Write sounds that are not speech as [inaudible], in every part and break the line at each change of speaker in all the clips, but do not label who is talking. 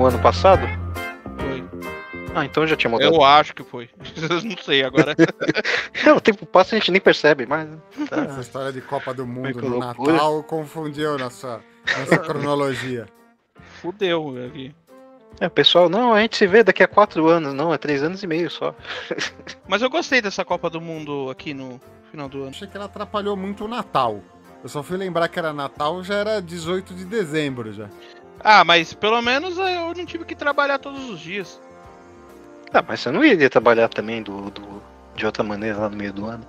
no ano passado? Foi. Ah, então já tinha mudado. Eu
acho que foi. [laughs] não sei agora. [laughs]
É, o tempo passa e a gente nem percebe, mas. Né? Tá, essa ah. história
de Copa do é Mundo é no Natal confundiu nossa, nossa [laughs] cronologia. Fudeu, aqui. É,
pessoal, não, a gente se vê daqui a quatro anos, não, é três anos e meio só.
Mas eu gostei dessa Copa do Mundo aqui no final do ano. Achei que ela atrapalhou muito o Natal. Eu só fui lembrar que era Natal, já era 18 de dezembro já. Ah, mas pelo menos eu não tive que
trabalhar todos os dias.
Ah, mas você não iria trabalhar também do, do, de outra maneira lá no meio do ano?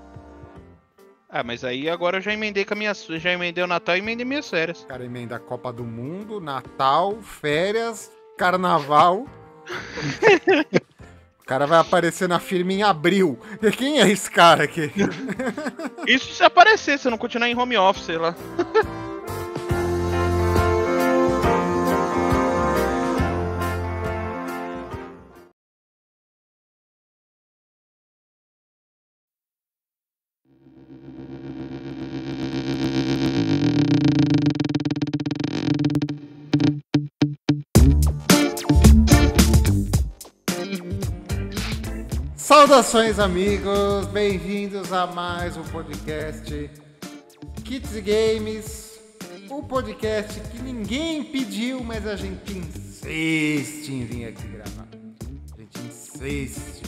Ah, mas aí agora eu já emendei com a minha. Já emendei o Natal e
emendei minhas férias. Cara, emenda a Copa do Mundo, Natal, férias, carnaval. [laughs] o cara vai aparecer na firma em abril. E quem é esse cara aqui? Isso se aparecer, se eu não continuar em home office, sei lá. [laughs] Saudações, amigos! Bem-vindos a mais um podcast Kids Games, o um podcast que ninguém pediu, mas a gente insiste em vir aqui gravar. A gente insiste.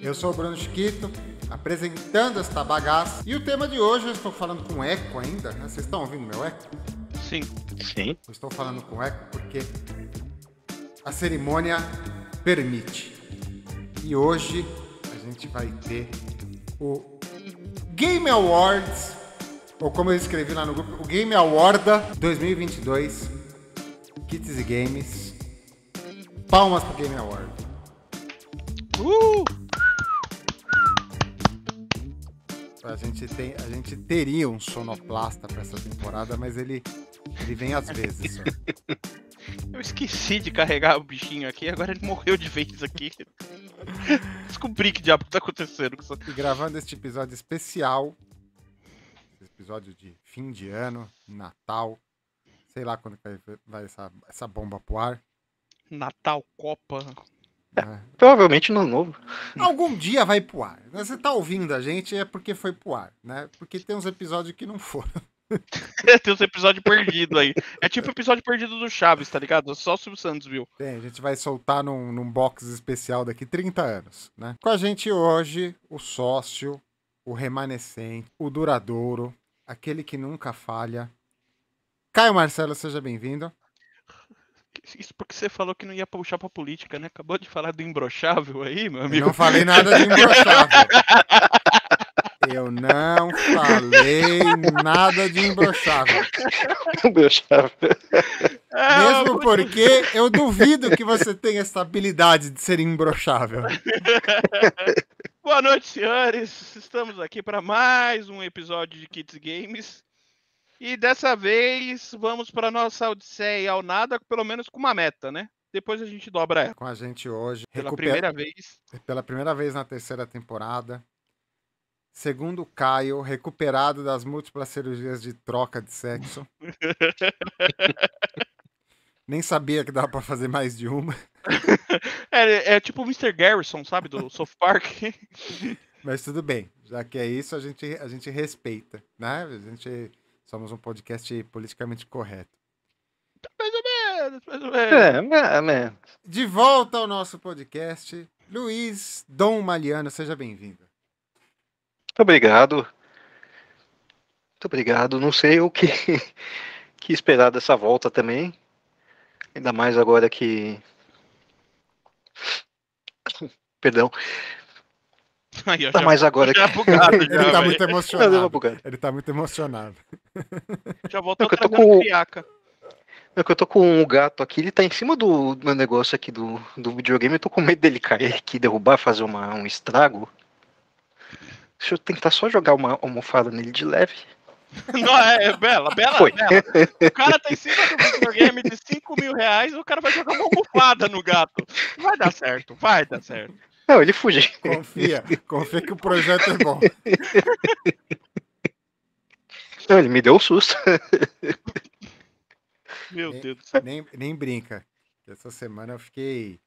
Eu sou o Bruno Chiquito, apresentando esta bagaça. E o tema de hoje, eu estou falando com eco ainda, né? Vocês estão ouvindo meu eco? Sim. Sim. Eu estou falando com eco porque a cerimônia permite. E hoje a gente vai ter o Game Awards, ou como eu escrevi lá no grupo, o Game Awarda 2022, Kits e Games. Palmas pro Game Award. Uh! A gente, tem, a gente teria um sonoplasta para essa temporada, mas ele, ele vem às vezes. [laughs] Eu esqueci de carregar o bichinho aqui, agora ele morreu de vez aqui. Descobri que diabo tá acontecendo. E gravando este episódio especial, episódio de fim de ano, Natal, sei lá quando vai, vai essa, essa bomba pro ar. Natal, Copa.
é. Provavelmente no novo.
Algum dia vai pro ar. Você tá ouvindo a gente é porque foi pro ar, né? Porque tem uns episódios que não foram. [laughs] Tem uns episódios perdidos aí. É tipo o episódio perdido do Chaves, tá ligado? Só o Silvio Santos viu. Tem, a gente vai soltar num, num box especial daqui 30 anos, né? Com a gente hoje, o sócio, o remanescente, o duradouro, aquele que nunca falha. Caio Marcelo, seja bem-vindo. Isso porque você falou que
não ia puxar pra política, né? Acabou de falar do imbrochável aí, meu amigo. Eu não falei nada de imbrochável.
[laughs] Eu não falei nada de embroxável. Embroxável. [laughs] É, Mesmo porque eu duvido que você tenha essa habilidade de ser embroxável. [laughs] Boa noite,
senhores. Estamos aqui para mais um episódio de Kids Games. E dessa vez vamos para nossa odisseia ao nada, pelo menos com uma meta, né? Depois
a gente dobra ela. Com a gente hoje. Pela recupera... primeira vez. Pela primeira vez na terceira temporada segundo Caio, recuperado das múltiplas cirurgias de troca de sexo.
[laughs]
Nem sabia que dava para fazer mais de uma. É, é tipo o Mr. Garrison, sabe? Do South Park. Mas tudo bem, já que é isso, a gente, a gente respeita, né? A gente somos um podcast politicamente correto. Tá mais ou menos, mais ou menos. É, mais ou é, menos. De volta ao nosso podcast, Luiz Dom Maliano, seja bem-vindo.
Muito obrigado. Muito obrigado. Não sei o que, [laughs] que esperar dessa volta também. Ainda mais agora que. [coughs] Perdão. Aí, tá mais agora que... É bugado, já, ele tá muito é emocionado.
Ele tá muito emocionado. [laughs] Já
voltou eu tô com criaca. É que eu tô com o gato aqui, ele tá em cima do meu negócio aqui do, do videogame, eu tô com medo dele cair aqui, derrubar, fazer uma, um estrago. Deixa eu tentar só jogar uma almofada nele de leve.
[laughs] Não, é, é bela,
bela, Foi. bela. O cara tá em cima do videogame de 5 mil reais, o cara vai jogar uma almofada no gato. Vai dar certo, vai dar
certo.
Não, ele fugiu. Confia, [laughs] confia
que
o projeto é bom. [laughs]
Não, ele me deu um susto.
Meu nem, Deus do céu. Nem, nem brinca. Essa semana eu fiquei.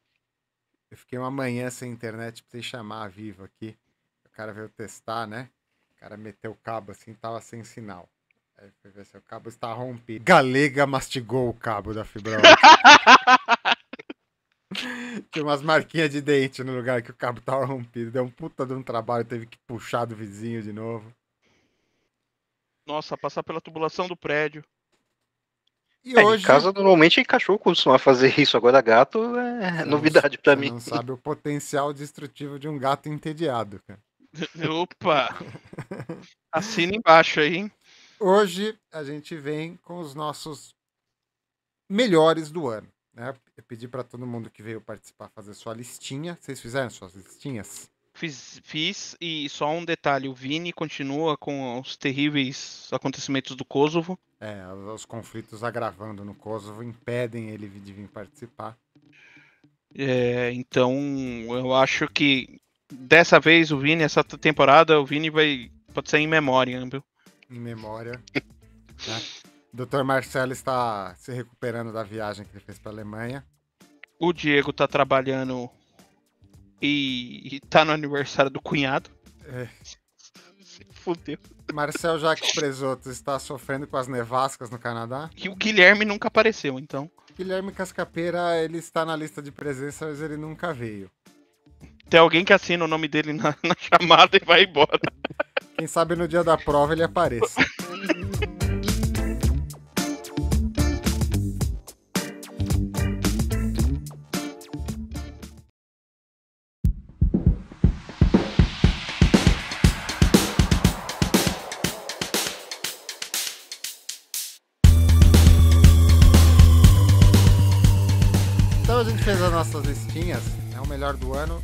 Eu fiquei uma manhã sem internet pra te chamar a vivo aqui cara veio testar, né? O cara meteu o cabo assim, tava sem sinal. Aí foi ver se o cabo está rompido. Galega mastigou o cabo da fibra ótica. [laughs] Tinha umas marquinhas de dente no lugar que o cabo tava rompido. Deu um puta de um trabalho, teve que puxar do vizinho de novo.
Nossa, passar pela tubulação do
prédio.
E é, hoje... Em casa, normalmente, cachorro costuma fazer isso. Agora, gato
é novidade para mim. Não sabe o potencial destrutivo de um gato entediado, cara. Opa! Assina embaixo aí, hein? Hoje a gente vem com os nossos melhores do ano. Né? Eu pedi para todo mundo que veio participar fazer sua listinha. Vocês fizeram suas listinhas? Fiz, fiz,
e só um detalhe: o Vini continua com os terríveis acontecimentos do Kosovo.
É, os conflitos agravando no Kosovo impedem ele de vir participar.
É, então eu acho que dessa vez o Vini, essa
temporada, o Vini vai. Pode ser em memória, viu? Em memória. [laughs] né? Dr. Marcelo está se recuperando da viagem que ele fez para a Alemanha. O Diego está trabalhando e está no aniversário do cunhado. É. [laughs] Fudeu. Marcel Jacques Presoto está sofrendo com as nevascas no Canadá. E o Guilherme nunca apareceu, então. Guilherme Cascapeira, ele está na lista de presença, mas ele nunca veio. Tem alguém que assina o nome dele na, na chamada e vai embora. Quem sabe no dia da prova ele apareça. Então a gente fez as nossas listinhas, é o melhor do ano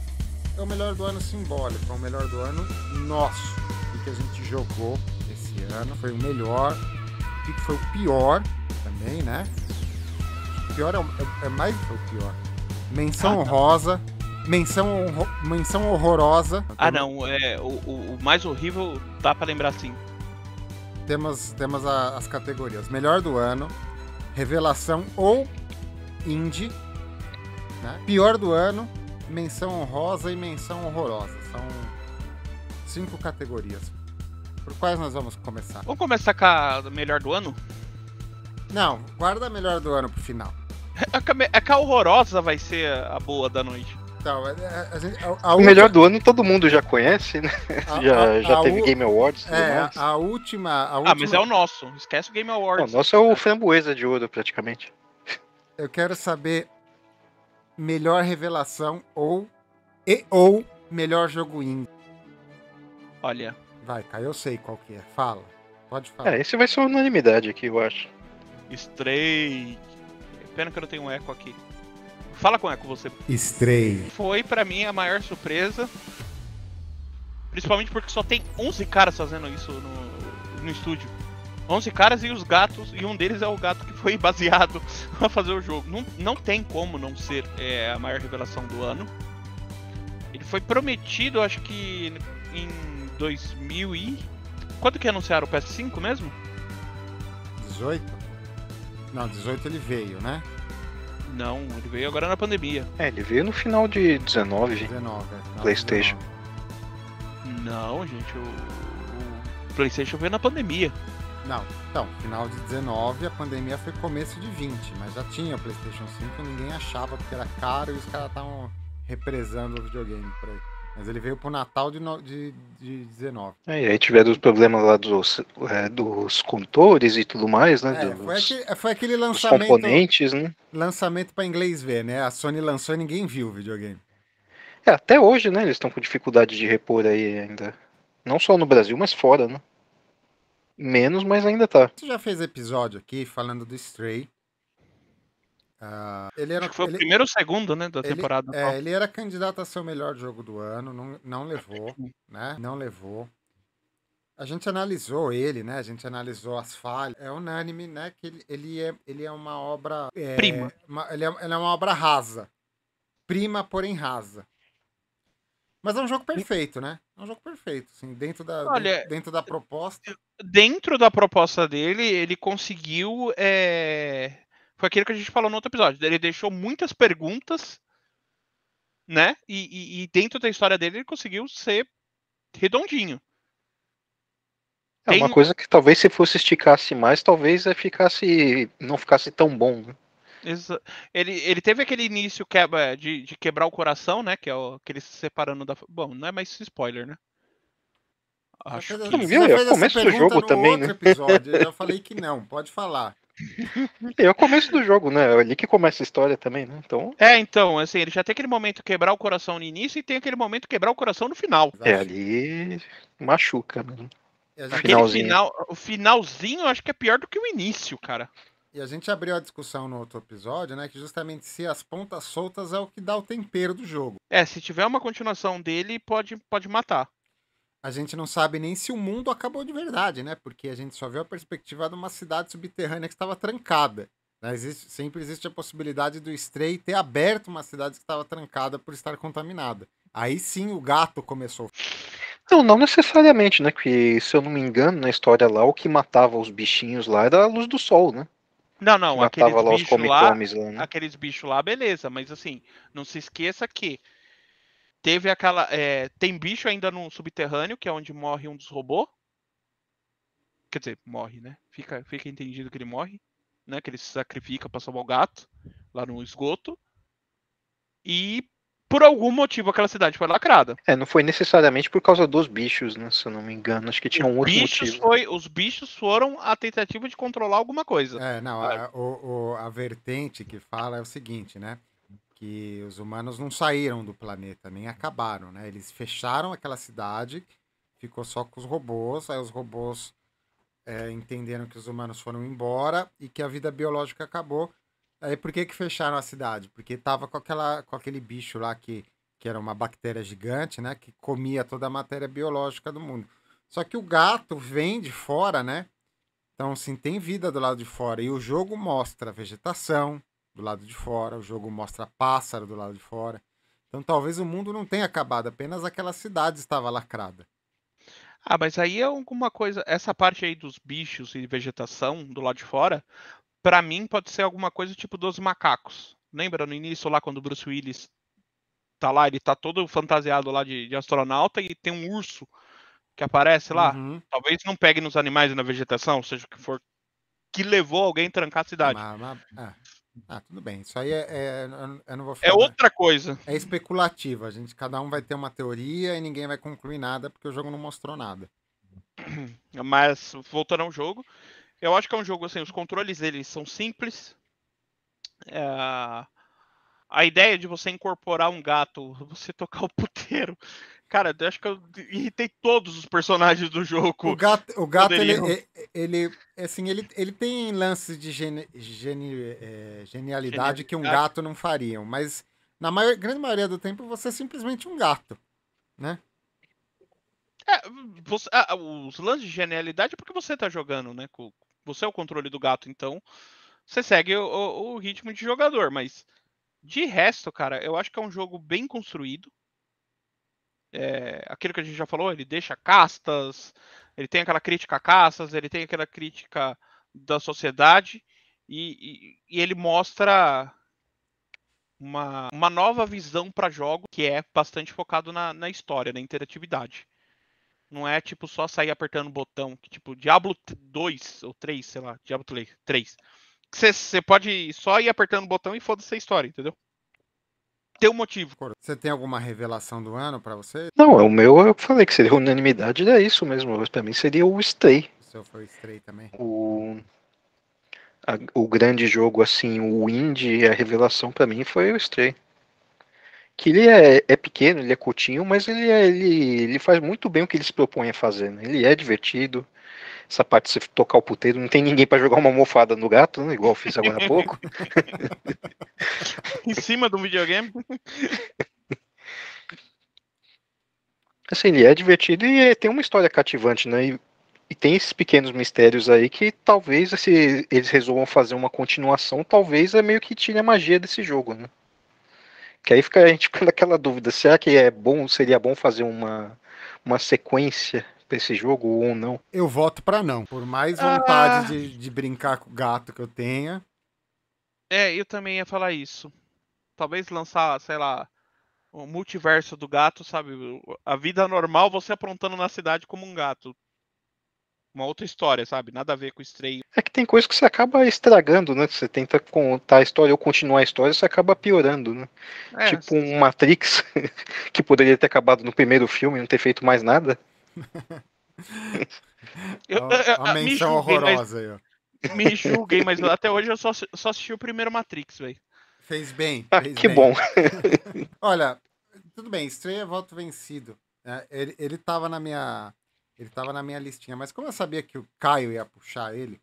é o melhor do ano simbólico, é o melhor do ano nosso. O que a gente jogou esse ano foi o melhor, o que foi o pior também, né? O pior é, é, é mais do que o pior. Menção ah, tá. honrosa. Menção, honro, menção horrorosa. Ah, não,
é,
o, o mais horrível dá para lembrar sim.
Temos, temos a, as categorias: melhor do ano, revelação ou indie, né? pior do ano, menção honrosa e menção horrorosa. São cinco categorias. Por quais nós vamos começar?
Vamos começar com a melhor do ano?
Não, guarda a melhor do ano pro final. É a, a, é a horrorosa vai ser a boa da noite. Então, é, a, a, a melhor última...
do ano todo mundo já conhece, né? já já teve Game Awards.
É, a, última, a ah, última. Ah, mas é o nosso. Esquece o Game
Awards. o
nosso é o Framboesa de Ouro, praticamente.
Eu quero saber melhor revelação ou e ou melhor jogo indie. Olha. Vai, Kai, eu sei qual que é. Fala. Pode falar. É,
esse vai ser unanimidade aqui, eu acho.
Stray. Pena que eu não tenho um eco aqui. Fala com eco você.
Stray.
Foi para mim a maior surpresa. Principalmente porque só tem 11 caras fazendo isso no, no estúdio. 11 caras e os gatos, e um deles é o gato que foi [laughs] baseado a fazer o jogo. Não, não tem como não ser é, a maior revelação do ano. Ele foi prometido, acho que em 2000 e... Quando que anunciaram o PS5 mesmo?
18? Não, 18 ele veio, né? Não, ele veio agora na pandemia.
É, ele veio no final de 19, 19 é, PlayStation.
19.
Não, gente, o, o PlayStation veio na pandemia. Não, então, final de 19, a pandemia foi começo de 20, mas já tinha o PlayStation 5, ninguém achava porque era caro e os caras estavam represando o videogame por aí. Mas ele veio pro Natal de, no... de, de 19.
É, e aí tiveram os problemas lá dos, é, dos contores e tudo mais, né? É, dos, foi,
aquele, foi, aquele, lançamento. Os componentes, né? Lançamento para inglês ver, né? A Sony lançou e ninguém viu o videogame.
É, até hoje, né? Eles estão com dificuldade de repor aí ainda. Não só no Brasil, mas fora, né? Menos, mas ainda tá.
Você já fez episódio aqui falando do Stray. Uh, ele era, Acho que foi ele, o primeiro ou segundo, né, da ele, temporada. É, ele era candidato a ser o melhor jogo do ano, não, não levou, né? Não levou. A gente analisou ele, né? A gente analisou as falhas. É unânime, né? Que ele, ele, é, ele é uma obra. É, Prima. Uma, ele, é, ele é uma obra rasa. Prima, porém rasa. Mas é um jogo perfeito, né? É um jogo perfeito, assim, dentro da, Olha, dentro da proposta. Dentro da proposta dele, ele
conseguiu. É... Foi aquilo que a gente falou no outro episódio. Ele deixou muitas perguntas, né? E, e, e dentro da história dele, ele conseguiu ser redondinho.
É Tem... uma coisa que talvez se fosse esticasse mais, talvez ficasse não ficasse tão bom. Né?
Ele, ele teve aquele início quebra, de, de quebrar o coração, né? Que é o, que ele se separando da. Bom, não é mais spoiler, né?
Tá acho que. Não, eu, tá começo do jogo também, né? Episódio. Eu já falei que não, pode falar.
[laughs] É o começo do jogo, né? É ali que começa a história também, né? Então... É,
então, assim, ele já tem aquele momento quebrar o coração no início e tem aquele momento quebrar o coração no final.
É, ali machuca, né? Aquele finalzinho. final,
o finalzinho eu acho que é pior do que o início, cara. E a gente abriu a discussão no outro episódio, né? Que justamente se as pontas soltas é o que dá o tempero do jogo. É, se tiver uma continuação dele, pode, pode matar. A gente não sabe nem se o mundo acabou de verdade, né? Porque a gente só viu a perspectiva de uma cidade subterrânea que estava trancada. Né? Existe, sempre existe a possibilidade do Stray ter aberto uma cidade que estava trancada por estar contaminada. Aí sim o gato começou.
Não, não necessariamente, né? Que se eu não me engano, na história lá, o que matava os bichinhos lá era a luz do sol, né?
Não, não, aqueles bichos lá, né? aqueles bichos lá, beleza, mas assim, não se esqueça que teve aquela. É, tem bicho ainda no subterrâneo, que é onde morre um dos robôs. Quer dizer, morre, né? Fica, fica entendido que ele morre, né? Que ele se sacrifica pra salvar o gato lá no esgoto.
E por algum motivo aquela cidade foi lacrada. É, não foi necessariamente por causa dos bichos, né? Se eu não me engano, acho que tinha um outro motivo.
Foi, os bichos foram a tentativa de controlar alguma coisa. É, não, a, o, o, a vertente que fala é o seguinte, né? Que os humanos não saíram do planeta, nem acabaram, né? Eles fecharam aquela cidade, ficou só com os robôs, aí os robôs é, entenderam que os humanos foram embora e que a vida biológica acabou. Aí por que que fecharam a cidade? Porque tava com, aquela, com aquele bicho lá que, que era uma bactéria gigante, né? Que comia toda a matéria biológica do mundo. Só que o gato vem de fora, né? Então, assim, tem vida do lado de fora. E o jogo mostra vegetação do lado de fora, o jogo mostra pássaro do lado de fora. Então, talvez o mundo não tenha acabado, apenas aquela cidade estava lacrada.
Ah, mas aí é alguma coisa. Essa parte aí dos bichos e vegetação do lado de fora para mim pode ser alguma coisa tipo dos macacos. Lembra no início lá quando o Bruce Willis tá lá, ele tá todo fantasiado lá de, de astronauta e tem um urso que aparece lá. Uhum. Talvez não pegue nos animais e na vegetação, seja o que for,
que levou alguém a trancar a cidade. Mas, mas, ah, ah, tudo bem. Isso aí é, é, eu não vou falar. É outra coisa. É especulativa, gente. Cada um vai ter uma teoria e ninguém vai concluir nada porque o jogo não mostrou nada. [clears throat] Mas voltando ao jogo, eu acho que é um jogo
assim, os controles deles são simples. É... A ideia de você incorporar um gato, [laughs] você tocar o puteiro. Cara, eu acho que eu irritei todos os personagens do jogo. O gato, o gato ele, é,
ele, assim, ele, ele tem lances de geni, geni, é, genialidade, genialidade que um gato não faria, mas na maior, grande maioria do tempo você é simplesmente um gato, né?
É,
você, ah, os lances de genialidade é porque você tá jogando, né, com, você é o controle do gato, então você segue o, o, ritmo de jogador, mas de resto, cara, eu acho que é um jogo bem construído. É, aquilo que a gente já falou, ele deixa castas, ele tem aquela crítica a castas, ele tem aquela crítica da sociedade e, e, e ele mostra uma, uma nova visão para jogo que é bastante focado na, na história, na interatividade. Não é tipo só sair apertando o botão, que tipo Diablo 2 ou 3, sei lá, Diablo 3. Você pode só ir apertando o botão e foda-se a história, entendeu?
Tem um motivo. Você tem alguma revelação do ano para você?
Não, o meu eu falei que seria unanimidade, era é isso mesmo. Para mim seria o Stay.
O seu foi o Stay também. O,
a, o grande jogo, assim, o indie, a revelação para mim foi o Stray que ele é, é pequeno, ele é curtinho, mas ele, é, ele, ele faz muito bem o que ele se propõe a fazer. Né? Ele é divertido. Essa parte de você tocar o puteiro, não tem ninguém para jogar uma almofada no gato, né? igual eu fiz agora há [laughs] pouco.
em cima do videogame? [laughs]
Assim, ele é divertido e tem uma história cativante, né? E, e, tem esses pequenos mistérios aí que talvez se eles resolvam fazer uma continuação, talvez é meio que tire a magia desse jogo, né? Que aí fica, a gente com aquela dúvida, será que é bom, seria bom fazer uma, uma sequência para esse jogo ou não?
Eu voto para não, por mais vontade ah. de, de brincar com o gato que eu tenha.
É, eu também ia falar isso. Talvez
lançar, sei lá, o multiverso do gato, sabe? A vida normal, você aprontando na cidade como um gato uma outra história, sabe? Nada a ver com o estreio.
É que tem coisa que você acaba estragando, né? Você tenta contar a história ou continuar a história, você acaba piorando, né? É, tipo um Matrix, [laughs] que poderia ter acabado no primeiro filme e não ter feito mais nada.
[laughs] eu, eu, eu, a menção me horrorosa aí, ó. Me
julguei, mas [laughs]
até hoje eu só, só assisti o primeiro Matrix, velho. Fez bem. Ah, fez que bem. bom. Olha, tudo bem, estreia voto vencido. É, ele, ele tava na minha ele tava na minha listinha, mas como eu sabia que o Caio ia puxar ele,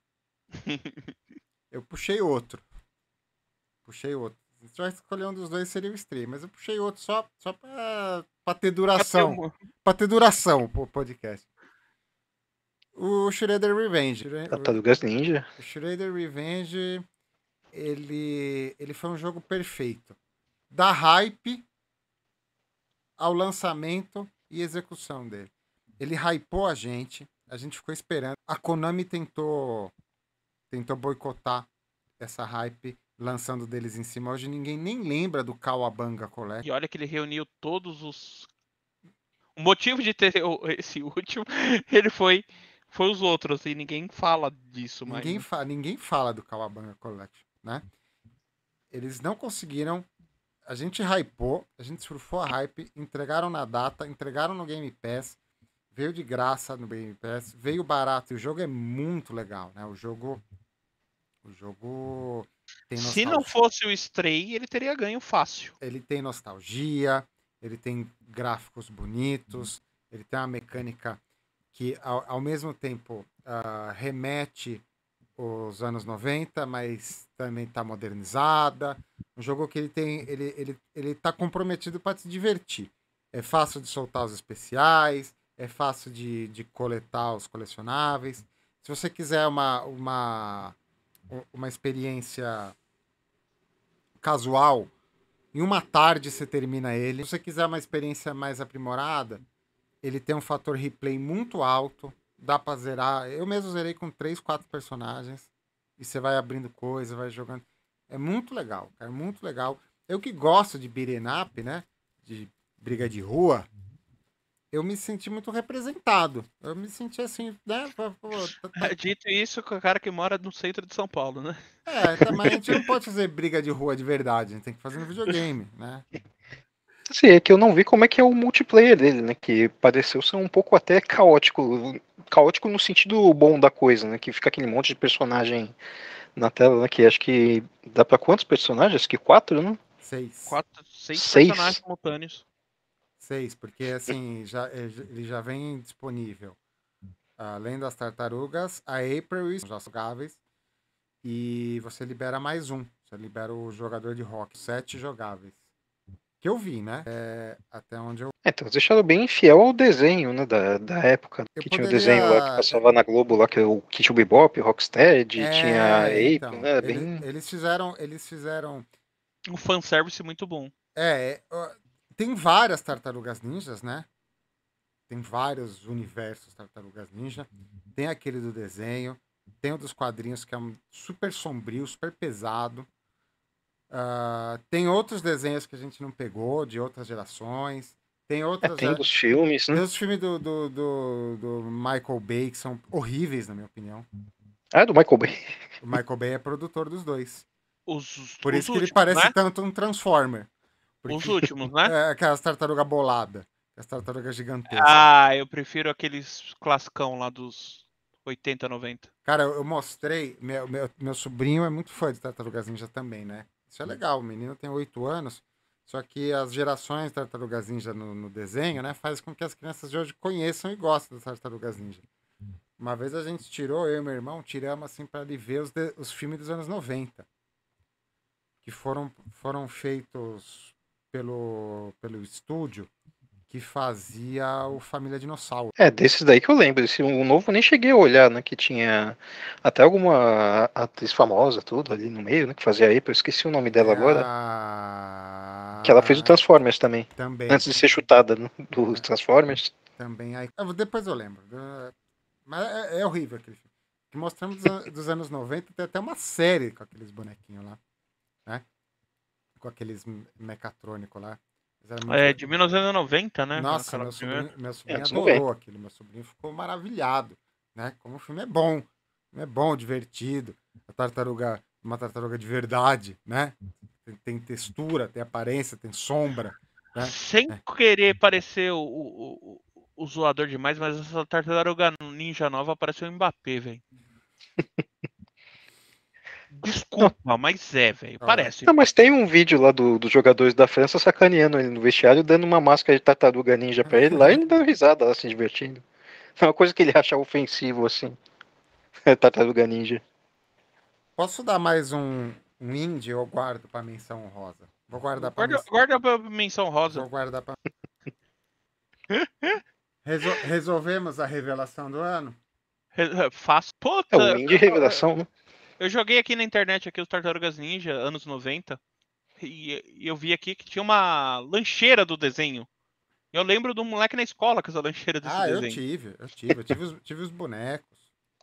[laughs] eu puxei outro. Puxei outro. Se eu escolher um dos dois, seria o stream mas eu puxei outro só, só pra, pra ter duração. Pra ter duração o podcast. O Shredder Revenge. Tartarugas tá, tá Ninja. O Shredder Revenge, ele, ele foi um jogo perfeito. Da hype ao lançamento e execução dele. Ele hypou a gente, a gente ficou esperando. A Konami tentou tentou boicotar essa hype lançando deles em cima. Hoje ninguém nem lembra do Kawabanga Collect.
E olha que ele reuniu todos os
o motivo de ter esse [laughs] último, ele foi foi os outros e ninguém fala disso mais. Ninguém né? fala, ninguém fala do Kawabanga Collect, né? Eles não conseguiram a gente hypou, a gente surfou a hype, entregaram na data, entregaram no Game Pass, Veio de graça no Game Pass, veio barato e o jogo é muito legal, né? O jogo. O jogo. Se não fosse o Stray, ele teria ganho fácil. Ele tem nostalgia, ele tem gráficos bonitos, uhum. ele tem uma mecânica que, ao, ao mesmo tempo, uh, remete os anos 90, mas também está modernizada. Um jogo que ele tem, ele ele ele tá comprometido para se divertir. É fácil de soltar os especiais, é fácil de, de coletar os colecionáveis. Se você quiser uma, uma, uma experiência casual, em uma tarde você termina ele. Se você quiser uma experiência mais aprimorada, ele tem um fator replay muito alto. Dá pra zerar. Eu mesmo zerei com três, quatro personagens. E você vai abrindo coisa, vai jogando. É muito legal, cara. É muito legal. Eu que gosto de beat'em up, né? De briga de rua eu me senti muito representado. Eu me senti assim, né? Pô, tá, tá... [laughs] Dito isso, com o cara que mora no centro de São Paulo, né? É, também então, a gente não pode fazer briga de rua de verdade, a gente tem que fazer no videogame, né?
Sim, é que eu não vi como é que é o multiplayer dele, né? Que pareceu ser um pouco até caótico. Caótico no sentido bom da coisa, né? Que fica aquele monte de personagem na tela, né? Que acho que dá pra quantos personagens? Que quatro, né?
Seis. Quatro, seis, seis. personagens simultâneos vocês, porque assim, eh, já, ele já vem disponível. Além das tartarugas, a April os jogáveis. E você libera mais um. Você libera o jogador de rock. Sete jogáveis. Que eu vi, né? É, até onde eu.
É, então, deixaram bem fiel ao desenho, né? Da, da época. Né? Eu que poderia... tinha o desenho lá que passava na Globo, lá que é o Kit o Bebop, Rocksteady, é, tinha a então, April, né? Bem... Eles,
eles fizeram. Eles fizeram. Um fanservice muito bom. É, é tem várias tartarugas ninjas, né? Tem vários universos tartarugas ninja. Tem aquele do desenho, tem um dos quadrinhos que é um super sombrio, super pesado. Uh, tem outros desenhos que a gente não pegou, de outras gerações. Tem é, outras. É, tem os filmes, né? Tem os filmes do, do, do, do, Michael Bay, que são horríveis, na minha opinião. Ah, é do Michael Bay. O Michael Bay é produtor dos dois. Os, Por os isso últimos, que ele parece né? tanto um Transformer. Porque... Os últimos, [laughs] né? É, aquelas tartaruga bolada. As tartarugas gigantescas.
Ah, eu prefiro aqueles classicão lá dos 80, 90.
Cara, eu mostrei. Meu, meu, meu sobrinho é muito fã de tartarugas ninja também, né? Isso é legal. O menino tem 8 anos. Só que as gerações de tartarugas ninja no, no, desenho, né? Faz com que as crianças de hoje conheçam e gostem das tartarugas ninja. Uma vez a gente tirou, eu e meu irmão, tiramos assim para ele ver os, de, os filmes dos anos 90. Que foram, foram feitos pelo, pelo estúdio que fazia o Família Dinossauro. É, desses
daí que eu lembro. Esse um novo nem cheguei a olhar, né? Que tinha até alguma atriz famosa, tudo ali no meio, né? Que fazia aí, eu esqueci o nome dela é agora.
A... Que ela fez
o Transformers também. Também. Antes de ser chutada né, do é. Transformers.
Também. Aí, depois eu lembro. Mas é, é, é horrível aquele filme. Que mostramos dos anos 90, tem até uma série com aqueles bonequinhos lá. Né? com aqueles mecatrônico lá. Muito... É, de 1990, né? Nossa, meu sobrinho, meu é, sobrinho é, adorou aquilo. Meu sobrinho ficou maravilhado, né? Como o filme é bom. É bom, divertido. A tartaruga, uma tartaruga de verdade, né? Tem, tem textura, tem aparência, tem sombra. Né? Sem é.
querer parecer o, o, o, o, zoador demais, mas essa tartaruga ninja nova pareceu o Mbappé, velho. [laughs]
Desculpa,
mas é, velho. Ah. Parece. Não, mas
tem um vídeo lá dos jogadores da França sacaneando ele no vestiário, dando uma máscara de tartaruga ninja pra ele lá e ele dando risada lá, se divertindo. É uma coisa que ele acha ofensivo, assim. [laughs] É tartaruga ninja.
Posso dar mais um, um indie ou guardo pra menção rosa? Vou guardar pra guarda, menção. Guarda
pra menção rosa. Vou guardar pra.
[laughs] Reso resolvemos a revelação do ano? faço Puta! É o indie revelação, né? Eu
joguei aqui na internet aqui os Tartarugas Ninja, anos 90, e, eu vi aqui que tinha uma lancheira do desenho. Eu lembro do moleque na escola que essa lancheira desse ah, desenho. Ah, eu tive,
eu tive, eu tive os, tive os bonecos.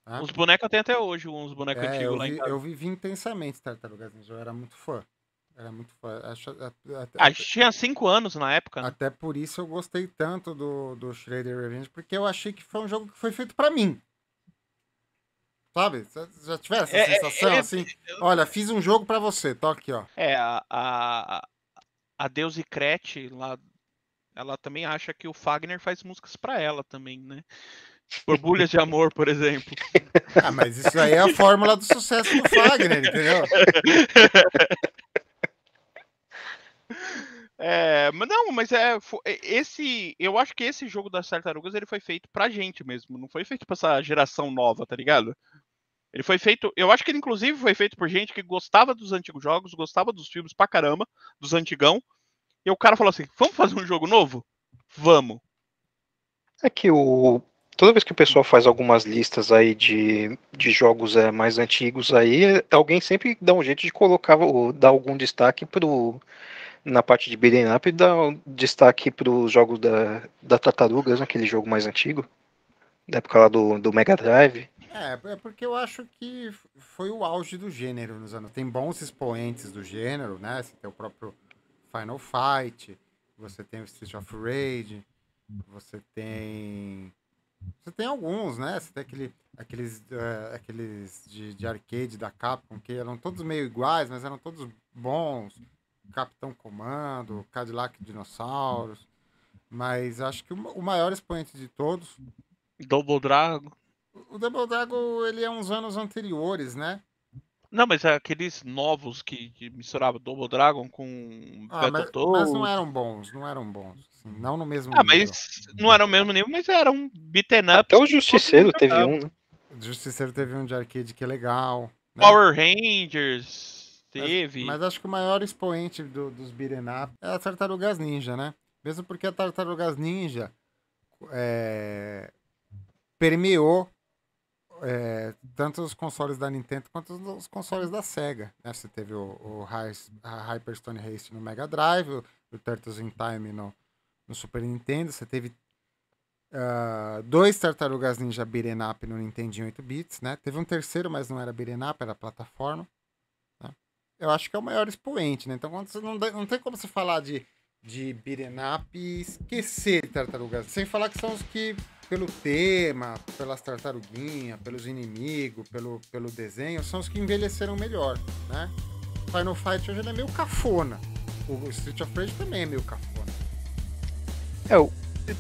Tá? Os bonecos eu tenho até hoje, uns bonecos é, antigos lá vi, em casa. Eu vivi intensamente Tartarugas Ninja, eu era muito fã. Era muito fã. Acho, até, ah, tinha 5 anos na época. Né? Até por isso eu gostei tanto do, do Shredder Revenge, porque eu achei que foi um jogo que foi feito para mim. Sabe? Já tiver essa é, é, sensação é, é assim? Eu... Olha, fiz um jogo para você, toque aqui, ó. É, a, a, a Deus
e Crete lá, ela também acha que o Fagner faz músicas para ela também, né? Borbulhas de amor, por exemplo. [laughs] Ah, mas isso aí é a fórmula do sucesso do Fagner, entendeu? [laughs] É, mas não, mas é, é esse, eu acho que esse jogo das tartarugas ele foi feito pra gente mesmo, não foi feito pra essa geração nova, tá ligado? Ele foi feito, eu acho que ele inclusive foi feito por gente que gostava dos antigos jogos, gostava dos filmes pra caramba, dos antigão. E o cara falou assim: vamos fazer um jogo novo? Vamos.
É que o. Toda vez que o pessoal faz algumas listas aí de, de jogos é, mais antigos aí, alguém sempre dá um jeito de colocar, ou dar algum destaque pro, na parte de Beaten up e dar um destaque pros jogos da, da Tartarugas, né, aquele jogo mais antigo, da época lá do, do Mega Drive.
É, é porque eu acho que foi o auge do gênero nos anos. Tem bons expoentes do gênero, né? Você tem o próprio Final Fight, você tem o Street of Rage, você tem. Você tem alguns, né? Você tem aquele, aqueles, uh, aqueles de, de arcade da Capcom, que eram todos meio iguais, mas eram todos bons. Capitão Comando, Cadillac Dinossauros. Mas acho que o maior expoente de todos. Double Dragon. O Double Dragon, ele é uns anos anteriores, né?
Não, mas é aqueles novos que, que misturavam Double Dragon com ah, mas, mas, não eram
bons, não eram bons. Assim, não no mesmo ah, nível. mas não eram mesmo nível, mas eram beaten up. Até o Justiceiro teve um, né? Justiceiro teve um de arcade que é legal. Né? Power Rangers teve. Mas, mas, acho que o maior expoente do, dos beaten up é a Tartarugas Ninja, né? Mesmo porque a Tartarugas Ninja é, permeou é, tanto os consoles da Nintendo quanto os consoles da Sega. Né? Você teve o, o Hyperstone Race no Mega Drive, o, o Turtles in Time no, no Super Nintendo. Você teve uh, dois Tartarugas Ninja Beat'em Up no Nintendo 8 bits, né? Teve um terceiro, mas não era Beat'em Up, era plataforma. Né? Eu acho que é o maior expoente, né? Então quando você não, não tem como você falar de, de Beat'em e esquecer Tartarugas. Sem falar que são os que pelo tema, pelas tartaruguinhas, pelos inimigos, pelo, pelo desenho, são os que envelheceram melhor, né? Final Fight hoje é meio cafona. O Street of Rage também é meio cafona.
É, o...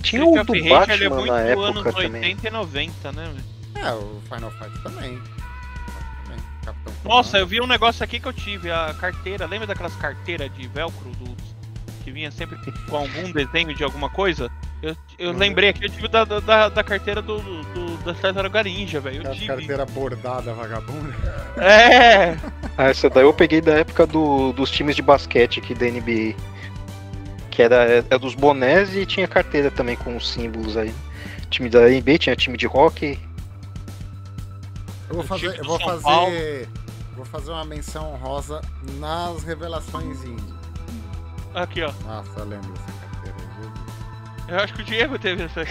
tinha Street o do Rage, é Batman é muito na época anos 80 também.
e 90, né? É, o Final Fight também. Nossa,
eu vi um negócio aqui que eu tive, a carteira, lembra daquelas carteiras de velcro do, que vinha sempre com algum desenho de alguma coisa? Eu, eu lembrei aqui, eu tive da, da, da carteira do, do, da Tartaruga Ninja, velho. A Carteira bordada, vagabunda.
É! ah, essa daí eu peguei da época do, dos times de basquete aqui da NBA. Que era, era é, é dos bonés e tinha carteira também com os símbolos aí. Time da NBA tinha time de hockey.
Eu vou fazer. Eu vou fazer, vou fazer uma menção honrosa nas revelações indie. Aqui, ó. Nossa, lembro. Eu acho que o Diego teve essa.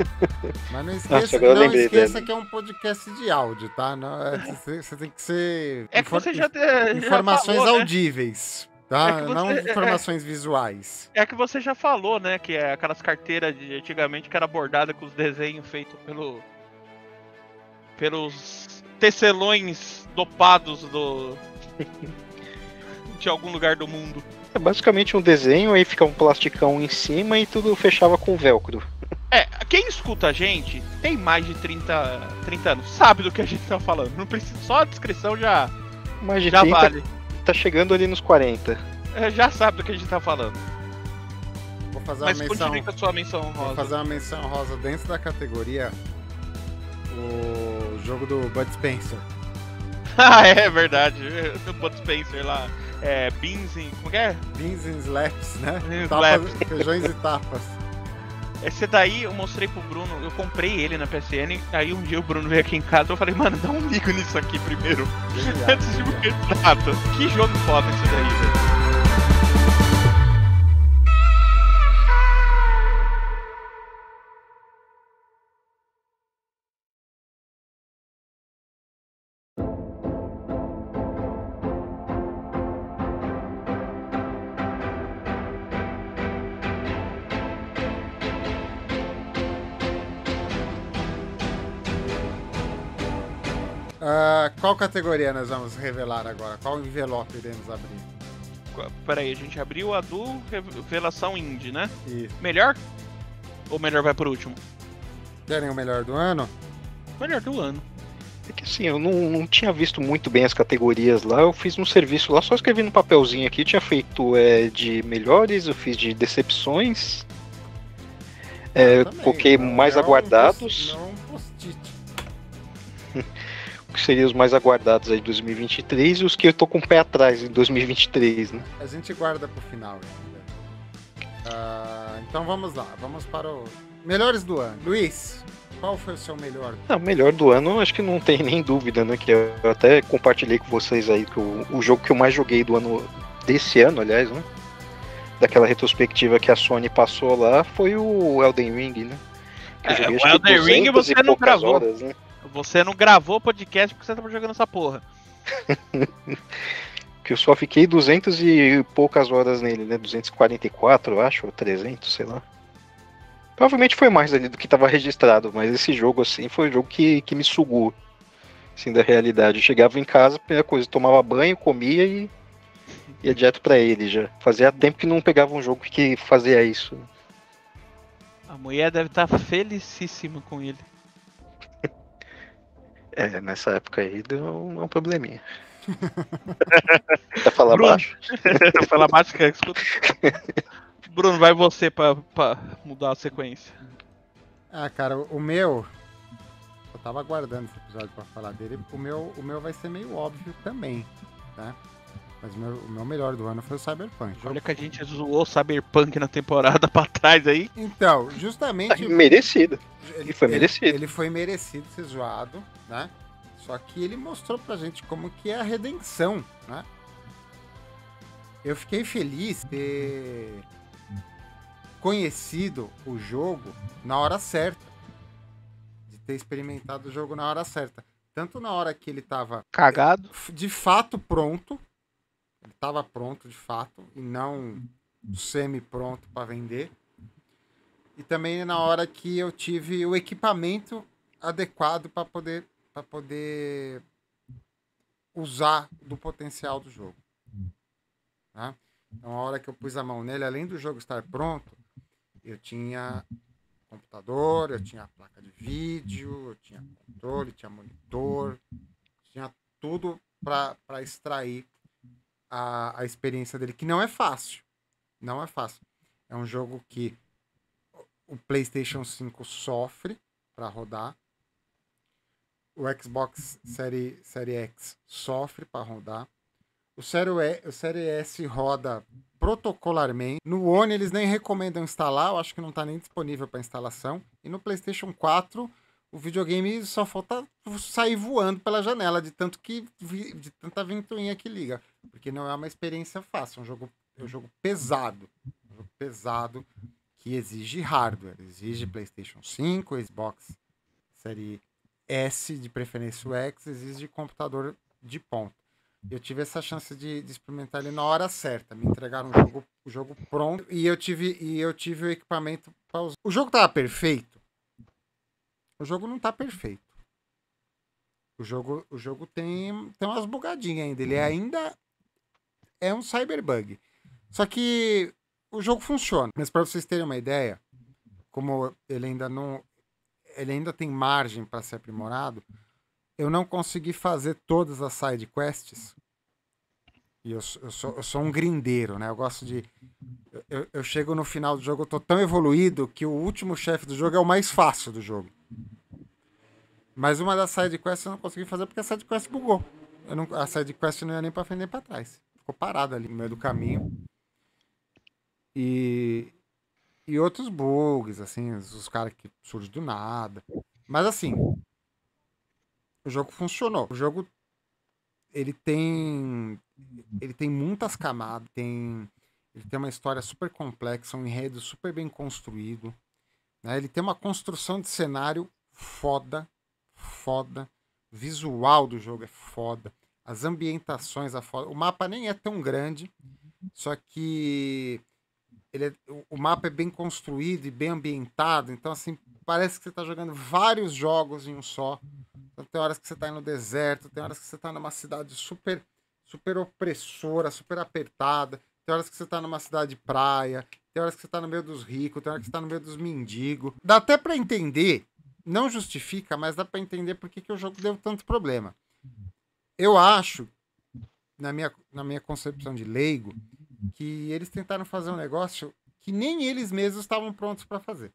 [laughs] Mas não esqueça, Nossa, não esqueça que é um podcast de áudio, tá? Não, é, é. você, você, tem que ser. É que você já Informações já falou, né? audíveis. Né? Tá? É você, não é, é. informações é, visuais.
É que você já falou, né? Que é aquelas carteiras de antigamente que era bordada com os desenhos feitos pelo. pelos tecelões dopados do. de algum lugar do mundo.
É basicamente um desenho, aí fica um plasticão em cima e tudo fechava com velcro.
É, quem escuta a gente tem mais de 30, 30 anos, sabe do que a gente tá falando. Não precisa, só a descrição já,
mais de já 30, vale. Tá chegando ali nos 40.
É, já sabe do que a gente tá falando. Vou fazer Mas uma menção. Com a sua menção rosa. Vou fazer uma menção rosa dentro da categoria o jogo do Bud Spencer.
[laughs] ah, é
verdade. [laughs] O Bud Spencer lá é, beans in. Como é, é? Beans and slaps, né? Beans tapas, slaps. Feijões e tapas. Esse daí eu mostrei pro Bruno, eu comprei ele na PSN, aí um dia o Bruno veio aqui em casa eu falei, mano, dá um ligo nisso aqui primeiro. [laughs] Antes de qualquer nada. Que jogo foda esse daí, velho.
Ah, qual categoria nós vamos revelar agora? Qual envelope iremos abrir? Peraí, a gente abriu a do
Revelação Indie, né? Isso.
Melhor? Ou melhor vai por último? Querem o melhor do ano? Melhor do ano.
É que assim, eu não, não tinha visto muito bem as categorias lá, eu fiz um serviço lá, só escrevi no papelzinho aqui, tinha feito é, de melhores, eu fiz de decepções, é, eu também, coloquei mais aguardados. Não que seriam os mais aguardados aí de 2023 e os que eu tô com o pé atrás em 2023, né?
A gente guarda pro final ainda. Uh, então vamos lá, vamos para o melhores do ano. Luiz, qual foi o seu melhor?
Não, ah, melhor do ano, acho que não tem nem dúvida, né? Que eu até compartilhei com vocês aí que o, o jogo que eu mais joguei do ano desse ano, aliás, né? Daquela retrospectiva que a Sony passou lá foi o Elden Ring, né? É, o Elden Ring você não gravou. Horas,
né? Você não gravou podcast porque você tava jogando essa porra.
[laughs] que eu só fiquei 200 e poucas horas nele, né? 244, eu acho, ou 300, sei lá. Provavelmente foi mais ali do que estava registrado, mas esse jogo, assim, foi um jogo que, que me sugou, assim, da realidade. Eu chegava em casa, primeira coisa, tomava banho, comia e ia direto para ele já. Fazia tempo que não pegava um jogo que fazia isso.
A mulher deve estar tá felicíssima com ele. [laughs]
É, nessa época aí deu um, é um probleminha. Pra falar Bruno, baixo. [laughs] falar baixo que escuta.
Bruno, vai você pra, pra mudar a sequência. Ah, cara, o meu. Eu tava aguardando esse episódio pra falar dele. O meu, o meu vai ser meio óbvio também, tá? Né? Mas meu, o meu melhor do ano foi o Cyberpunk. Olha que a gente zoou o Cyberpunk na temporada [laughs] pra trás aí. Então, justamente. Tá merecido. Ele, foi merecido. Ele, ele foi merecido ser zoado, né? Só que ele mostrou pra gente como que é a redenção, né? Eu fiquei feliz de ter conhecido o jogo na hora certa. De ter experimentado o jogo na hora certa. Tanto na hora que ele tava. Cagado. De fato pronto ele estava pronto, de fato, e não semi-pronto para vender. E também na hora que eu tive o equipamento adequado para poder, para poder usar do potencial do jogo. Tá? Então, a hora que eu pus a mão nele, além do jogo estar pronto, eu tinha computador, eu tinha placa de vídeo, eu tinha controle, tinha monitor, tinha tudo para extrair a, a experiência dele, que não é fácil. Não é fácil. É um jogo que o PlayStation 5 sofre para rodar. O Xbox Série, série X sofre para rodar. O série, o série S roda protocolarmente. No One eles nem recomendam instalar, eu acho que não está nem disponível para instalação. E no PlayStation 4 o videogame só falta sair voando pela janela de tanto que de tanta ventoinha que liga. Porque não é uma experiência fácil, é um jogo, é um hum. jogo pesado. Um jogo pesado que exige hardware. Exige hum. PlayStation 5, Xbox Série S, de preferência o X, exige computador de ponta. Eu tive essa chance de, de, experimentar ele na hora certa. Me entregaram o jogo, o jogo pronto e eu tive, e eu tive o equipamento para usar. O jogo estava perfeito? O jogo não está perfeito. O jogo, o jogo tem, tem umas bugadinhas ainda. Ele uhum. ainda é um cyberbug. Só que o jogo funciona. Mas para vocês terem uma ideia, como ele ainda não ele ainda tem margem para ser aprimorado, eu não consegui fazer todas as side quests. E eu, eu, sou, eu sou um grindeiro, né? Eu gosto de. Eu, eu chego no final do jogo, eu tô tão evoluído que o último chefe do jogo é o mais fácil do jogo. Mas uma das side quests eu não consegui fazer porque a side quest bugou. Eu não, a side quest não ia nem pra frente nem pra trás ficou parado ali no meio do caminho. E, e outros bugs, assim, os caras que surgem do nada. Mas assim, o jogo funcionou. O jogo ele tem ele tem muitas camadas, tem ele tem uma história super complexa, um enredo super bem construído, né? Ele tem uma construção de cenário foda, foda. visual do jogo é foda as ambientações, a foto. O mapa nem é tão grande, uhum. só que ele é, o mapa é bem construído e bem ambientado, então assim, parece que você está jogando vários jogos em um só. Então, tem horas que você está no deserto, tem horas que você está numa cidade super super opressora, super apertada, tem horas que você está numa cidade de praia, tem horas que você está no meio dos ricos, tem horas que você está no meio dos mendigos. Dá até para entender, não justifica, mas dá para entender por que, que o jogo deu tanto problema eu acho, na minha, na minha concepção de leigo, que eles tentaram fazer um negócio que nem eles mesmos estavam prontos para fazer.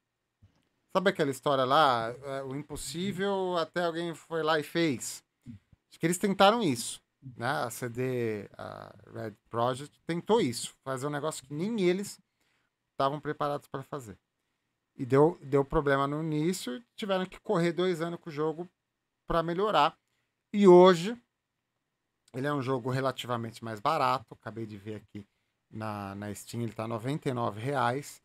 Sabe aquela história lá, é, o impossível até alguém foi lá e fez? Acho que eles tentaram isso. Né? A CD, a Red Project, tentou isso, fazer um negócio que nem eles estavam preparados para fazer. E deu, deu problema no início, tiveram que correr dois anos com o jogo para melhorar. E hoje ele é um jogo relativamente mais barato, acabei de ver aqui na, na Steam, ele tá R$ reais,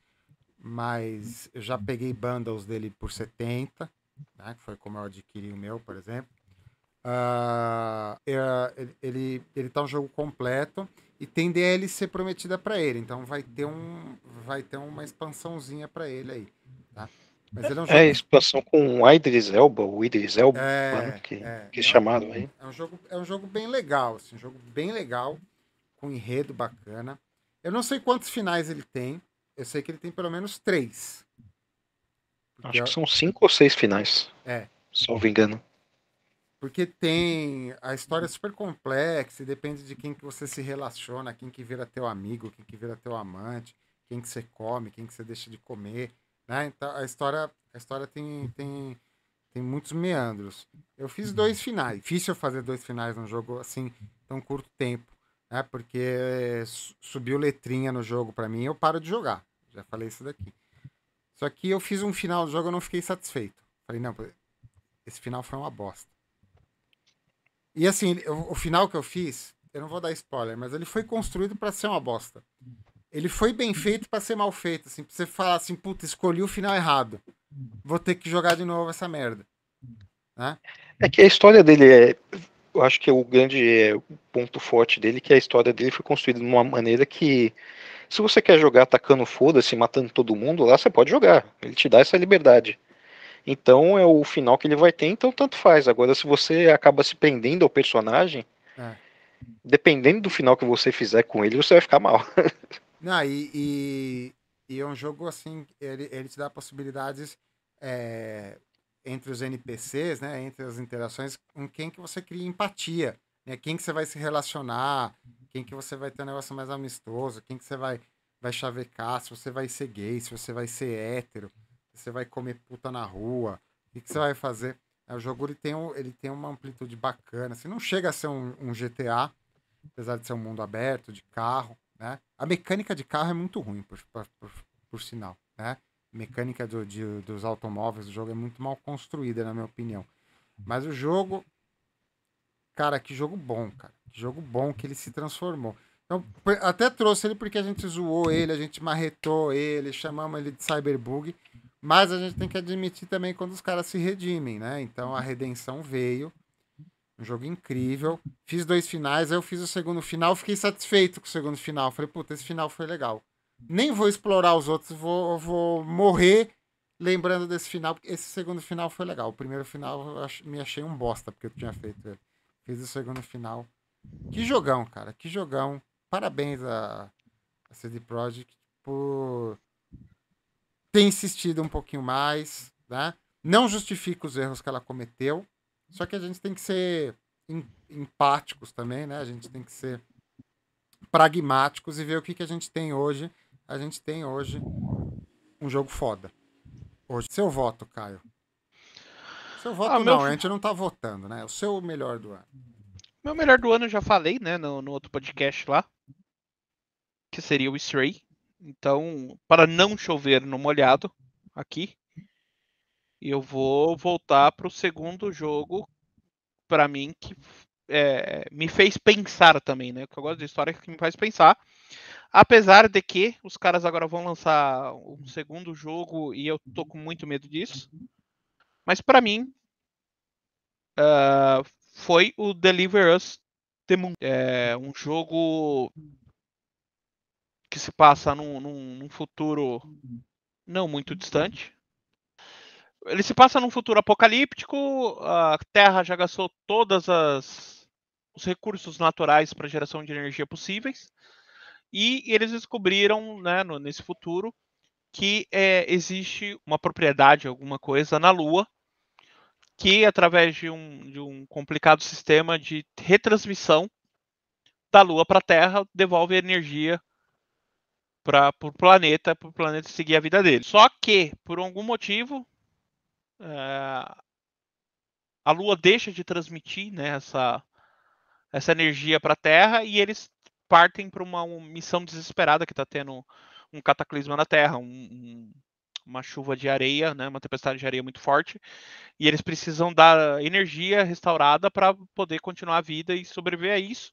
mas eu já peguei bundles dele por 70, né, que foi como eu adquiri o meu, por exemplo. Uh, ele, ele, ele tá um jogo completo e tem DLC prometida para ele, então vai ter um vai ter uma expansãozinha para ele aí. Mas ele é, um é, jogo...
é o com Idris Elba, o Idris Elba, é, que, é, que é chamado aí.
É um, jogo, é um jogo bem legal, assim, um jogo bem legal, com enredo bacana. Eu não sei quantos finais ele tem, eu sei que ele tem pelo menos três.
Acho eu... que são cinco ou seis finais. É. me engano.
Porque tem. A história é super complexa e depende de quem que você se relaciona, quem que vira teu amigo, quem que vira teu amante, quem que você come, quem que você deixa de comer. Né? Então, a história, a história tem, hum. tem, tem muitos meandros. Eu fiz dois finais. Difícil fazer dois finais num jogo assim, tão curto tempo. Né? Porque subiu letrinha no jogo para mim eu paro de jogar. Já falei isso daqui. Só que eu fiz um final do jogo eu não fiquei satisfeito. Falei, não, esse final foi uma bosta. E assim, o final que eu fiz, eu não vou dar spoiler, mas ele foi construído para ser uma bosta. Ele foi bem feito para ser mal feito, assim, pra você falar assim, puta, escolhi o final errado. Vou ter que jogar de novo essa merda. Né?
É que a história dele é. Eu acho que é o grande é, ponto forte dele que a história dele foi construída de uma maneira que. Se você quer jogar atacando foda-se, matando todo mundo, lá você pode jogar. Ele te dá essa liberdade. Então é o final que ele vai ter, então tanto faz. Agora, se você acaba se prendendo ao personagem, é. dependendo do final que você fizer com ele, você vai ficar mal. [laughs]
Não, e, e, e, é um jogo assim, ele, ele te dá possibilidades é, entre os NPCs, né? Entre as interações, com quem que você cria empatia, né? Quem que você vai se relacionar, quem que você vai ter um negócio mais amistoso, quem que você vai, vai chavecar, se você vai ser gay, se você vai ser hétero, se você vai comer puta na rua, o que, que você vai fazer? É, o jogo ele tem, ele tem uma amplitude bacana. Assim, não chega a ser um, um GTA, apesar de ser um mundo aberto, de carro, né? A mecânica de carro é muito ruim, por, por, por, por sinal. Né? A mecânica do, de, dos automóveis do jogo é muito mal construída, na minha opinião. Mas o jogo. Cara, que jogo bom, cara. Que jogo bom que ele se transformou. Então, até trouxe ele porque a gente zoou ele, a gente marretou ele, chamamos ele de cyberbug. Mas a gente tem que admitir também quando os caras se redimem, né? Então a redenção veio. Um jogo incrível. Fiz dois finais, aí eu fiz o segundo final, fiquei satisfeito com o segundo final. Falei, puta, esse final foi legal. Nem vou explorar os outros, vou, vou morrer lembrando desse final, porque esse segundo final foi legal. O primeiro final eu ach me achei um bosta, porque eu tinha feito ele. Fiz o segundo final. Que jogão, cara, que jogão. Parabéns a, a CD Projekt por ter insistido um pouquinho mais, né? Não justifica os erros que ela cometeu, só que a gente tem que ser empáticos também, né? A gente tem que ser pragmáticos e ver o que, que a gente tem hoje. A gente tem hoje um jogo foda. Hoje, seu voto, Caio. Seu voto ah, não, meu... a gente não tá votando, né? O seu melhor do ano.
Meu melhor do ano eu já falei, né, no, no outro podcast lá, que seria o Stray. Então, para não chover no molhado aqui, e eu vou voltar para o segundo jogo, para mim, que é, me fez pensar também, né? Que eu gosto de história que me faz pensar. Apesar de que os caras agora vão lançar um segundo jogo e eu tô com muito medo disso. Mas para mim, uh, foi o Deliver Us The Moon. É um jogo que se passa num, num, num futuro não muito distante ele se passa num futuro apocalíptico, a Terra já gastou todas as os recursos naturais para geração de energia possíveis e eles descobriram, né, no, nesse futuro, que é, existe uma propriedade, alguma coisa na Lua, que através de um, de um complicado sistema de retransmissão da Lua para a Terra devolve energia para o planeta, para o planeta seguir a vida dele. Só que, por algum motivo, eh, a Lua deixa de transmitir né, essa, essa energia para a Terra e eles partem para uma missão desesperada que está tendo um cataclisma na Terra, um, um, uma chuva de areia, né, uma tempestade de areia muito forte, e eles precisam da energia restaurada para poder continuar a vida e sobreviver a isso.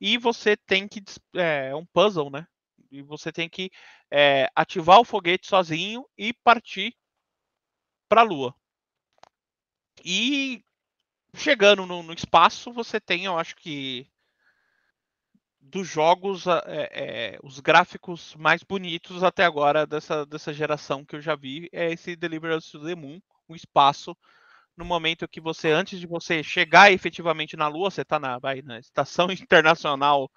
E você tem que eh, é um puzzle, né? E você tem que é, ativar o foguete sozinho e partir para a Lua. E chegando no, no, espaço, você tem, eu acho que dos jogos, é, é, os gráficos mais bonitos até agora dessa, dessa geração que eu já vi é esse Deliverance to the Moon, o espaço, no momento que você, antes de você chegar efetivamente na Lua, você está na, vai, na estação [laughs] internacional,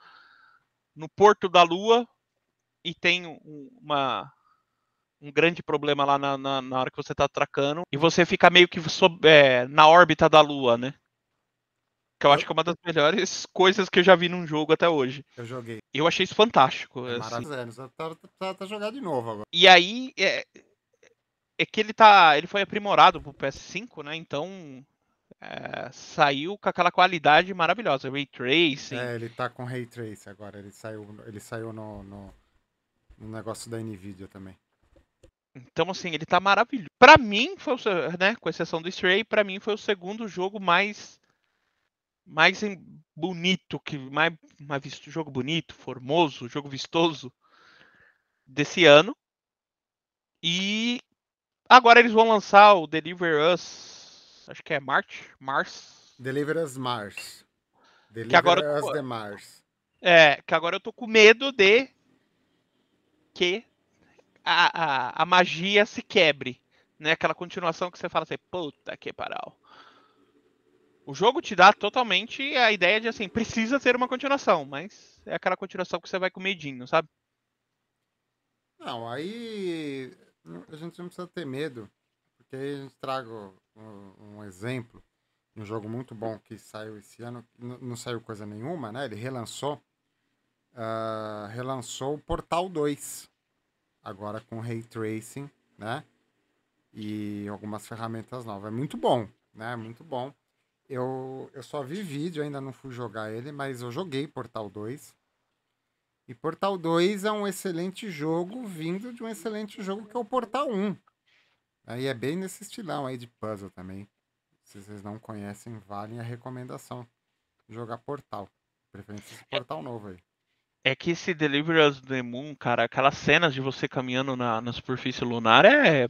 no porto da Lua, e tem uma, um grande problema lá na, na, na, hora que você tá atracando e você fica meio que sob, é, na órbita da Lua, né? Que eu acho que é uma das melhores coisas que eu já vi num jogo até hoje. Eu joguei. Eu achei isso fantástico. É assim.
Maravilhoso. Tá, tá, tá jogado de novo agora. E
aí, é, é que ele tá. Ele foi aprimorado pro PS5, né?
Então é, saiu com aquela qualidade maravilhosa. Ray Tracing. É, ele tá com Ray Tracing agora. Ele saiu, ele saiu no, no, no negócio da Nvidia também. Então, assim, ele tá maravilhoso. Para mim, foi o, né, com exceção do Stray,
para mim foi o segundo jogo mais mais bonito, que mais, mais visto, jogo bonito, formoso, jogo vistoso desse ano. E agora eles vão lançar o Deliver Us,
acho que é March, Mars. Deliver Us Mars. Deliver que agora Us tô, Mars.
É, que agora eu tô com medo de que a, a, a magia se quebre. Né? Aquela continuação que você fala assim, puta que paral. O jogo te dá totalmente a ideia de assim, precisa ter uma continuação, mas é aquela continuação que você vai com medinho, sabe? Não,
aí a gente não precisa ter medo, porque aí a gente traga um, um exemplo um jogo muito bom que saiu esse ano, não, não saiu coisa nenhuma, né? Ele relançou, uh, relançou o Portal 2 agora com ray tracing, né? E algumas ferramentas novas. É muito bom, né? Muito bom. Eu, eu só vi vídeo, ainda não fui jogar ele, mas eu joguei Portal 2. E Portal 2 é um excelente jogo, vindo de um excelente jogo que é o Portal 1. Aí é bem nesse estilão aí de puzzle também. Se vocês não conhecem, vale a recomendação. Jogar Portal. Preferência esse é. Portal novo aí.
É que esse Delivery of the Moon, cara, aquelas cenas de você caminhando na, na superfície lunar é.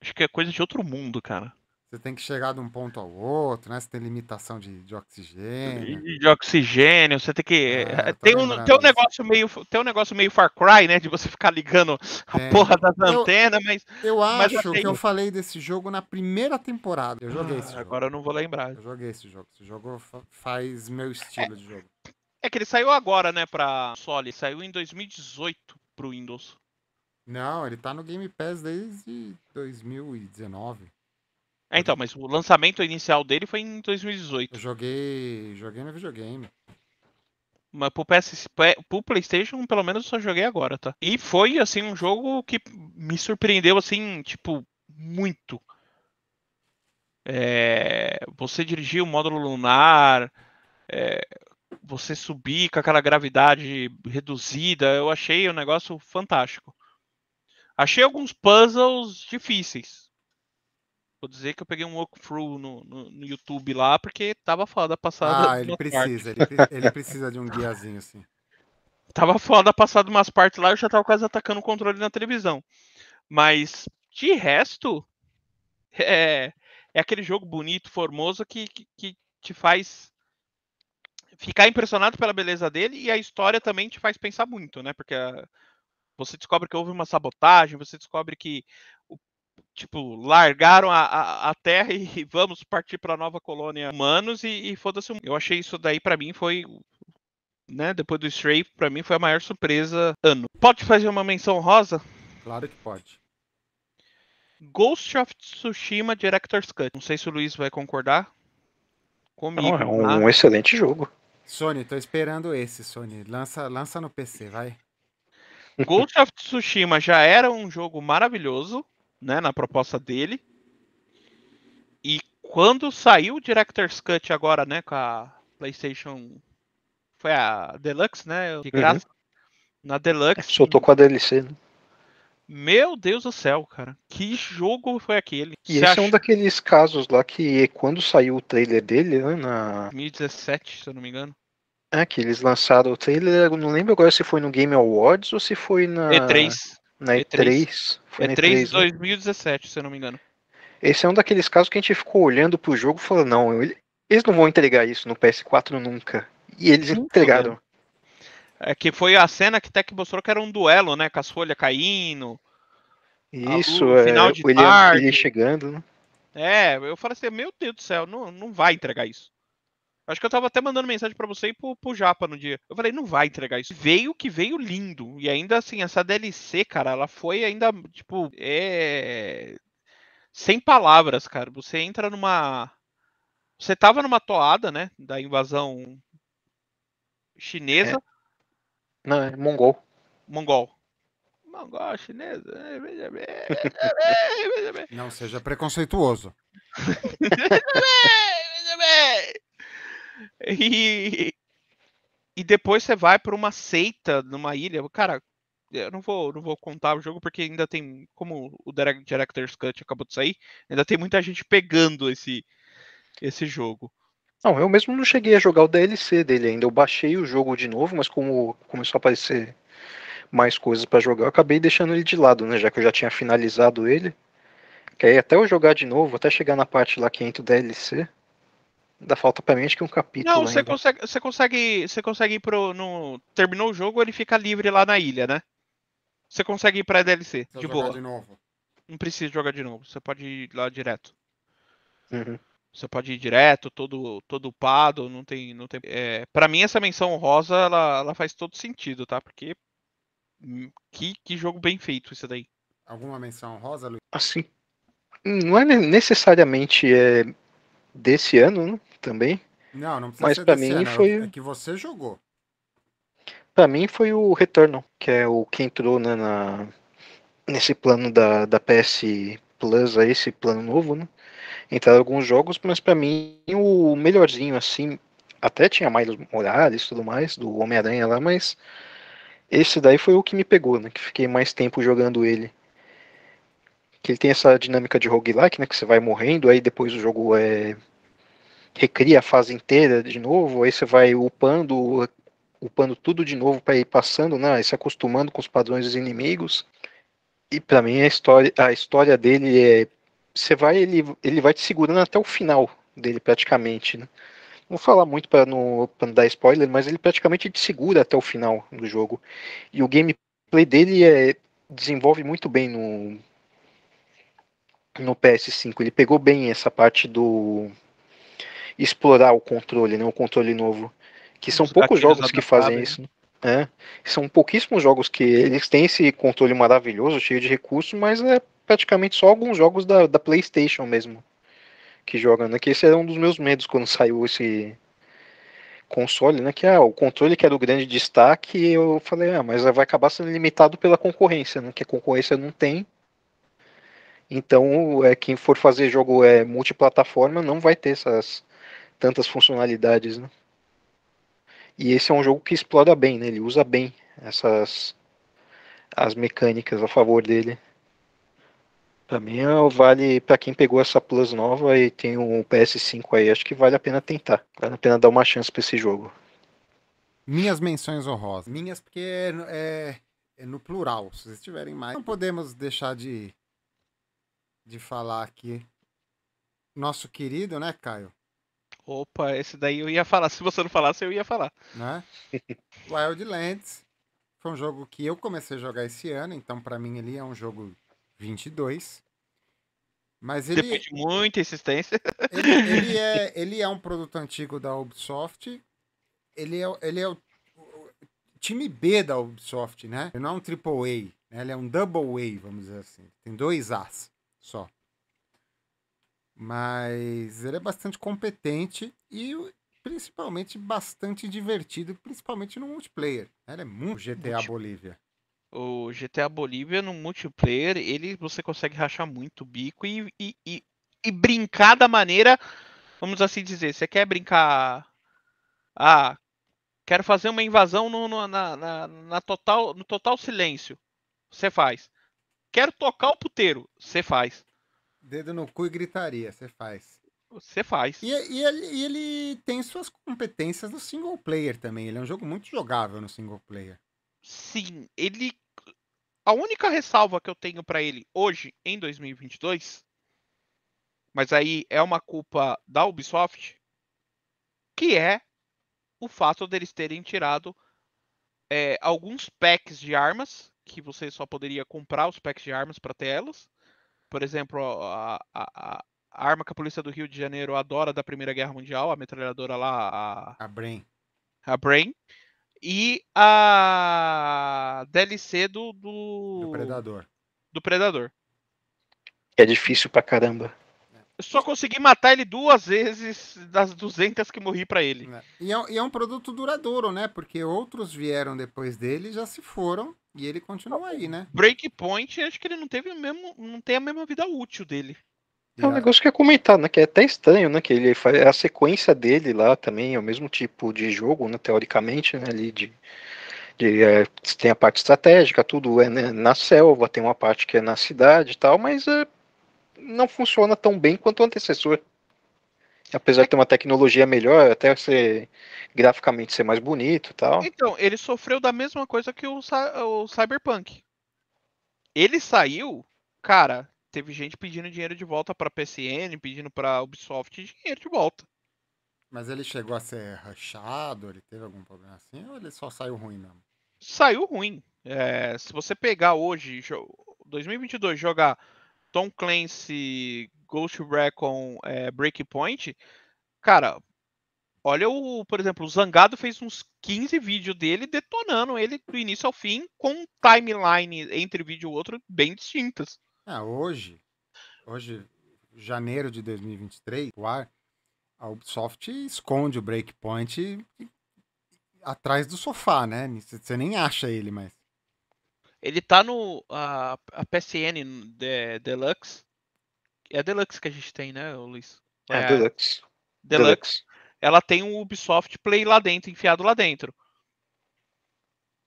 Acho que é coisa de outro mundo, cara.
Você tem que chegar de um ponto ao outro, né? Você tem limitação de, de oxigênio. De, de
oxigênio, você tem que. Ah, é, tem, um, tem, um negócio meio, tem um negócio meio Far Cry, né? De você ficar ligando a é. porra das eu, antenas, mas. Eu acho mas assim que eu
falei desse jogo na primeira temporada. Eu joguei ah, esse jogo. Agora eu não vou lembrar. Eu joguei esse jogo. Esse jogo faz meu estilo é. de jogo.
É que ele saiu agora, né, pra console. Saiu em 2018 pro Windows.
Não, ele tá no Game Pass desde 2019. É, então, mas o lançamento inicial dele foi em 2018. Eu joguei, joguei no videogame.
Mas pro, PS, pro PlayStation, pelo menos, eu só joguei agora, tá? E foi, assim, um jogo que me surpreendeu, assim, tipo, muito. É... Você dirigia o módulo lunar. É você subir com aquela gravidade reduzida, eu achei o um negócio fantástico. Achei alguns puzzles difíceis. Vou dizer que eu peguei um walkthrough no, no, no YouTube lá, porque tava foda passar. passada. Ah, ele precisa, ele, ele, precisa de um [laughs] guiazinho assim. Tava foda passado umas partes lá, eu já tava quase atacando o controle na televisão. Mas, de resto, é, é aquele jogo bonito, formoso, que, que, que te faz ficar impressionado pela beleza dele e a história também te faz pensar muito, né? Porque ah, você descobre que houve uma sabotagem, você descobre que tipo largaram a, a, a Terra [laughs] e vamos partir para a nova colônia humanos e, e foda-se. Eu achei isso daí para mim foi né, depois do Stray, para mim foi a maior surpresa ano. Pode fazer uma menção rosa? Claro que pode. Ghost of Tsushima
Director's Cut. Não sei se o Luiz vai concordar comigo. Não, é um, um excelente jogo. Sony, tô esperando esse, Sony. Lança, lança no PC, vai. Ghost of
Tsushima já era um jogo maravilhoso, né, na proposta dele. E quando saiu o Director's Cut agora, né, com a PlayStation foi a Deluxe, né, de uhum. graça.
Uhum. Na Deluxe. É, soltou com a DLC, né?
Meu Deus do céu, cara. Que jogo foi aquele? E esse acha? é
um daqueles casos lá que quando saiu o trailer dele, né, na
2017, se eu não me engano.
É que eles lançaram o trailer, não lembro agora se foi no Game Awards ou se foi na. E3. Na E3. E3. Foi E3, E3 de
2017, né? se eu não me engano.
Esse é um daqueles casos que a gente ficou olhando pro jogo e falou: não, eles não vão entregar isso no PS4 nunca. E eles entregaram. Mesmo.
É que foi a cena que até que mostrou que era um duelo, né? Com as folhas caindo.
Isso, luz, o é, final de ele, tarde. ele chegando, né?
É, eu falei assim, meu Deus do céu, não, não vai entregar isso. Acho que eu tava até mandando mensagem para você e pro, pro Japa no dia. Eu falei, não vai entregar isso. Veio que veio lindo. E ainda assim, essa DLC, cara, ela foi ainda, tipo, é. Sem palavras, cara. Você entra numa. Você tava numa toada, né? Da invasão chinesa. É. Não, é mongol. Mongol. Mongol, chinesa. É,
é, é, não seja preconceituoso. [laughs] E,
e depois você vai para uma seita numa ilha. Cara, eu não vou, não vou contar o jogo porque ainda tem, como o Director's Cut acabou de sair, ainda tem muita gente pegando esse, esse jogo.
Não, eu mesmo não cheguei a jogar o DLC dele ainda. Eu baixei o jogo de novo, mas como começou a aparecer mais coisas para jogar, eu acabei deixando ele de lado, né? Já que eu já tinha finalizado ele. Que aí até eu jogar de novo, até chegar na parte lá que entra o DLC, Dá falta pra mim acho que um capítulo. Não, você
consegue. Você consegue. Você consegue ir pro. No, terminou o jogo, ele fica livre lá na ilha, né? Você consegue ir pra DLC, de boa. De Não precisa jogar de novo. Você pode ir lá direto. Uhum. Você pode ir direto, todo todo upado, não tem. Não tem é, pra mim, essa menção rosa ela, ela faz todo sentido, tá? Porque. Hum, que, que
jogo bem feito isso daí. Alguma menção rosa, Luiz?
Assim. Não é necessariamente é, desse ano, né? também.
Não, não precisa mas ser pra mim é foi. É que você jogou.
Pra mim foi o Returnal, que é o que entrou né, na, nesse plano da, da PS Plus, aí, esse plano novo, né? Entraram alguns jogos, mas para mim o melhorzinho, assim, até tinha mais Morales e tudo mais, do Homem-Aranha lá, mas esse daí foi o que me pegou, né? Que fiquei mais tempo jogando ele. Que ele tem essa dinâmica de roguelike, né? Que você vai morrendo, aí depois o jogo é recria a fase inteira de novo, aí você vai upando, upando tudo de novo para ir passando, né? E se acostumando com os padrões dos inimigos. E para mim a história, a história dele é você vai ele, ele vai te segurando até o final dele praticamente, né? Não vou falar muito para não, pra não dar spoiler, mas ele praticamente te segura até o final do jogo. E o gameplay dele é, desenvolve muito bem no, no PS5. Ele pegou bem essa parte do explorar o controle, né, o controle novo. Que são poucos jogos que fazem isso. Né? É, são pouquíssimos jogos que eles têm esse controle maravilhoso, cheio de recursos, mas é praticamente só alguns jogos da, da PlayStation mesmo que jogam. Né? Que esse era um dos meus medos quando [laughs] saiu esse console, né? Que ah, o controle que era o grande destaque, eu falei, ah, mas vai acabar sendo limitado pela concorrência, né? Que a concorrência não tem. Então, é, quem for fazer jogo é multiplataforma não vai ter essas tantas funcionalidades, né? E esse é um jogo que explora bem, né? Ele usa bem essas as mecânicas a favor dele. Pra mim, é vale para quem pegou essa Plus nova e tem um PS5 aí, acho que vale a pena tentar. Vale a pena dar uma chance para esse jogo.
Minhas menções honrosas. Minhas porque é, é, no plural, se vocês tiverem mais. Não podemos deixar de de falar aqui nosso querido, né, Caio? Opa, esse daí eu ia falar. Se você não falasse, eu ia falar. Né? [laughs] Wildlands foi um jogo que eu comecei a jogar esse ano, então para mim ele é um jogo 22. Mas ele. Depois de muita insistência. [laughs] Ele, ele, é, ele é um produto antigo da Ubisoft. Ele é, ele é o, o time B da Ubisoft, né? Ele não é um triple A, né? ele é um double A, vamos dizer assim. Tem dois As só. Mas ele é bastante competente e principalmente bastante divertido, principalmente no multiplayer. Né? Ele é muito GTA
Bolívia. O GTA Bolívia no multiplayer, ele você consegue rachar muito o bico e, e, e, e brincar da maneira, vamos assim dizer, você quer brincar. Ah, quero fazer uma invasão no, no na, na, na, total, no total silêncio. Você
faz. Quero tocar o puteiro. Você faz. Dedo no cu e gritaria, você faz. Você faz. E, e, ele, e, ele, tem suas competências no single player também. Ele é um jogo muito jogável no single player. Sim, ele. A
única ressalva que eu tenho para ele hoje, em 2022, mas aí é uma culpa da Ubisoft, que é o fato deles terem tirado é, alguns packs de armas, que você só poderia comprar os packs de armas para ter elas por exemplo, a, a, a arma que a polícia do Rio de Janeiro adora da Primeira Guerra Mundial, a metralhadora lá, a. A Brain. A Brain. E a DLC do. Do, do Predador. Do Predador.
É difícil pra caramba.
Eu só
consegui matar ele duas vezes das 200 que morri para ele. É. E é, e é, um produto duradouro, né? Porque outros vieram depois dele e já se foram. E ele continua aí, né? Breakpoint, acho que ele não teve o mesmo, não tem a mesma vida útil dele.
É um negócio que é comentado, né? Que é até estranho, né? Que ele faz é a sequência dele lá também, é o mesmo tipo de jogo, né? Teoricamente, né? Ali de, de é, tem a parte estratégica, tudo é né, na selva, tem uma parte que é na cidade e tal, mas é, não funciona tão bem quanto o antecessor. Apesar de ter uma tecnologia melhor, até ser graficamente ser mais bonito tal.
Então, ele sofreu da mesma coisa que o, o Cyberpunk. Ele saiu, cara, teve gente pedindo dinheiro de volta para PCN, pedindo
para Ubisoft dinheiro de volta. Mas ele chegou a ser rachado, ele teve algum problema assim, ou ele só saiu ruim mesmo?
Saiu ruim.
É, se você pegar
hoje, 2022, jogar Tom Clancy, Ghost Recon é, Breakpoint, cara, olha o, por exemplo, o Zangado fez uns 15 vídeos dele detonando ele do início ao fim, com timeline entre
vídeo e outro bem distintas. Ah, hoje, hoje, janeiro de 2023, o ar, a Ubisoft esconde o Breakpoint atrás do sofá, né? Você nem acha ele, mas. Ele tá no.
A, a PSN de, Deluxe é a Deluxe que a gente tem, né, Luiz? É, é a Deluxe. Deluxe. Deluxe. Ela tem um Ubisoft Play lá dentro, enfiado lá dentro.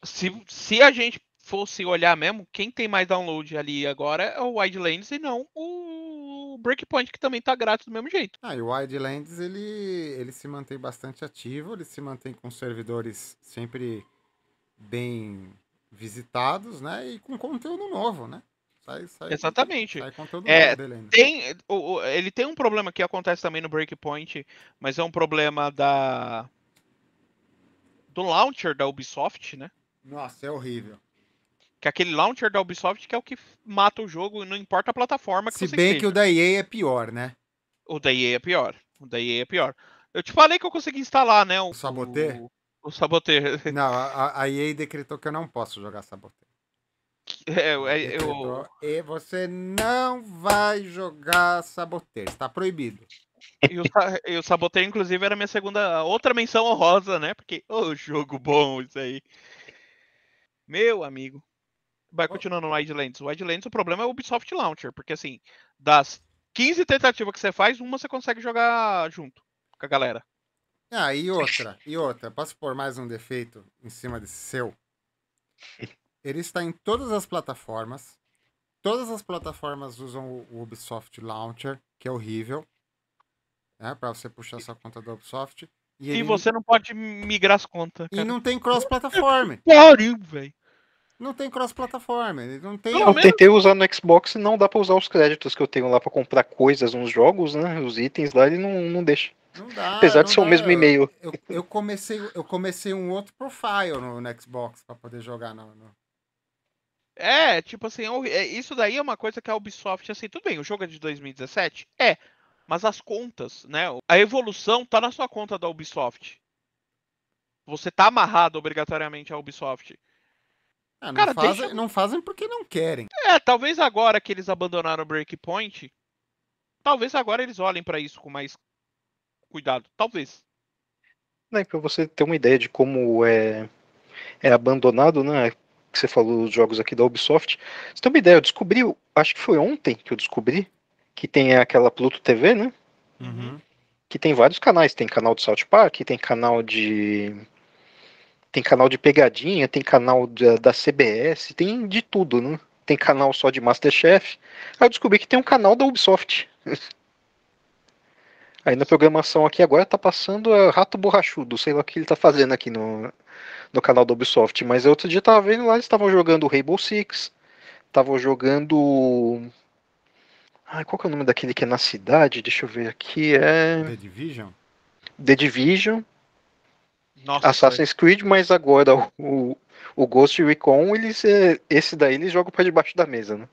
Se, se a gente fosse olhar mesmo, quem
tem mais download ali agora é o Wildlands e não
o
Breakpoint, que também tá grátis do mesmo jeito. Ah, e o Wildlands, ele, ele se mantém bastante ativo, ele se mantém com servidores sempre bem visitados, né? E com conteúdo novo, né?
Sai, sai,
Exatamente. Sai é, tem, o, o, ele tem um problema que acontece também no Breakpoint, mas é um problema da do launcher da Ubisoft, né? Nossa, é horrível. Que é aquele launcher da Ubisoft que é o que mata o jogo, não importa a plataforma que Se você bem esteja. que o da
EA é pior, né?
O da EA é pior. O da EA é pior. Eu te falei que eu consegui instalar, né? O, o Saboter? O,
o Não, [laughs] a, a EA decretou que eu não posso jogar Saboter. [laughs] É, é, eu... E você não vai jogar saboteiro, está
proibido. E o, e o saboteiro, inclusive, era minha segunda. Outra menção honrosa, né? Porque, ô, oh, jogo bom isso aí. Meu amigo. Vai continuando no Wildlands. O Wildlands, o problema é o Ubisoft Launcher, porque assim, das 15 tentativas que você faz,
uma você consegue jogar junto com a galera. Ah, e outra, e outra. Posso pôr mais um defeito em cima desse seu? [laughs] Ele está em todas as plataformas. Todas as plataformas usam o Ubisoft Launcher, que é horrível, né, para você puxar sua conta do Ubisoft. E, e ele... você não pode migrar as contas. Cara. E não tem cross-plataforma. [laughs] Pariu, velho. Não tem cross-plataforma. Não tem. Eu tentei
usar no Xbox e não dá pra usar os créditos que eu tenho lá pra comprar coisas nos jogos, né? Os itens lá, ele não, não deixa.
Não dá. Apesar não de ser dá. o mesmo e-mail. Eu, eu, comecei, eu comecei um outro profile no, no Xbox pra poder jogar no, no, é,
tipo assim, é é, isso daí é uma coisa que a Ubisoft, assim, tudo bem, o jogo é de 2017? É, mas as contas, né? A evolução tá na sua conta da Ubisoft. Você tá amarrado obrigatoriamente à Ubisoft. Ah, não, Cara, fazem, deixa...
não fazem porque não querem.
É, talvez agora que eles abandonaram o Breakpoint, talvez agora eles olhem para isso com mais cuidado. Talvez.
Né, para você ter uma ideia de como é, é abandonado, né? que você falou dos jogos aqui da Ubisoft. Você tem uma ideia, eu descobri, acho que foi ontem que eu descobri, que tem aquela Pluto TV, né? Uhum. Que tem vários canais, tem canal do South Park, tem canal de. Tem canal de pegadinha, tem canal da, da CBS, tem de tudo, né? Tem canal só de Masterchef. Aí eu descobri que tem um canal da Ubisoft. [laughs] Aí na programação aqui agora tá passando a é Rato Borrachudo, sei lá o que ele tá fazendo aqui no, no canal da Ubisoft, mas eu outro dia tava vendo lá, eles estavam jogando Rainbow Six, estavam jogando. Ai, qual que é o nome daquele que é na cidade? Deixa eu ver aqui. É.
The Division?
The Division. Nossa, Assassin's é. Creed, mas agora o, o Ghost Recon, eles, é, esse daí eles jogam para debaixo da mesa, né?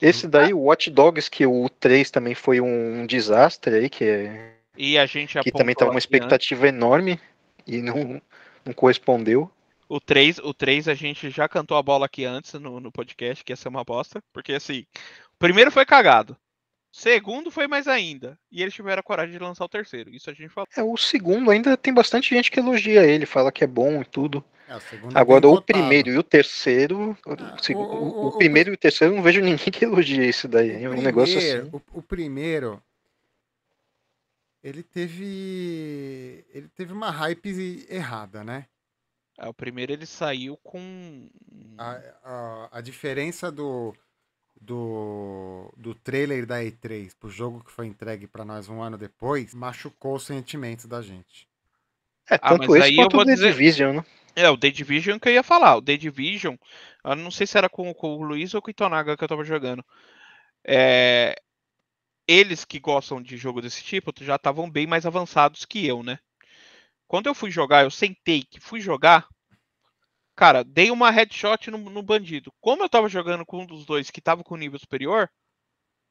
Esse hum. daí, o Watch Dogs, que o 3 também foi um desastre aí, que, é e a gente que também tava tá uma expectativa antes. enorme e não, não correspondeu.
O 3, o 3 a gente já cantou a bola aqui antes no, no podcast, que ia ser uma bosta. Porque assim, o primeiro foi cagado. segundo foi mais ainda. E eles tiveram a coragem de lançar o terceiro. Isso a gente falou.
É, o segundo ainda tem bastante gente que elogia ele, fala que é bom e tudo.
É, o é Agora, o botado.
primeiro e o terceiro. Ah, o, o, o, primeiro e o terceiro, não vejo ninguém que elogie isso daí. É um primeiro, negócio assim.
O, primeiro, ele teve ele teve uma hype errada, né? é o primeiro ele saiu com a, a, a, diferença do, do do trailer da E3 pro jogo que foi entregue para nós um ano depois machucou os sentimentos da gente. É ah, tanto ah, esse aí quanto o The dizer... Division, né?
É, o The Division que eu ia falar. O The Division, eu não sei se era com, com o Luiz ou com o Itonaga que eu tava jogando. É, eles que gostam de jogo desse tipo já estavam bem mais avançados que eu, né? Quando eu fui jogar, eu sentei que fui jogar. Cara, dei uma headshot no, no bandido. Como eu tava jogando com um dos dois que tava com nível superior,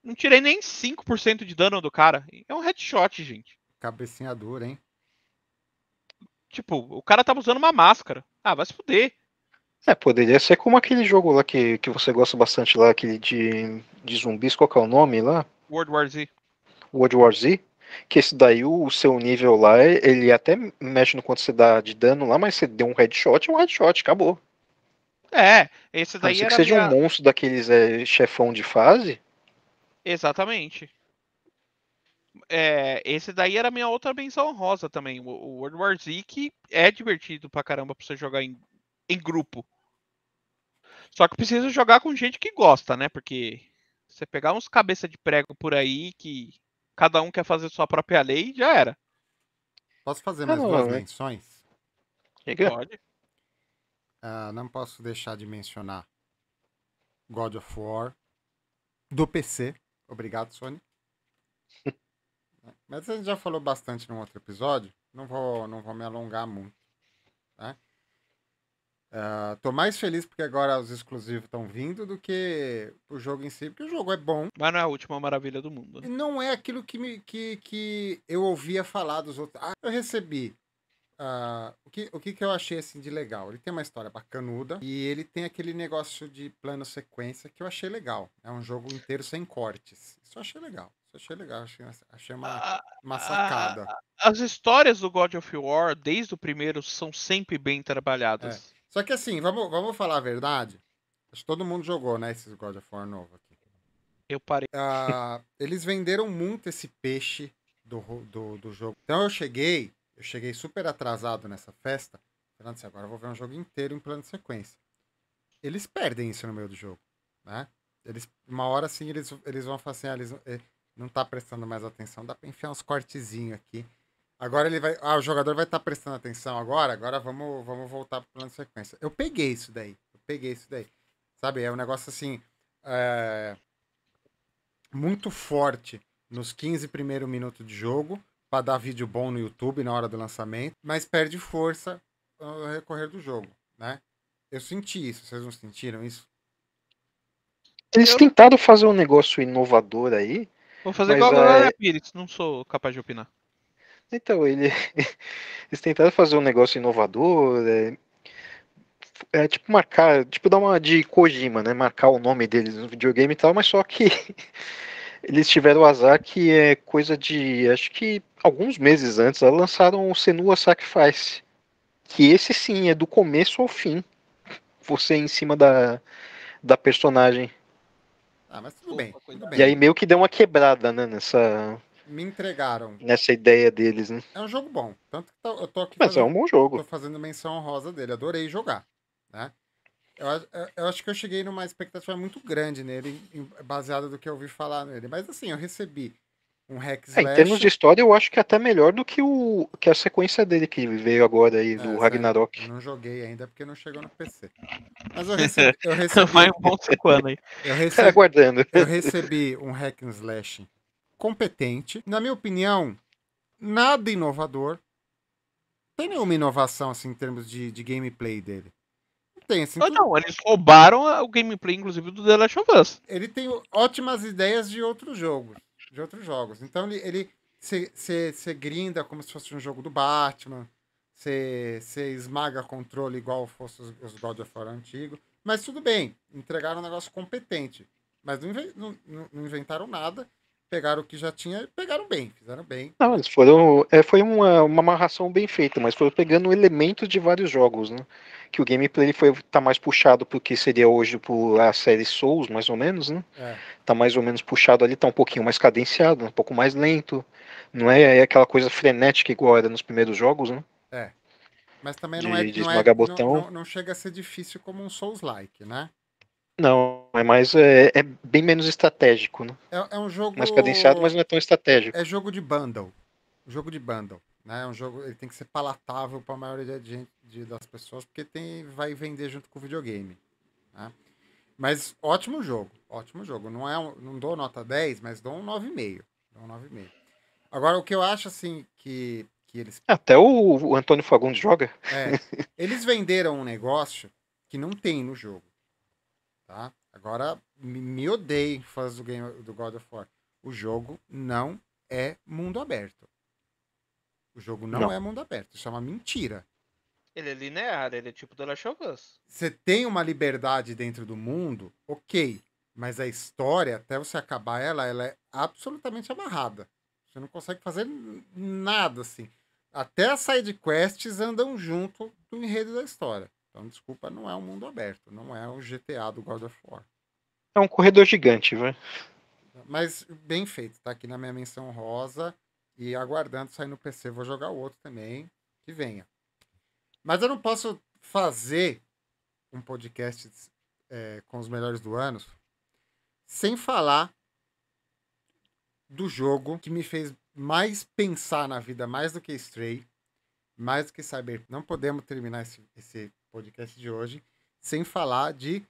não tirei nem 5% de dano do cara. É um headshot, gente. Cabecinha dura, hein? Tipo, o cara tava usando uma máscara. Ah, vai se fuder.
É, poderia ser como aquele jogo lá que, que você gosta bastante lá, aquele de, de zumbis, qual que é o nome lá? World War Z. World War Z? Que esse daí, o seu nível lá, ele até mexe no quanto você dá de dano lá, mas você deu um headshot, é um headshot, acabou. É,
esse daí. A não ser que seja minha...
um monstro daqueles é, chefão de fase.
Exatamente. É, esse daí era minha outra benção rosa também. O World War Z que é divertido pra caramba pra você jogar em, em grupo. Só que precisa jogar com gente que gosta, né? Porque você pegar uns cabeça de prego por aí que cada um quer fazer sua própria lei, já era. Posso fazer mais não, tá duas
menções? Que que pode. Uh, não posso deixar de mencionar God of War do PC. Obrigado, Sony. [laughs] Mas a gente já falou bastante num outro episódio. Não vou, não vou me alongar muito. Tá? Uh, tô mais feliz porque agora os exclusivos estão vindo do que o jogo em si, porque o jogo é bom. Mas não é a última maravilha do mundo. Né? Não é aquilo que, me, que, que eu ouvia falar dos outros. Ah, eu recebi. Uh, o, que, o que, que eu achei assim de legal? Ele tem uma história bacanuda e ele tem aquele negócio de plano sequência que eu achei legal. É um jogo inteiro sem cortes. Isso eu achei legal isso achei legal, achei, achei uma, ah, uma sacada. as histórias do God of War, desde o primeiro, são sempre bem trabalhadas. É. Só que assim, vamos, vamos falar a verdade. Acho que todo mundo jogou, né? Esses God of War novo aqui. Eu parei. Ah, eles venderam muito esse peixe do, do, do jogo. Então eu cheguei, eu cheguei super atrasado nessa festa. Falando assim, agora eu vou ver um jogo inteiro em plano de sequência. Eles perdem isso no meio do jogo, né? Eles, uma hora assim, eles, eles vão falar assim, ah, eles, eh, não tá prestando mais atenção, dá pra enfiar uns cortezinhos aqui. Agora ele vai. Ah, o jogador vai estar tá prestando atenção agora. Agora vamos, vamos voltar pro plano de sequência. Eu peguei isso daí. Eu peguei isso daí. Sabe? É um negócio assim. É... Muito forte nos 15 primeiros minutos de jogo. para dar vídeo bom no YouTube na hora do lançamento. Mas perde força no ah, recorrer do jogo, né? Eu senti isso. Vocês não sentiram isso?
Eles tentaram fazer um negócio inovador aí. Vou fazer mas, igual a né,
Pires,
não sou capaz de opinar.
Então, ele, [laughs] eles tentaram fazer um negócio inovador, é, é tipo marcar, tipo dar uma de Kojima, né? Marcar o nome deles no videogame e tal, mas só que [laughs] eles tiveram o azar que é coisa de, acho que alguns meses antes, lançaram o Senua Sacrifice, que esse sim é do começo ao fim, você em cima da, da personagem.
Ah, mas tudo bem, tudo bem. E aí meio
que deu uma quebrada, né, nessa
me entregaram.
Nessa ideia deles, né?
É um jogo bom. Tanto que tá, eu tô aqui. Mas é fazendo, é um bom jogo. Tô fazendo menção honrosa dele. Adorei jogar, né? Eu, eu, eu, acho que eu cheguei numa expectativa muito grande nele, baseada do que eu ouvi falar nele. Mas assim, eu recebi um hack slash. É, em termos de
história, eu acho que é até melhor do que, o, que a sequência dele que veio agora aí, do é,
Ragnarok. não joguei ainda porque não chegou no PC. Mas eu [laughs] recebi. Eu recebi Vai um bom sequando aí. Eu [laughs] recebi, aguardando. Eu recebi um hack slash competente. Na minha opinião, nada inovador. Tem nenhuma inovação assim em termos de, de gameplay dele. Não tem, assim. Não, ah, tudo... não, eles roubaram o gameplay, inclusive, do The Last of Us. Ele tem ótimas ideias de outros jogos. De outros jogos. Então ele, ele se, se, se grinda como se fosse um jogo do Batman. Você esmaga controle igual fosse os, os God of War antigos. Mas tudo bem, entregaram um negócio competente. Mas não, não, não inventaram nada pegaram o que já tinha pegaram bem, fizeram bem.
Não, ah, eles foram. É, foi uma, uma amarração bem feita, mas foram pegando elementos de vários jogos, né? Que o gameplay foi tá mais puxado pro que seria hoje por a série Souls, mais ou menos, né? É. Tá mais ou menos puxado ali, tá um pouquinho mais cadenciado, um pouco mais lento. Não é, é aquela coisa frenética igual era nos primeiros jogos, né?
É. Mas também não de, é, de não, é não, não, não chega a ser difícil como um Souls-like, né?
Não, é mais é, é bem menos estratégico, né? É, é, um jogo mais cadenciado, mas não é tão estratégico. É
jogo de bundle, jogo de bundle, né? É um jogo ele tem que ser palatável para a maioria de, gente, de, das pessoas porque tem vai vender junto com o videogame, né? Mas ótimo jogo, ótimo jogo. Não é um, não dou nota 10, mas dou um 9,5. Dou um 9,5. Agora o que eu acho assim que que eles é, Até o, o Antônio Fagundes joga. É, eles venderam um negócio que não tem no jogo Tá? Agora, me odeiem fãs do, game, do God of War. O jogo não é mundo aberto. O jogo não, não. é mundo aberto. Isso é uma mentira.
Ele é linear, ele é tipo The Last of Us.
Você tem uma liberdade dentro do mundo, ok. Mas a história, até você acabar ela, ela é absolutamente amarrada. Você não consegue fazer nada assim. Até as sidequests quests andam junto do enredo da história. Então, desculpa, não é um mundo aberto, não é um GTA do God of War.
É um corredor gigante, vai.
Mas bem feito, tá aqui na minha menção rosa. E aguardando sair no PC, vou jogar o outro também, que venha. Mas eu não posso fazer um podcast é, com os melhores do ano sem falar do jogo que me fez mais pensar na vida, mais do que Stray, mais do que saber. Não podemos terminar esse, esse podcast de hoje, sem falar de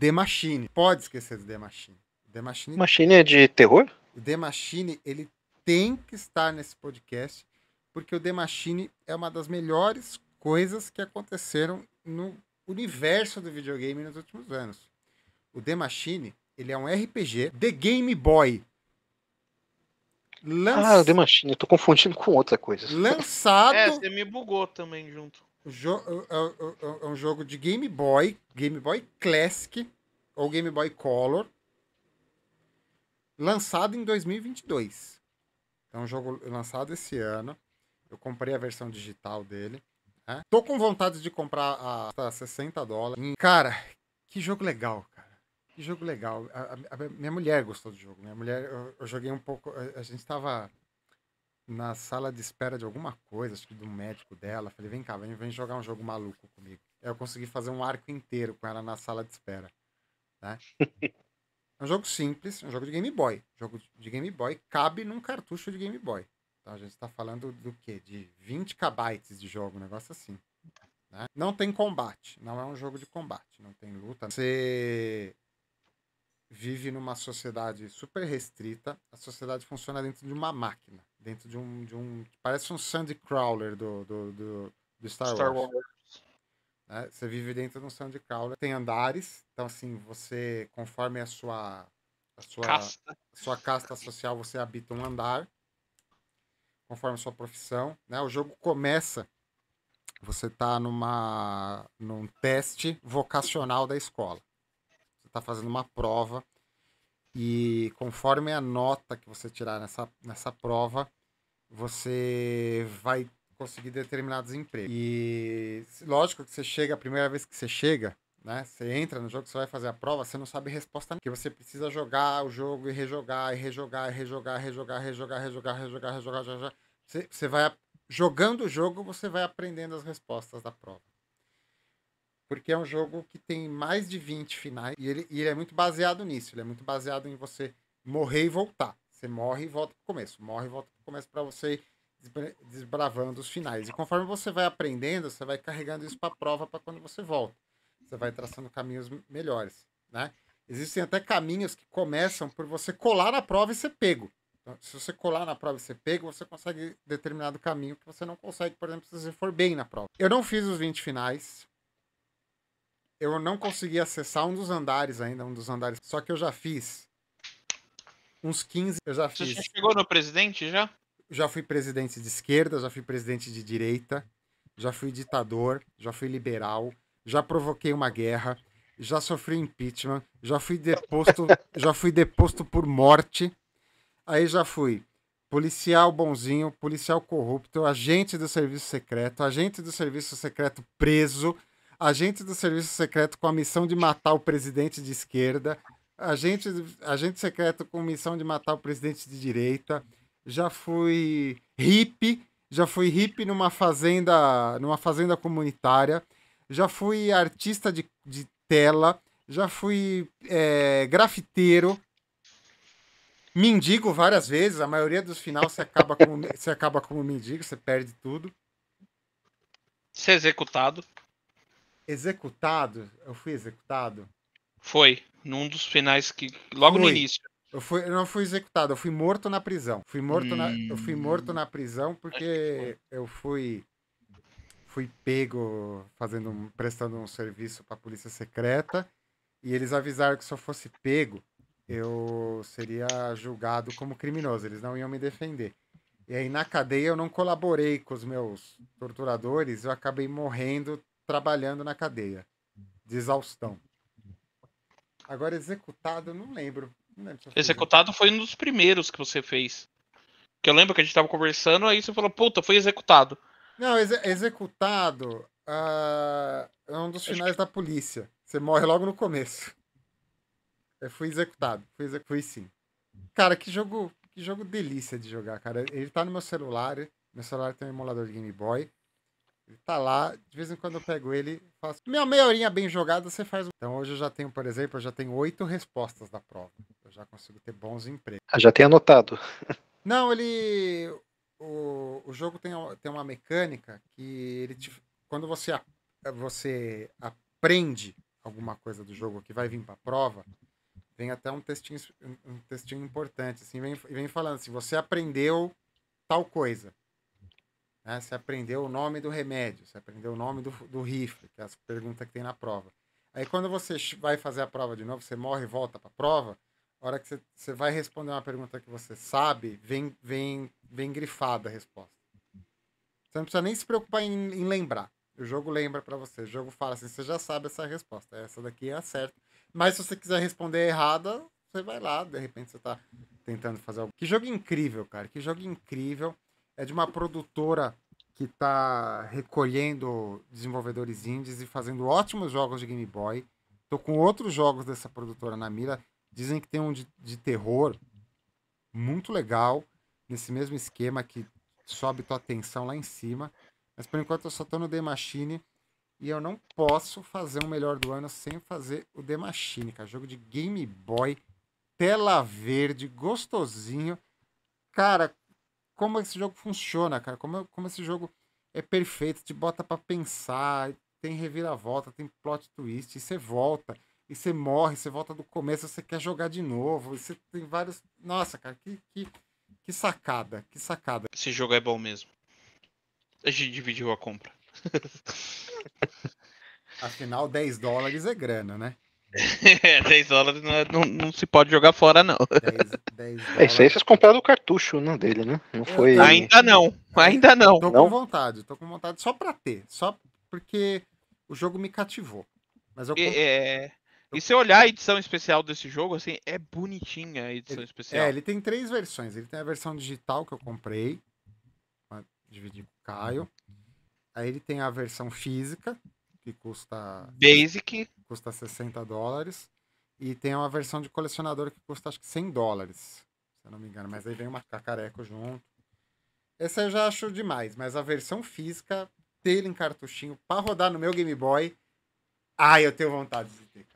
The Machine. Pode esquecer de The Machine. The Machine. Machine
é de terror?
O The Machine, ele tem que estar nesse podcast, porque o The Machine é uma das melhores coisas que aconteceram no universo do videogame nos últimos anos. O The Machine, ele é um RPG The Game Boy. Lanç... Ah, The Machine, eu tô confundindo com outra coisa. Lançado.
É, você me bugou também junto.
É, é, é um jogo de Game Boy, Game Boy Classic ou Game Boy Color, lançado em 2022. É um jogo lançado esse ano. Eu comprei a versão digital dele. Né? Tô com vontade de comprar a, a 60 dólares. Cara, que jogo legal, cara. Que jogo legal. A, a, minha mulher gostou do jogo. Minha mulher, eu, eu joguei um pouco. A, gente tava na sala de espera de alguma coisa, acho que do médico dela. Falei, vem cá, vem, vem jogar um jogo maluco comigo. Eu consegui fazer um arco inteiro com ela na sala de espera. Né? É um jogo simples, é um jogo de Game Boy. Jogo de Game Boy cabe num cartucho de Game Boy. Então a gente está falando do quê? De 20 KB de jogo, um negócio assim. Né? Não tem combate, não é um jogo de combate, não tem luta. Você vive numa sociedade super restrita. A sociedade funciona dentro de uma máquina, dentro de um. De um parece um Sandcrawler do, do, do, do Star, Star, Wars. Wars. Né? Você vive dentro de um Sandcrawler. Tem andares, então, assim, você, conforme a sua. A sua casta. A sua casta social, você habita um andar, conforme a sua profissão. Né? O jogo começa. Você está numa, num teste vocacional da escola está fazendo uma prova e conforme a nota que você tirar nessa, nessa prova, você vai conseguir determinados empregos. E lógico que você chega, a primeira vez que você chega, né? Você entra no jogo, você vai fazer a prova, você não sabe resposta porque você precisa jogar o jogo e rejogar, e rejogar, e rejogar, rejogar, rejogar, rejogar, rejogar, rejogar, rejogar. Você, você vai jogando o jogo, você vai aprendendo as respostas da prova porque é um jogo que tem mais de 20 finais e ele, e ele é muito baseado nisso. Ele é muito baseado em você morrer e voltar. Você morre e volta pro começo, morre e volta pro começo para você desbravando os finais. E conforme você vai aprendendo, você vai carregando isso para prova para quando você volta. Você vai traçando caminhos melhores, né? Existem até caminhos que começam por você colar na prova e ser pego. Então, se você colar na prova e ser pego, você consegue determinado caminho que você não consegue, por exemplo, se você for bem na prova. Eu não fiz os 20 finais, eu não consegui acessar um dos andares ainda, um dos andares. Só que eu já fiz. Uns 15 eu já fiz. Você chegou no presidente já? Já fui presidente de esquerda, já fui presidente de direita, já fui ditador, já fui liberal, já provoquei uma guerra, já sofri impeachment, já fui deposto, [laughs] já fui deposto por morte. Aí já fui policial bonzinho, policial corrupto, agente do serviço secreto, agente do serviço secreto preso, agente do serviço secreto com a missão de matar o presidente de esquerda, agente, agente secreto com missão de matar o presidente de direita, já fui hippie, já fui hippie numa fazenda, numa fazenda comunitária, já fui artista de, de tela, já fui é, grafiteiro, mendigo várias vezes, a maioria dos finais você acaba como, você acaba como mendigo, você perde tudo. Ser executado executado? Eu fui executado?
Foi, num dos finais que. Logo fui. no início.
Eu, fui, eu não fui executado, eu fui morto na prisão. Fui morto hum... na, eu fui hum. morto na prisão porque eu fui fui pego fazendo prestando um serviço para a polícia secreta e eles avisaram que se eu fosse pego eu seria julgado como criminoso eles não iam me defender e aí na cadeia eu não colaborei com os meus torturadores eu acabei morrendo trabalhando na cadeia, de exaustão. Agora, executado, não lembro. Não lembro executado foi um
dos primeiros que você fez. Que eu lembro que a gente tava conversando, aí você falou, puta, foi executado.
Não, ex executado uh, é um dos finais que... da polícia. Você morre logo no começo. Eu fui executado, fui, exec... fui sim. Cara, que jogo, que jogo delícia de jogar, cara. Ele tá no meu celular, meu celular tem um emulador de Game Boy tá lá, de vez em quando eu pego ele faço. Minha meia horinha bem jogada, você faz. Então hoje eu já tenho, por exemplo, eu já tenho oito respostas da prova. Eu já consigo ter bons empregos. Ah, já tem anotado. [laughs] Não, ele. O, o jogo tem, tem uma mecânica que ele te... quando você, você aprende alguma coisa do jogo que vai vir para a prova, vem até um textinho, um textinho importante, assim, vem, vem falando assim, você aprendeu tal coisa. Né? Você aprendeu o nome do remédio, você aprendeu o nome do, do rifle, que é a pergunta que tem na prova. Aí quando você vai fazer a prova de novo, você morre e volta para a prova, a hora que você, você vai responder uma pergunta que você sabe, vem, vem, vem grifada a resposta. Você não precisa nem se preocupar em, em lembrar. O jogo lembra para você. O jogo fala assim: você já sabe essa resposta. Essa daqui é a certa. Mas se você quiser responder errada, você vai lá. De repente você tá tentando fazer algo. Que jogo incrível, cara. Que jogo incrível é de uma produtora que está recolhendo desenvolvedores indies e fazendo ótimos jogos de Game Boy. Tô com outros jogos dessa produtora na mira. Dizem que tem um de, de terror muito legal, nesse mesmo esquema que sobe tua atenção lá em cima. Mas por enquanto eu só tô no The Machine e eu não posso fazer um melhor do ano sem fazer o The Machine, cara. Jogo de Game Boy, tela verde, gostosinho. Cara, como esse jogo funciona, cara. Como, como esse jogo é perfeito, te bota para pensar, tem reviravolta, tem plot twist, e você volta, e você morre, você volta do começo, você quer jogar de novo, você tem vários. Nossa, cara, que, que, que sacada, que
sacada. Esse jogo é bom mesmo. A gente dividiu a compra.
[laughs] Afinal, 10 dólares é grana, né? É, 10 dólares não, é- não, não, se pode jogar fora, não. 10, 10 é isso
aí, vocês compraram o cartucho não, né, dele, né? Não foi... Ainda não, ainda não. Tô não? com
vontade, tô com vontade só pra ter. Só porque o jogo me cativou. Mas eu... É... E se olhar a edição especial desse
jogo, assim, é bonitinha a edição ele, especial. É, ele
tem três versões. Ele tem a versão digital que eu comprei, dividi com o Caio. Aí ele tem a versão física, que custa. Basic. Que custa 60 dólares. E tem uma versão de colecionador que custa acho que 100 dólares, se eu não me engano. Mas aí vem uma cacareco junto. Essa eu já acho demais, mas a versão física, dele em cartuchinho, para rodar no meu Game Boy, ai, eu tenho vontade de ter,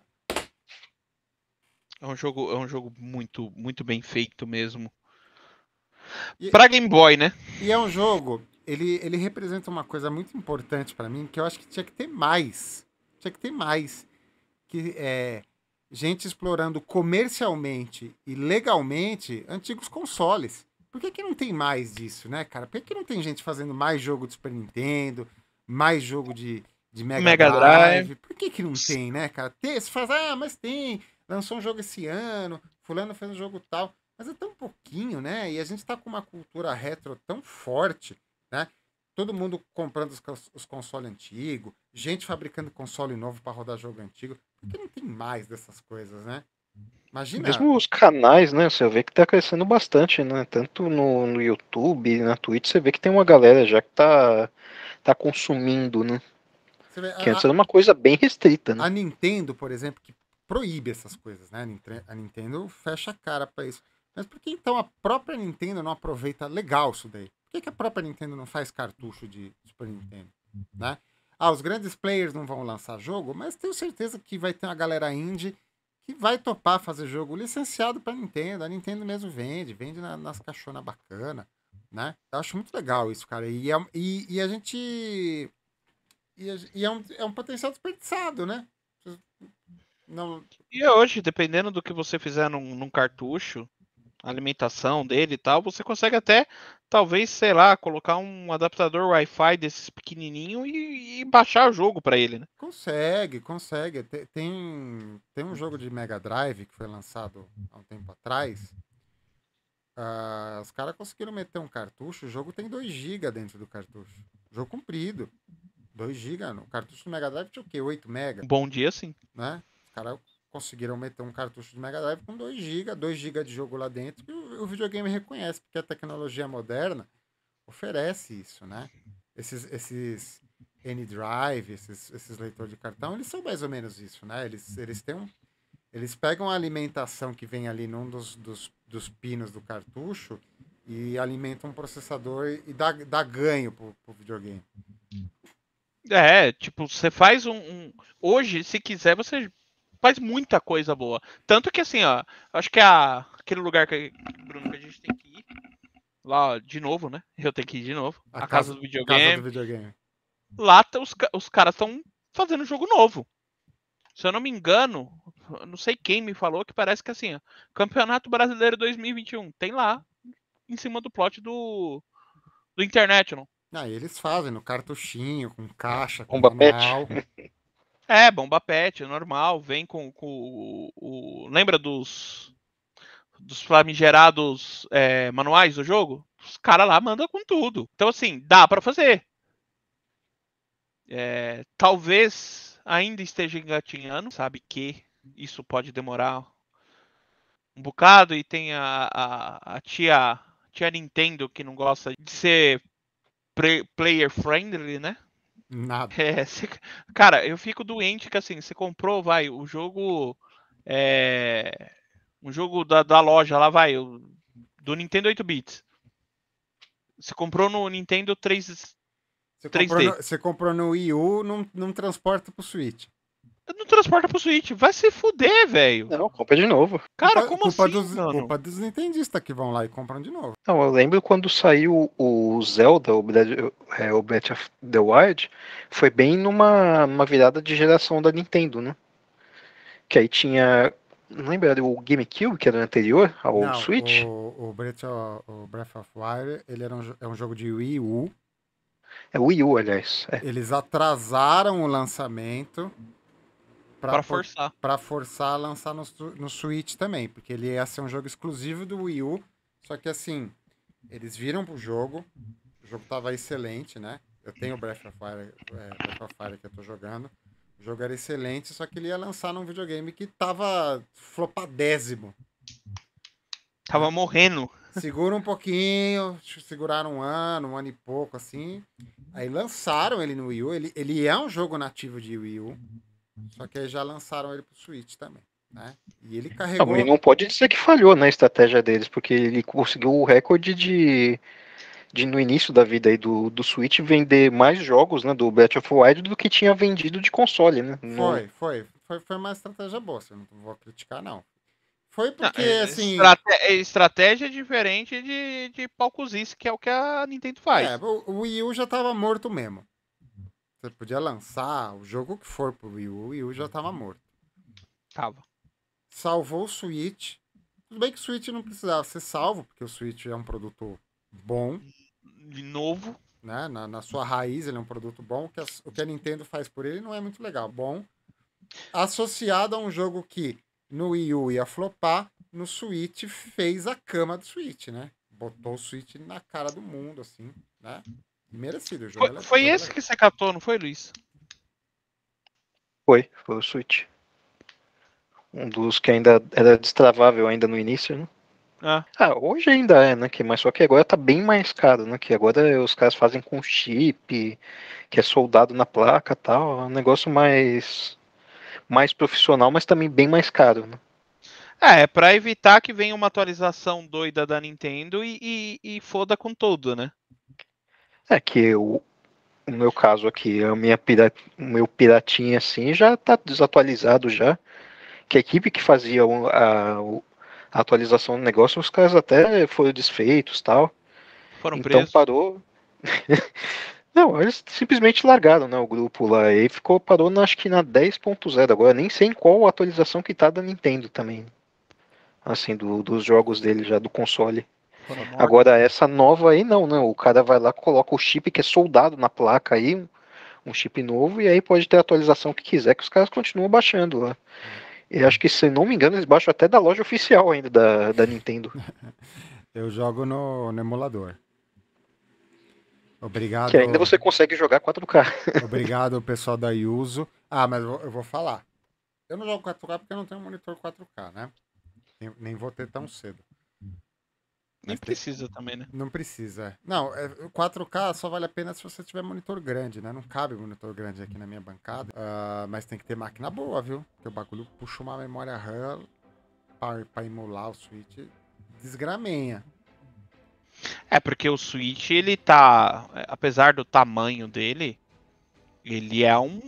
É um jogo, é um jogo muito, muito bem feito mesmo. E, pra Game Boy, né? E é um jogo ele, ele representa uma coisa muito importante para mim, que eu acho que tinha que ter mais. Tinha que ter mais. Que é gente explorando comercialmente e legalmente antigos consoles. Por que, que não tem mais disso, né, cara? Por que, que não tem gente fazendo mais jogo de Super Nintendo, mais jogo de, de Mega, Mega Drive? Drive? Por que, que não tem, né, cara? Tem, se faz, assim, ah, mas tem, lançou um jogo esse ano, fulano fez um jogo tal. Mas é tão pouquinho, né? E a gente tá com uma cultura retro tão forte né? Todo mundo comprando os, os consoles antigos, gente fabricando console novo para rodar jogo antigo. Porque não tem mais dessas coisas, né? Imagina. Mesmo
os canais, né? Você vê que tá crescendo bastante, né? Tanto no, no YouTube, na Twitch, você vê que tem uma galera já que tá, tá consumindo, né?
Vê, que a, antes era uma coisa bem restrita, né? A Nintendo, por exemplo, que proíbe essas coisas, né? A Nintendo fecha a cara para isso. Mas por que então a própria Nintendo não aproveita legal isso daí? que, que a própria Nintendo não faz cartucho de Super Nintendo? Uhum. Né? Ah, os grandes players não vão lançar jogo, mas tenho certeza que vai ter uma galera indie que vai topar fazer jogo licenciado para Nintendo. A Nintendo mesmo vende, vende na, nas caixona bacana, né? Eu acho muito legal isso, cara. E, é, e, e a gente. E, e, é, um, é um potencial desperdiçado, né? Não... E é hoje, dependendo do que
você fizer num, num cartucho, alimentação dele e tal, você consegue até, talvez, sei lá, colocar um adaptador Wi-Fi desses pequenininho e, e baixar o jogo para ele, né?
Consegue, consegue. Tem, tem um jogo de Mega Drive que foi lançado há um tempo atrás. Ah, os caras conseguiram meter um cartucho, o jogo tem 2 GB dentro do cartucho. Jogo comprido. 2 GB. O cartucho do Mega Drive tinha o quê? 8 MB? Bom dia, sim. Né? Os caras conseguiram meter um cartucho de Mega Drive com 2 GB, 2 GB de jogo lá dentro, que o, o, videogame reconhece, porque a tecnologia moderna oferece isso, né? Esses, esses N-Drive, esses, esses leitores de cartão, eles são mais ou menos isso, né? Eles, eles têm um, Eles pegam a alimentação que vem ali num dos, dos, dos pinos do cartucho e alimentam um processador e dá, dá ganho pro, pro videogame.
É, tipo, você faz um, um, Hoje, se quiser, você faz muita coisa boa. Tanto que assim, ó, acho que é a, aquele lugar que, Bruno, que a gente tem que ir. Lá, ó, de novo, né? Eu tenho que ir de novo. A, a casa, casa, do casa, do videogame. Lá os, os caras estão fazendo jogo novo. Se eu não me engano, não sei quem me falou que parece que assim, ó, Campeonato Brasileiro 2021, tem lá em cima do plot do do internet não Ah, eles fazem no cartuchinho, com caixa, com Bomba manual. [laughs] É, bomba pet, é normal, vem com, com o, o, Lembra dos. Dos flamigerados é, manuais do jogo? Os caras lá mandam com tudo. Então, assim, dá para fazer. É, talvez ainda esteja engatinhando, sabe que isso pode demorar um bocado e tem a, a, a tia, tia Nintendo que não gosta de ser player friendly, né? Nada. É, cê... Cara, eu fico doente que assim, você comprou, vai, o jogo. É... Um jogo da, da loja lá, vai, do Nintendo 8 bits. Você comprou no Nintendo 3. Você comprou, d No, você
comprou no Wii U, não, não transporta pro Switch. Não transporta pro Switch. Vai se fuder, velho. Não, compra de novo. Cara, culpa, como culpa assim? Dos, mano? Culpa dos nintendistas que vão lá e compram de novo. Não, eu lembro quando saiu
o Zelda, o Breath, é, o Breath of the Wild, foi bem numa, numa virada de geração da Nintendo, né? Que aí tinha. Não lembro, era o GameCube, que era anterior ao não, Switch?
O, o, Breath of, o Breath of Wild, ele era um, é um jogo de Wii U. É Wii U, aliás. É. Eles atrasaram o lançamento para forçar. Para forçar a lançar no, no Switch também, porque ele ia ser um jogo exclusivo do Wii U. Só que assim, eles viram pro jogo, o jogo tava excelente, né? Eu tenho Breath of Fire, é, Breath of Fire que eu tô jogando. O jogo era excelente, só que ele ia lançar num videogame que tava flopadésimo. Tava morrendo. Segura um pouquinho, seguraram um ano, um ano e pouco, assim. Aí lançaram ele no Wii U. Ele, ele é um jogo nativo de Wii U. Só que aí já lançaram ele pro Switch também. Né? E ele carregou. Não, não
pode dizer que falhou na estratégia deles, porque ele conseguiu o recorde de, de no início da vida aí do, do Switch vender mais jogos né, do Breath of Wild do que tinha vendido de console, né? No... Foi,
foi, foi, foi uma estratégia boa, assim, eu não vou criticar, não. Foi porque, não, é, é assim. Estratégia, estratégia diferente de, de palcozice, que é o que a Nintendo faz. É, o Wii U já tava morto mesmo. Você podia lançar o jogo que for pro Wii U, o Wii U já tava uhum. morto. Tava. Salvou o Switch. Tudo bem que o Switch não precisava ser salvo, porque o Switch é um produto bom. De novo. Né? Na, na sua raiz, ele é um produto bom. O que, a, o que a Nintendo faz por ele não é muito legal. Bom. Associado a um jogo que no Wii U ia flopar, no Switch fez a cama do Switch, né? Botou o Switch na cara do mundo, assim, né? Merecido, Foi, é foi, foi esse é que você catou, não foi, Luiz?
Foi, foi o Switch. Um dos que ainda era destravável ainda no início, né? Ah. ah. hoje ainda é, né? Que, mas só que agora tá bem mais caro, né? Que agora os caras fazem com chip, que é soldado na placa tal. É um negócio mais, mais profissional, mas também bem mais caro, né? É,
é pra evitar que venha uma atualização doida da Nintendo e, e, e foda com todo, né?
É que eu, no meu caso aqui, a minha pira, o meu piratinha assim já tá desatualizado já. Que a equipe que fazia a, a atualização do negócio, os caras até foram desfeitos tal. Foram então presos. parou. [laughs] Não, eles simplesmente largaram né, o grupo lá e ficou, parou na, acho que na 10.0 agora, nem sei em qual atualização que tá da Nintendo também. Assim, do, dos jogos dele já, do console. Agora, essa nova aí não, né? O cara vai lá, coloca o chip que é soldado na placa aí, um chip novo, e aí pode ter a atualização que quiser, que os caras continuam baixando lá. E acho que, se não me engano, eles baixam até da loja
oficial ainda da, da Nintendo. [laughs] Eu jogo no, no emulador. Obrigado. Que ainda você
consegue jogar
4K. [laughs] Obrigado, pessoal da Yuso. Ah, mas eu vou falar. Eu não jogo 4K porque eu não tenho monitor 4K, né? Nem, nem vou ter tão cedo. Nem precisa também, né? Não precisa. É. Não, é, 4K só vale a pena se você tiver monitor grande, né? Não cabe monitor grande aqui na minha bancada. Uh, mas tem que ter máquina boa, viu? Porque o bagulho puxa uma memória RAM para emular o Switch. Desgramenha.
É, porque o Switch, ele tá. É, apesar do tamanho dele, ele é um,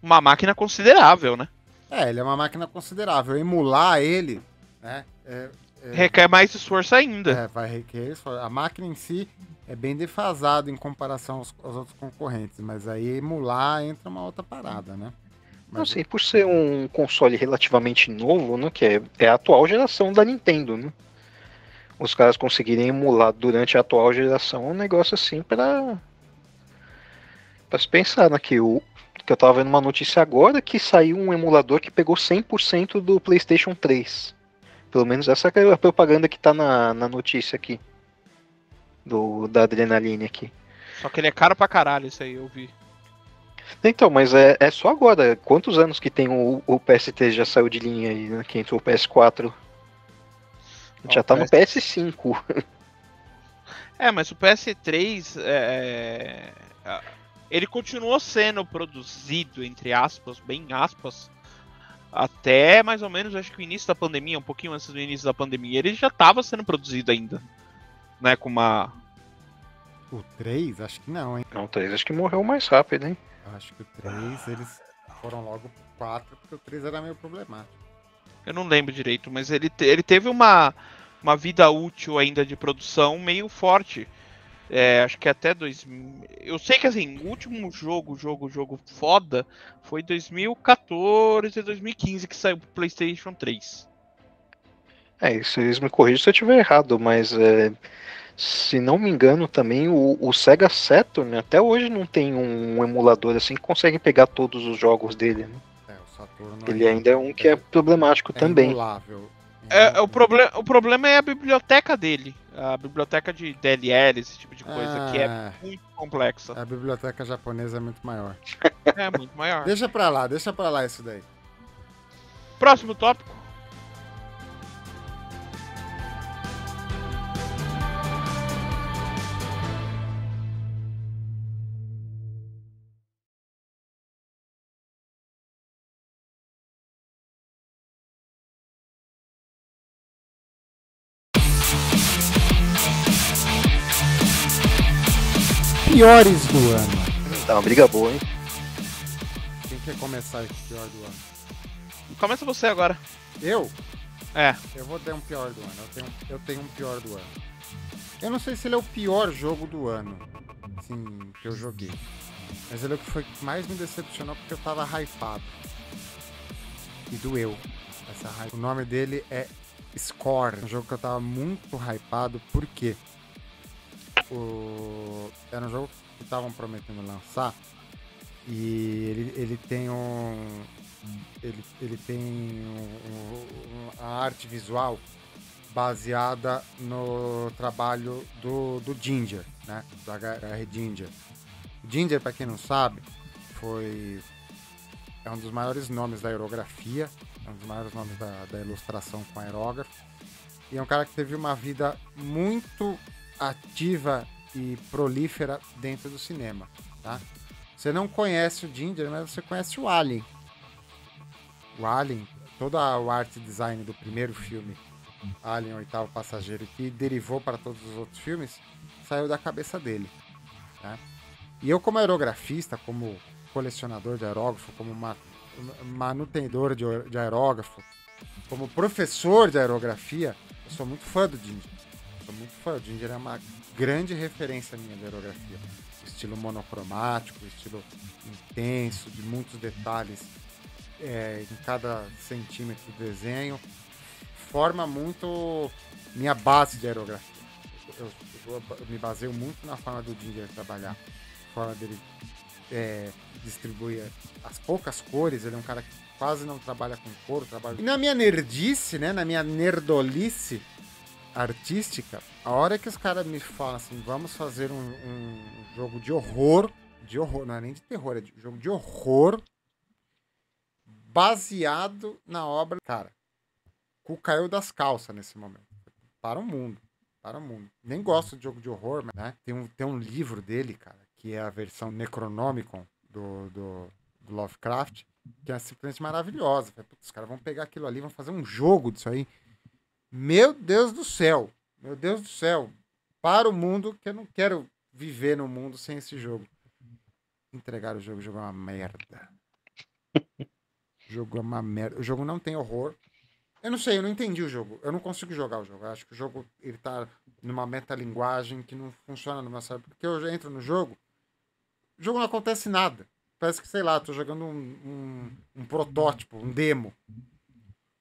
uma máquina considerável, né? É, ele é uma máquina considerável. Emular ele, né? É, é, requer mais esforço ainda. É, vai requer esforço. A máquina em si é bem defasada em comparação aos, aos, outros concorrentes, mas aí emular entra uma outra parada, né?
Mas... Não sei, por ser um console relativamente novo, né, que é, é a atual geração da Nintendo, né? Os caras conseguirem emular durante a atual geração é um negócio assim para para se pensar, né, que o que eu tava vendo uma notícia agora que saiu um emulador que pegou 100% do PlayStation 3. Pelo menos essa é a propaganda que tá na, na notícia aqui. Do, da adrenalina aqui.
Só que ele é caro pra caralho, isso aí, eu vi.
Então, mas é, é só agora. Quantos anos que tem o, o ps3 já saiu de linha aí, né? Que entrou o PS4. já tá PS... no PS5. [laughs]
É, mas o PS3 é... é ele continuou sendo produzido, entre aspas, bem aspas, até mais ou menos, acho que o início da pandemia, um pouquinho antes do início da pandemia, ele já estava sendo produzido ainda. Né, com uma.
O 3? Acho que não, hein? Não, o 3 acho que morreu mais rápido, hein? Acho que o 3 eles foram logo pro 4, porque o 3 era meio problemático. Eu não lembro
direito, mas ele, te, ele teve uma, uma vida útil ainda de produção meio forte. É, acho que até 2000. Eu sei que assim, o último jogo, jogo, jogo foda foi 2014 e 2015 que saiu pro PlayStation 3.
É, isso me corrigem se eu estiver errado, mas é, se não me engano também o, o, Sega Saturn até hoje não tem um emulador assim que consegue pegar todos os jogos dele. Né?
É, o
Ele ainda
é um que é, é problemático também. Emulável.
É, o, proble o problema é a biblioteca dele a biblioteca de DLL,
esse tipo de coisa, ah, que é ah. muito complexa. A biblioteca japonesa é muito maior. É muito maior. deixa pra lá, deixa pra lá isso daí. Próximo tópico.
piores do ano. Tá uma briga boa, hein?
Quem quer começar esse pior do ano? Começa você agora. Eu? É. Eu vou ter um pior do ano. Eu tenho, eu tenho um pior do ano. Eu não sei se ele é o pior jogo do ano, assim, que eu joguei. Mas ele é o que foi mais me decepcionou porque eu tava hypado. E doeu essa hype. O nome dele é Score. Um jogo que eu tava muito hypado, porque o era um jogo que estavam prometendo lançar e ele, ele tem um ele, ele tem um, um, a arte visual baseada no trabalho do, do Ginger, né? Do HR Ginger. Ginger, para quem não sabe, foi é um dos maiores nomes da aerografia, é um dos maiores nomes da, da ilustração com aerógrafo. E é um cara que teve uma vida muito ativa e prolífera dentro do cinema, tá? Você não conhece o Ginger, mas você conhece o Alien. O Alien, toda a arte design do primeiro filme, Alien Oitavo Passageiro, que derivou para todos os outros filmes, saiu da cabeça dele. Tá? E eu, como aerografista, como colecionador de aerógrafo, como ma manutenedor de, de aerógrafo, como professor de aerografia, eu sou muito fã do Ginger gosto muito do o Ginger, é uma grande referência minha de aerografia. Estilo monocromático, estilo intenso, de muitos detalhes é, em cada centímetro do desenho. Forma muito minha base de aerografia. Eu, eu, eu me baseio muito na forma do Ginger trabalhar, forma dele é, distribuir as poucas cores. Ele é um cara que quase não trabalha com cor trabalha. E na minha nerdice, né, na minha nerdolice, artística, a hora que os caras me falam assim, vamos fazer um, um, jogo de horror, de horror, não é nem de terror, é de jogo de horror baseado na obra. Cara, o caiu das calças nesse momento. Para o mundo. Para o mundo. Nem gosto de jogo de horror, mas, né? Tem um, tem um livro dele, cara, que é a versão Necronomicon do, do, do Lovecraft, que é simplesmente maravilhosa. Os caras vão pegar aquilo ali, vão fazer um jogo disso aí. Meu Deus do céu, meu Deus do céu, para o mundo que eu não quero viver no mundo sem esse jogo. Entregar o jogo, o jogo é uma merda. O jogo é uma merda. O jogo não tem horror. Eu não sei, eu não entendi o jogo. Eu não consigo jogar o jogo. Eu acho que o jogo ele tá numa metalinguagem que não funciona numa série. Porque eu entro no jogo, o jogo não acontece nada. Parece que, sei lá, tô jogando um, um, um protótipo, um demo.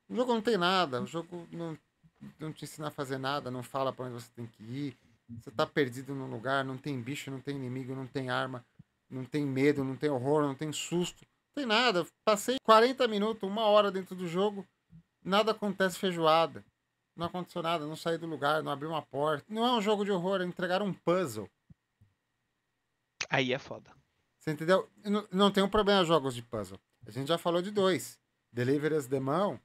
O jogo não tem nada, o jogo não não te ensina a fazer nada, não fala para onde você tem que ir. Você tá perdido num lugar, não tem bicho, não tem inimigo, não tem arma, não tem medo, não tem horror, não tem susto, não tem nada. Passei 40 minutos, uma hora dentro do jogo, nada acontece feijoada. Não aconteceu nada, não saí do lugar, não abri uma porta. Não é um jogo de horror, é entregar um puzzle. Aí é foda. Você entendeu? Não, não tem um problema jogos de puzzle. A gente já falou de dois. deliver Deliverance Demão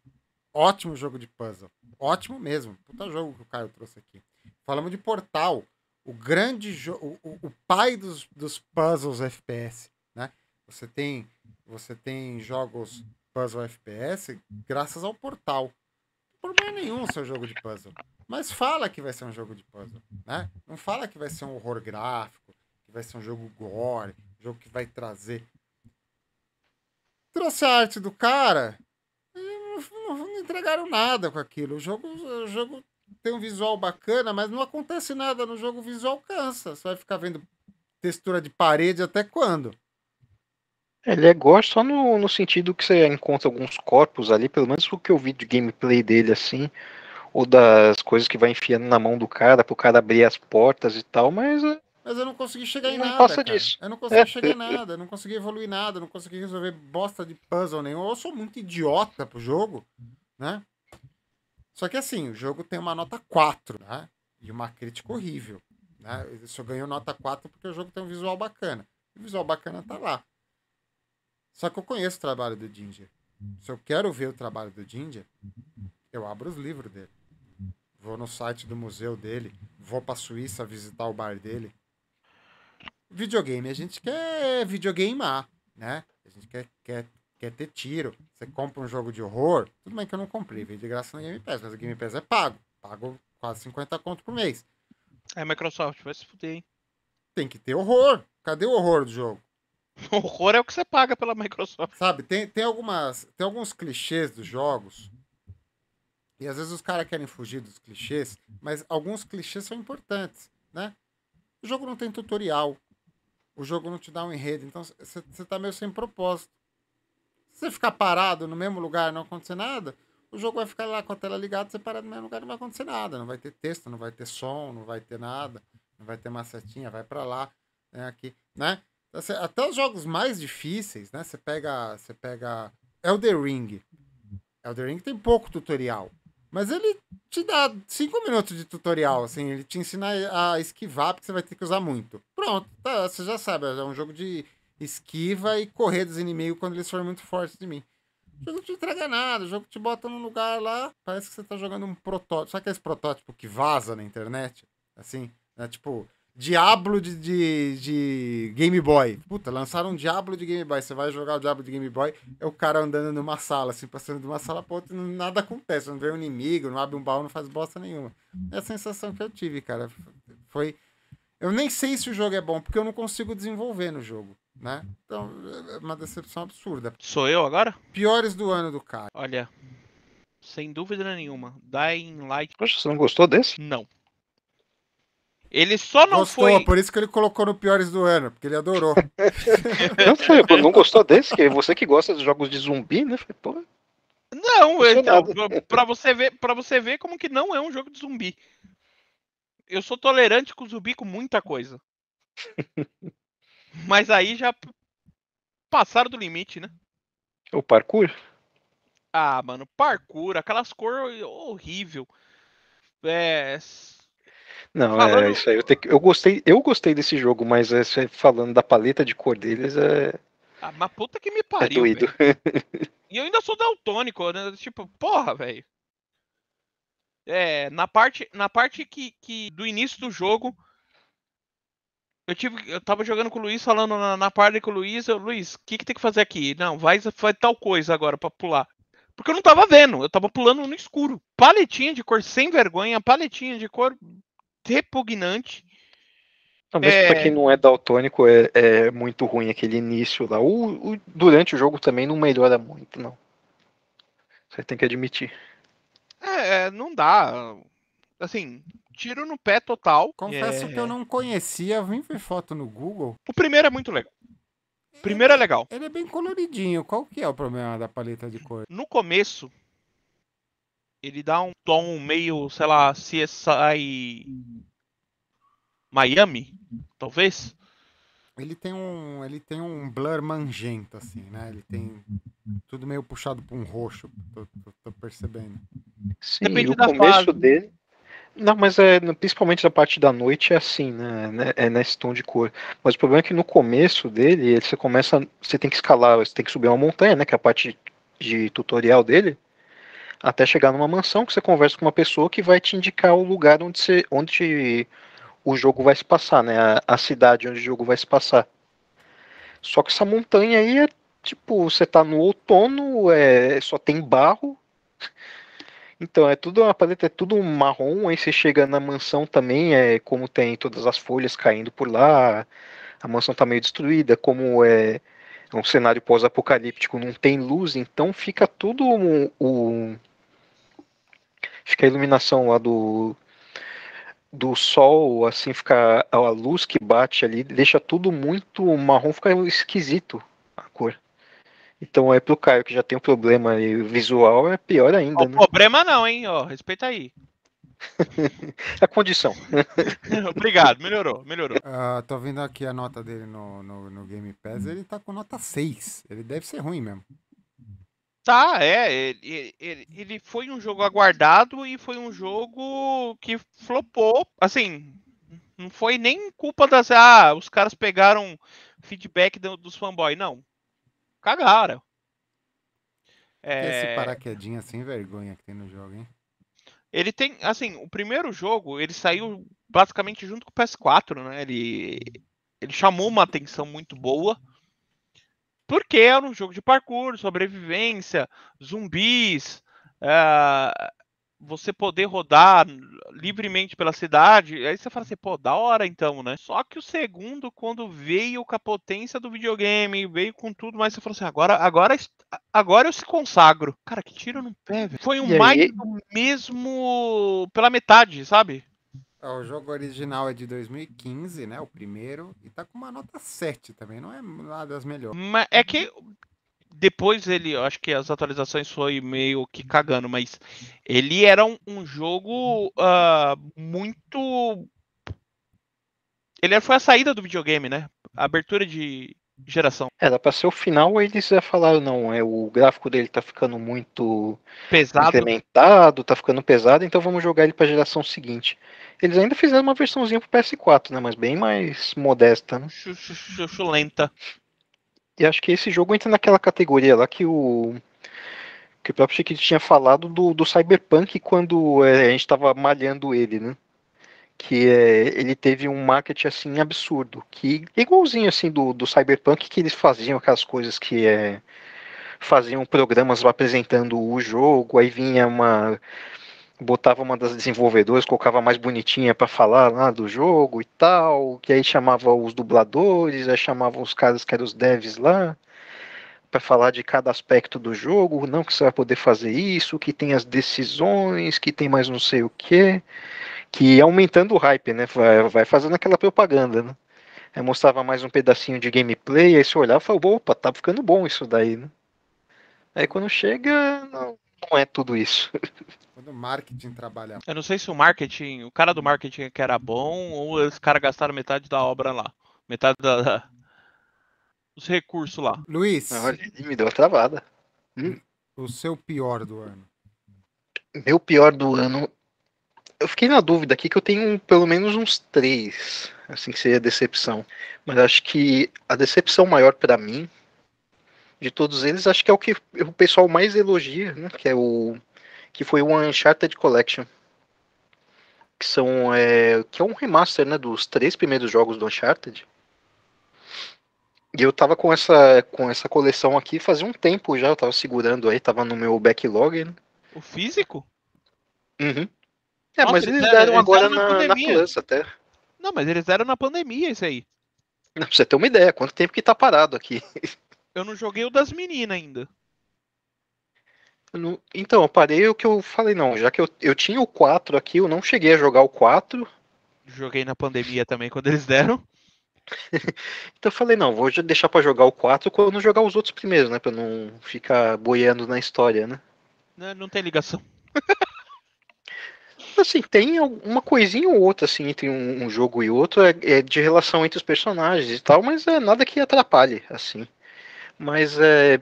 Ótimo jogo de puzzle. Ótimo mesmo. Puta jogo que o Caio trouxe aqui. Falamos de Portal. O grande jogo. O, o pai dos, dos puzzles FPS. Né? Você tem, você tem jogos puzzle FPS graças ao Portal. Não problema nenhum seu jogo de puzzle. Mas fala que vai ser um jogo de puzzle. Né? Não fala que vai ser um horror gráfico, que vai ser um jogo gore, jogo que vai trazer. Trouxe a arte do cara não, não entregaram nada com aquilo. O jogo, o jogo tem um visual bacana, mas não acontece nada no jogo. O visual cansa. Você vai ficar vendo textura de parede até quando? É, ele é
gosto só no, no sentido que você encontra alguns corpos ali, pelo menos o que eu vi de gameplay dele assim, ou das coisas que vai enfiando na mão do cara, pro cara abrir as portas e tal,
mas é, mas eu não consegui chegar em nada. Passa disso. Eu não consegui é. chegar em nada, eu não consegui evoluir nada, eu não consegui resolver bosta de puzzle nenhum. Eu sou muito idiota pro jogo, né? Só que assim, o jogo tem uma nota 4, né? E uma crítica horrível. Né? Ele só ganhou nota 4 porque o jogo tem um visual bacana. E o visual bacana tá lá. Só que eu conheço o trabalho do Ginger. Se eu quero ver o trabalho do Ginger, eu abro os livros dele. Vou no site do museu dele, vou pra Suíça visitar o bar dele, videogame a gente quer videogamear, né? A gente quer, quer, quer ter tiro. Você compra um jogo de horror, tudo bem que eu não comprei, veio de graça na Game Pass, mas a Game Pass é pago. Pago quase 50 conto por mês. É, Microsoft, vai se fuder, hein? Tem que ter horror. Cadê o horror do jogo? [laughs] O horror é o que você paga pela Microsoft. Sabe, tem, tem, algumas, tem alguns clichês dos jogos. E às vezes os caras querem fugir dos clichês, mas alguns clichês são importantes, né? O jogo não tem tutorial, o jogo não te dá um enredo. Então você tá meio sem propósito. Se você ficar parado no mesmo lugar e não acontecer nada, o jogo vai ficar lá com a tela ligada, você parado no mesmo lugar não vai acontecer nada. Não vai ter texto, não vai ter som, não vai ter nada, não vai ter macetinha, vai para lá, né, aqui, né? Então, até os jogos mais difíceis, né? Você pega, você pega Elder Ring. Elder Ring tem pouco tutorial. Mas ele te dá cinco minutos de tutorial, assim, ele te ensina a esquivar, porque você vai ter que usar muito. Pronto, tá, você já sabe, é um jogo de esquiva e correr dos inimigos quando eles forem muito fortes de mim. O jogo não te entrega nada, o jogo te bota num lugar lá, parece que você tá jogando um protótipo. Sabe aquele protótipo que vaza na internet? Assim, né? Tipo, Diablo de, de, de, Game Boy. Puta, lançaram um Diablo de Game Boy. Você vai jogar o Diablo de Game Boy, é o cara andando numa sala, assim, passando de uma sala pra outra, nada acontece. Não vê um inimigo, não abre um baú, não faz bosta nenhuma. É a sensação que eu tive, cara. Foi. Eu nem sei se o jogo é bom, porque eu não consigo desenvolver no jogo, né? Então, é, é uma decepção absurda. Sou eu agora? Piores do ano do cara. Olha, sem dúvida nenhuma. Dying Light. Poxa, você não gostou desse? Não. Ele só não gostou, foi. Por isso que ele colocou no piores do ano, porque ele adorou. [laughs] não, foi, não gostou desse? Que você que gosta dos jogos de zumbi, né? Foi pô. Não, então, [laughs] para você ver,
para você ver como que não é um jogo de zumbi. Eu sou tolerante com zumbi com muita
coisa. [laughs]
Mas aí já passaram do limite, né? O parkour? Ah, mano, parkour, aquelas cores horrível. É,
não, é falando... é isso aí. Eu, te... eu, gostei, eu gostei desse jogo, mas é, falando da paleta de cor deles é.
Ah, mas puta que me é pariu. É doido.
[laughs]
e eu ainda sou daltônico, né? Tipo, porra, velho. É, na parte, na parte que, que do início do jogo, eu tive, eu tava jogando com o Luiz, falando na, na parte com o Luiz, eu, Luiz, o que, que tem que fazer aqui? Não, vai, vai tal coisa agora para pular. Porque eu não tava vendo, eu tava pulando no escuro. Paletinha de cor sem vergonha, paletinha de cor repugnante.
Talvez é... para quem não é daltônico é, é muito ruim aquele início lá. O, o, durante o jogo também não melhora muito, não. Você tem que admitir.
É, é não dá. Assim, tiro no pé total. Confesso é... que eu não
conhecia, vim ver foto no Google. O primeiro é muito é legal. O primeiro ele, é legal. Ele é bem coloridinho. Qual que é o problema da paleta de cor? No começo, ele dá
um tom meio, sei lá, CSI Miami,
talvez. Ele tem um, ele tem um blur mangento assim, né? Ele tem tudo meio puxado para um roxo, tô, tô, tô percebendo. Sim, Depende o
começo fase. dele. Não, mas é, principalmente na parte da noite é assim, né? né? É nesse tom de cor. Mas o problema é que no começo dele, você começa. Você tem que escalar, você tem que subir uma montanha, né? Que é a parte de tutorial dele até chegar numa mansão que você conversa com uma pessoa que vai te indicar o lugar onde, você, onde o jogo vai se passar, né? A, a, cidade onde o jogo vai se passar. Só que essa montanha aí é tipo, você tá no outono, é, só tem barro. Então, é tudo, a paleta é tudo marrom, aí você chega na mansão também, é como tem todas as folhas caindo por lá, a mansão tá meio destruída, como é, é um cenário pós-apocalíptico, não tem luz, então fica tudo um, um Acho que a iluminação lá do do sol, assim, fica a luz que bate ali, deixa tudo muito marrom, fica esquisito a cor. Então é pro Caio que já tem um problema visual, é pior ainda. Não né?
problema não, hein? Ó, respeita aí.
[laughs] a condição. [laughs]
Obrigado, melhorou,
melhorou. Uh, tô vendo aqui a nota dele no, no, no Game Pass, hum. ele tá com nota 6. Ele deve ser ruim mesmo.
Tá, é. Ele, ele, ele, foi um jogo aguardado e foi um jogo que flopou. Assim, não foi nem culpa das. Ah, os caras pegaram feedback do, dos fanboys. Não. Cagaram.
É... Esse paraquedinha sem vergonha que tem no jogo, hein?
Ele tem, assim, o primeiro jogo, ele saiu basicamente junto com o PS4, né? Ele, ele chamou uma atenção muito boa. Porque era um jogo de parkour, sobrevivência, zumbis, uh, você poder rodar livremente pela cidade. Aí você fala assim, pô, da hora então, né? Só que o segundo, quando veio com a potência do videogame, veio com tudo, mas você falou assim, agora, agora, agora eu se consagro. Cara, que tiro no pé, velho. Foi um mais do
mesmo pela metade, sabe? É, o jogo original é de 2015, né? O primeiro. E tá com uma nota 7 também. Não é uma das melhores. Mas é que
depois ele, eu acho que as atualizações foi meio que cagando, mas ele era um, um jogo uh, muito. Ele foi a saída do videogame, né? A abertura de, geração.
Era é, pra ser o final, eles já falaram, não, é, o gráfico dele tá ficando muito pesado. incrementado, tá ficando pesado, então vamos jogar ele pra geração seguinte. Eles ainda fizeram uma versãozinha pro PS4, né? Mas bem mais modesta, né?
Chuchulenta.
E acho que esse jogo entra naquela categoria lá que o. Que o próprio Chiquito tinha falado do, do Cyberpunk quando é, a gente tava malhando ele, né? que é, ele teve um marketing assim absurdo, que igualzinho assim do, do Cyberpunk que eles faziam aquelas coisas que é, faziam programas apresentando o jogo, aí vinha uma botava uma das desenvolvedoras, colocava mais bonitinha para falar lá do jogo e tal, que aí chamava os dubladores, aí chamava os caras que eram os devs lá para falar de cada aspecto do jogo, não que você vai poder fazer isso, que tem as decisões, que tem mais não sei o que que aumentando o hype, né? Vai, vai fazendo aquela propaganda, né? Aí mostrava mais um pedacinho de gameplay, aí você olhava e falava, opa, tá ficando bom isso daí, né? Aí quando chega, não, não é tudo isso. [laughs]
Quando o marketing trabalha.
Eu não sei se o marketing, o cara do marketing é que era bom, ou os caras gastaram metade da obra lá. Metade da, da, dos recursos lá.
Luiz. Ah, olha, me deu a travada. Hum? O seu pior do ano. Meu pior
do ano eu fiquei na dúvida aqui que eu tenho pelo menos uns três, assim que seria decepção. Mas acho que a decepção maior para mim, de todos eles, acho que é o que o pessoal mais elogia, né? Que é o que foi o Uncharted Collection, que são é, que é um remaster, né, dos três primeiros jogos do Uncharted. E eu tava com essa, com essa coleção aqui fazia um tempo já, eu tava segurando aí, tava no meu backlog. Né? O físico? Uhum. É, Nossa, mas eles, eles deram, deram agora deram na, na, na Plus até. Não, mas eles deram na pandemia isso aí. Não, pra você ter uma ideia, quanto tempo que tá parado aqui. [laughs]
Eu não joguei o das
meninas ainda. Não, então, eu parei o que eu falei, não. Já que eu, eu tinha o 4 aqui, eu não cheguei a jogar o 4. Joguei na pandemia também quando eles deram. [laughs] então eu falei, não, vou deixar para jogar o 4 quando jogar os outros primeiros, né? Pra não ficar boiando na história, né?
Não, não tem ligação. [laughs]
Assim, tem uma coisinha ou outra, assim, entre um, um jogo e outro, é, é, de relação entre os personagens e tal, mas é nada que atrapalhe, assim. Mas é.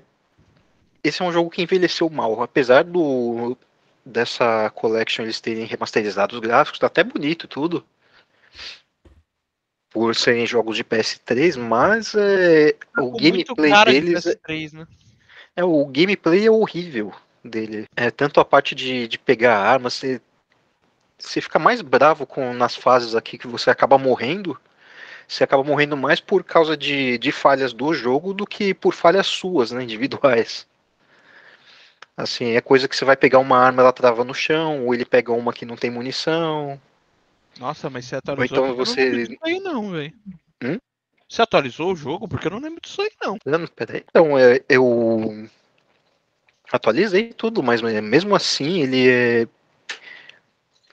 Esse é um jogo que envelheceu mal. Apesar do dessa collection eles terem remasterizado os gráficos, tá até bonito tudo. Por serem jogos de PS3, mas é, tá o gameplay deles. De é PS3, né? é, é, o gameplay é horrível dele. É tanto a parte de, de pegar armas, você você fica mais bravo com nas fases aqui que você acaba morrendo. Você acaba morrendo mais por causa de, de falhas do jogo do que por falhas suas, né, [laughs] individuais. Assim, é coisa que você vai pegar uma arma, ela trava no chão, ou ele pega uma que não tem munição.
Nossa, mas você atualizou. Ou então você. Não aí não, velho.
Hum? Você atualizou o jogo? Porque eu não lembro disso aí, não. não peraí. Então, é, eu. Atualizei tudo, mas mesmo assim ele é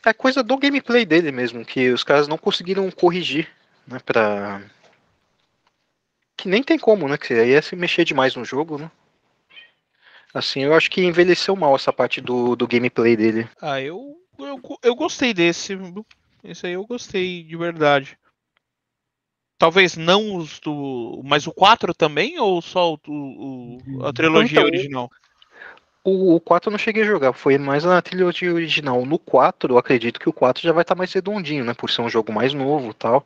é coisa do gameplay dele mesmo, que os caras não conseguiram corrigir, né, pra... Que nem tem como, né, que aí é se mexer demais no jogo, né. Assim, eu acho que envelheceu mal essa parte do, do gameplay dele.
Ah, eu, eu, eu gostei desse. Esse aí eu gostei de verdade. Talvez não os do. Mas o 4 também ou só o, o a trilogia então, original?
O, o 4 eu não cheguei a jogar, foi mais na trilogia original. No 4, eu acredito que o 4 já vai estar tá mais redondinho, né? Por ser um jogo mais novo tal.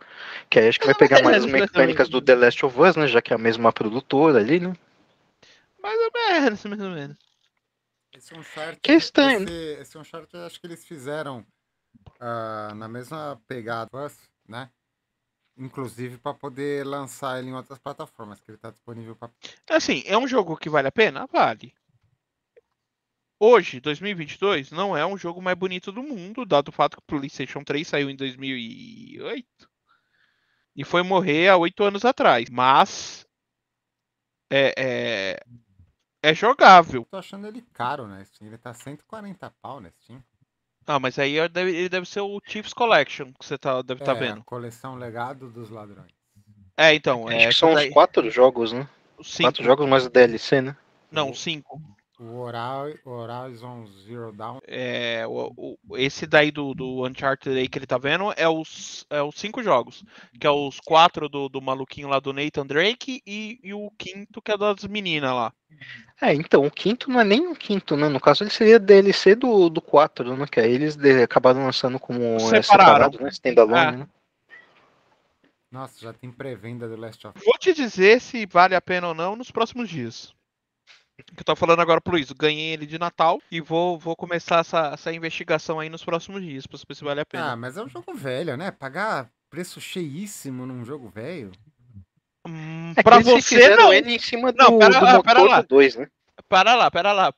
Que aí acho que vai pegar mais as mecânicas do The Last of Us, né? Já que é a mesma produtora ali, né?
Mais ou menos, [laughs] mais ou menos. Esse Uncharted, que estranho. Esse, esse Uncharted, acho que eles fizeram uh, na mesma pegada, né? inclusive para poder lançar ele em outras plataformas, que ele está disponível para.
Assim, é um jogo que vale a pena? Vale. Hoje, 2022, não é um jogo mais bonito do mundo, dado o fato que o PlayStation 3 saiu em 2008 e foi morrer há oito anos atrás. Mas é, é, é jogável. tô achando ele caro né? Steam, ele tá
140 pau na né, Steam.
Ah, mas aí ele é, deve, ele deve ser o Chiefs Collection que você tá, deve estar tá é, tá vendo. Coleção Legado dos
Ladrões.
É, então. Acho é, que são daí...
quatro jogos, né?
Cinco. Quatro jogos mais DLC, né?
Não, cinco. O Horizon Zero Dawn. É, o,
o, esse daí do, do Uncharted aí que ele tá vendo é os, é os cinco jogos. Que é os quatro do, do maluquinho lá do Nathan Drake e, e o quinto que é das meninas lá.
É, então, o quinto não é nem o quinto, né? No caso, ele seria DLC do, do quatro, né? Que aí eles de, acabaram lançando como é, Separaram. separado, né? Standalone, é. né?
Nossa, já tem pré-venda do Last of
Us. Vou te dizer se vale a pena ou não nos próximos dias que eu tô falando agora pro Luiz, ganhei ele de Natal e vou, vou começar essa, essa investigação
aí nos próximos dias, pra saber se vale a pena. Ah, mas é um jogo velho, né? Pagar preço cheíssimo num jogo velho. Hum,
é pra você não. Ele em cima não, do, pera, do motor pera lá. do
né?
Para lá, para lá.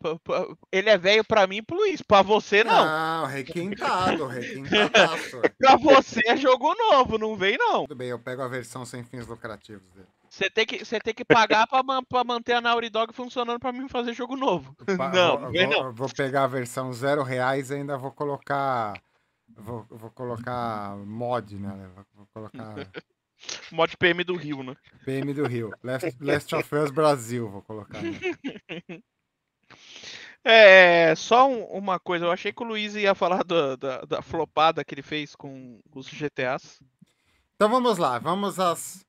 Ele é velho para mim e pro Luiz, para você não. Não, requintado, requintado. [laughs] pra você é jogo novo, não vem não. Tudo bem, eu pego a versão sem fins lucrativos dele. Você tem que, você tem que pagar pra, pra manter a Naughty Dog funcionando pra mim fazer jogo novo. [laughs] não, vou, vou, não.
Vou pegar a versão zero reais e ainda vou colocar. Vou, vou colocar mod, né? Vou colocar. [laughs]
mod PM do Rio, né? PM do Rio. Last, [laughs] Last of Us Brasil, vou colocar. Né? É, só um, uma coisa, eu achei que o Luiz ia falar
do, da, da flopada que ele fez com os GTAs. Então vamos lá, vamos às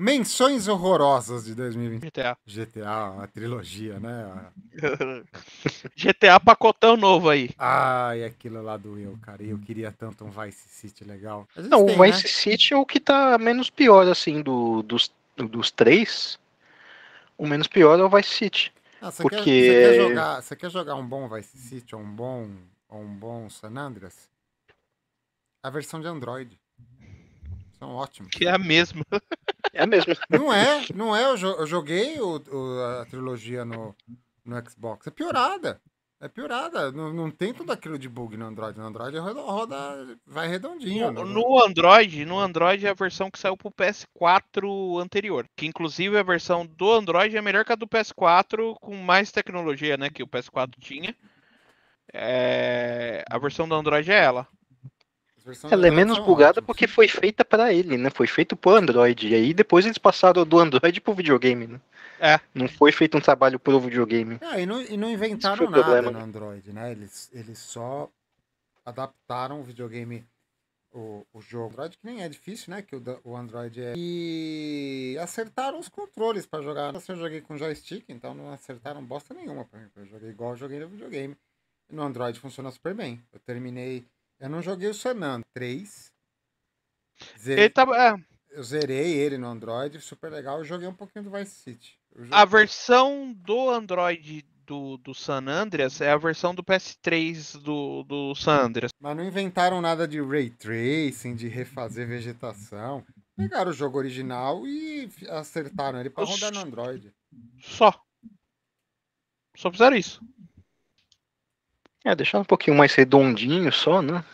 Menções horrorosas de 2020. GTA. GTA, a trilogia, né? GTA [laughs] pacotão novo aí. Ai, aquilo lá do eu, cara. Eu queria tanto um Vice City legal. Não, tem, o Vice né?
City é o que tá menos pior, assim, do, dos, dos três. O menos pior é o Vice City.
Ah, você, porque... quer, você, quer jogar, você quer jogar um bom Vice City ou um bom, um bom San Andreas? A versão de Android. São ótimos. Que é a mesma. [laughs] É a mesma. Não é, não é. Eu joguei o, o, a trilogia no, no Xbox. É piorada. É piorada. Não, não tem tudo aquilo de bug no Android. No Android roda, roda vai redondinho. No, no, Android, no é. Android é a versão que
saiu pro PS4 anterior. Que inclusive a versão do Android é melhor que a do PS4, com mais tecnologia, né? Que o PS4 tinha. É... A versão do Android é ela.
Ela é menos bugada porque foi feita para ele, né? Foi feito pro Android. E aí depois eles passaram do Android pro videogame, né? É. Não foi feito um trabalho pro videogame. Ah, e, não, e não inventaram nada problema, no
Android, né? Eles, eles só adaptaram o videogame, o, o jogo. Android que nem é difícil, né? Que o, o Android é. E acertaram os controles para jogar. Eu joguei com joystick, então não acertaram bosta nenhuma pra mim. Eu joguei igual eu joguei no videogame. No Android funciona super bem. Eu terminei eu não joguei o Senan 3. ele tá, é. Eu zerei ele no Android, super legal. Eu joguei um pouquinho do Vice City. Joguei... A
versão do Android do, do San Andreas é a versão do PS3 do, do San Andreas.
Mas não inventaram nada de ray tracing, de refazer vegetação. Pegaram o jogo original e acertaram ele para rodar no Android. Só. Só fizeram isso.
É, deixar um pouquinho mais redondinho só, né?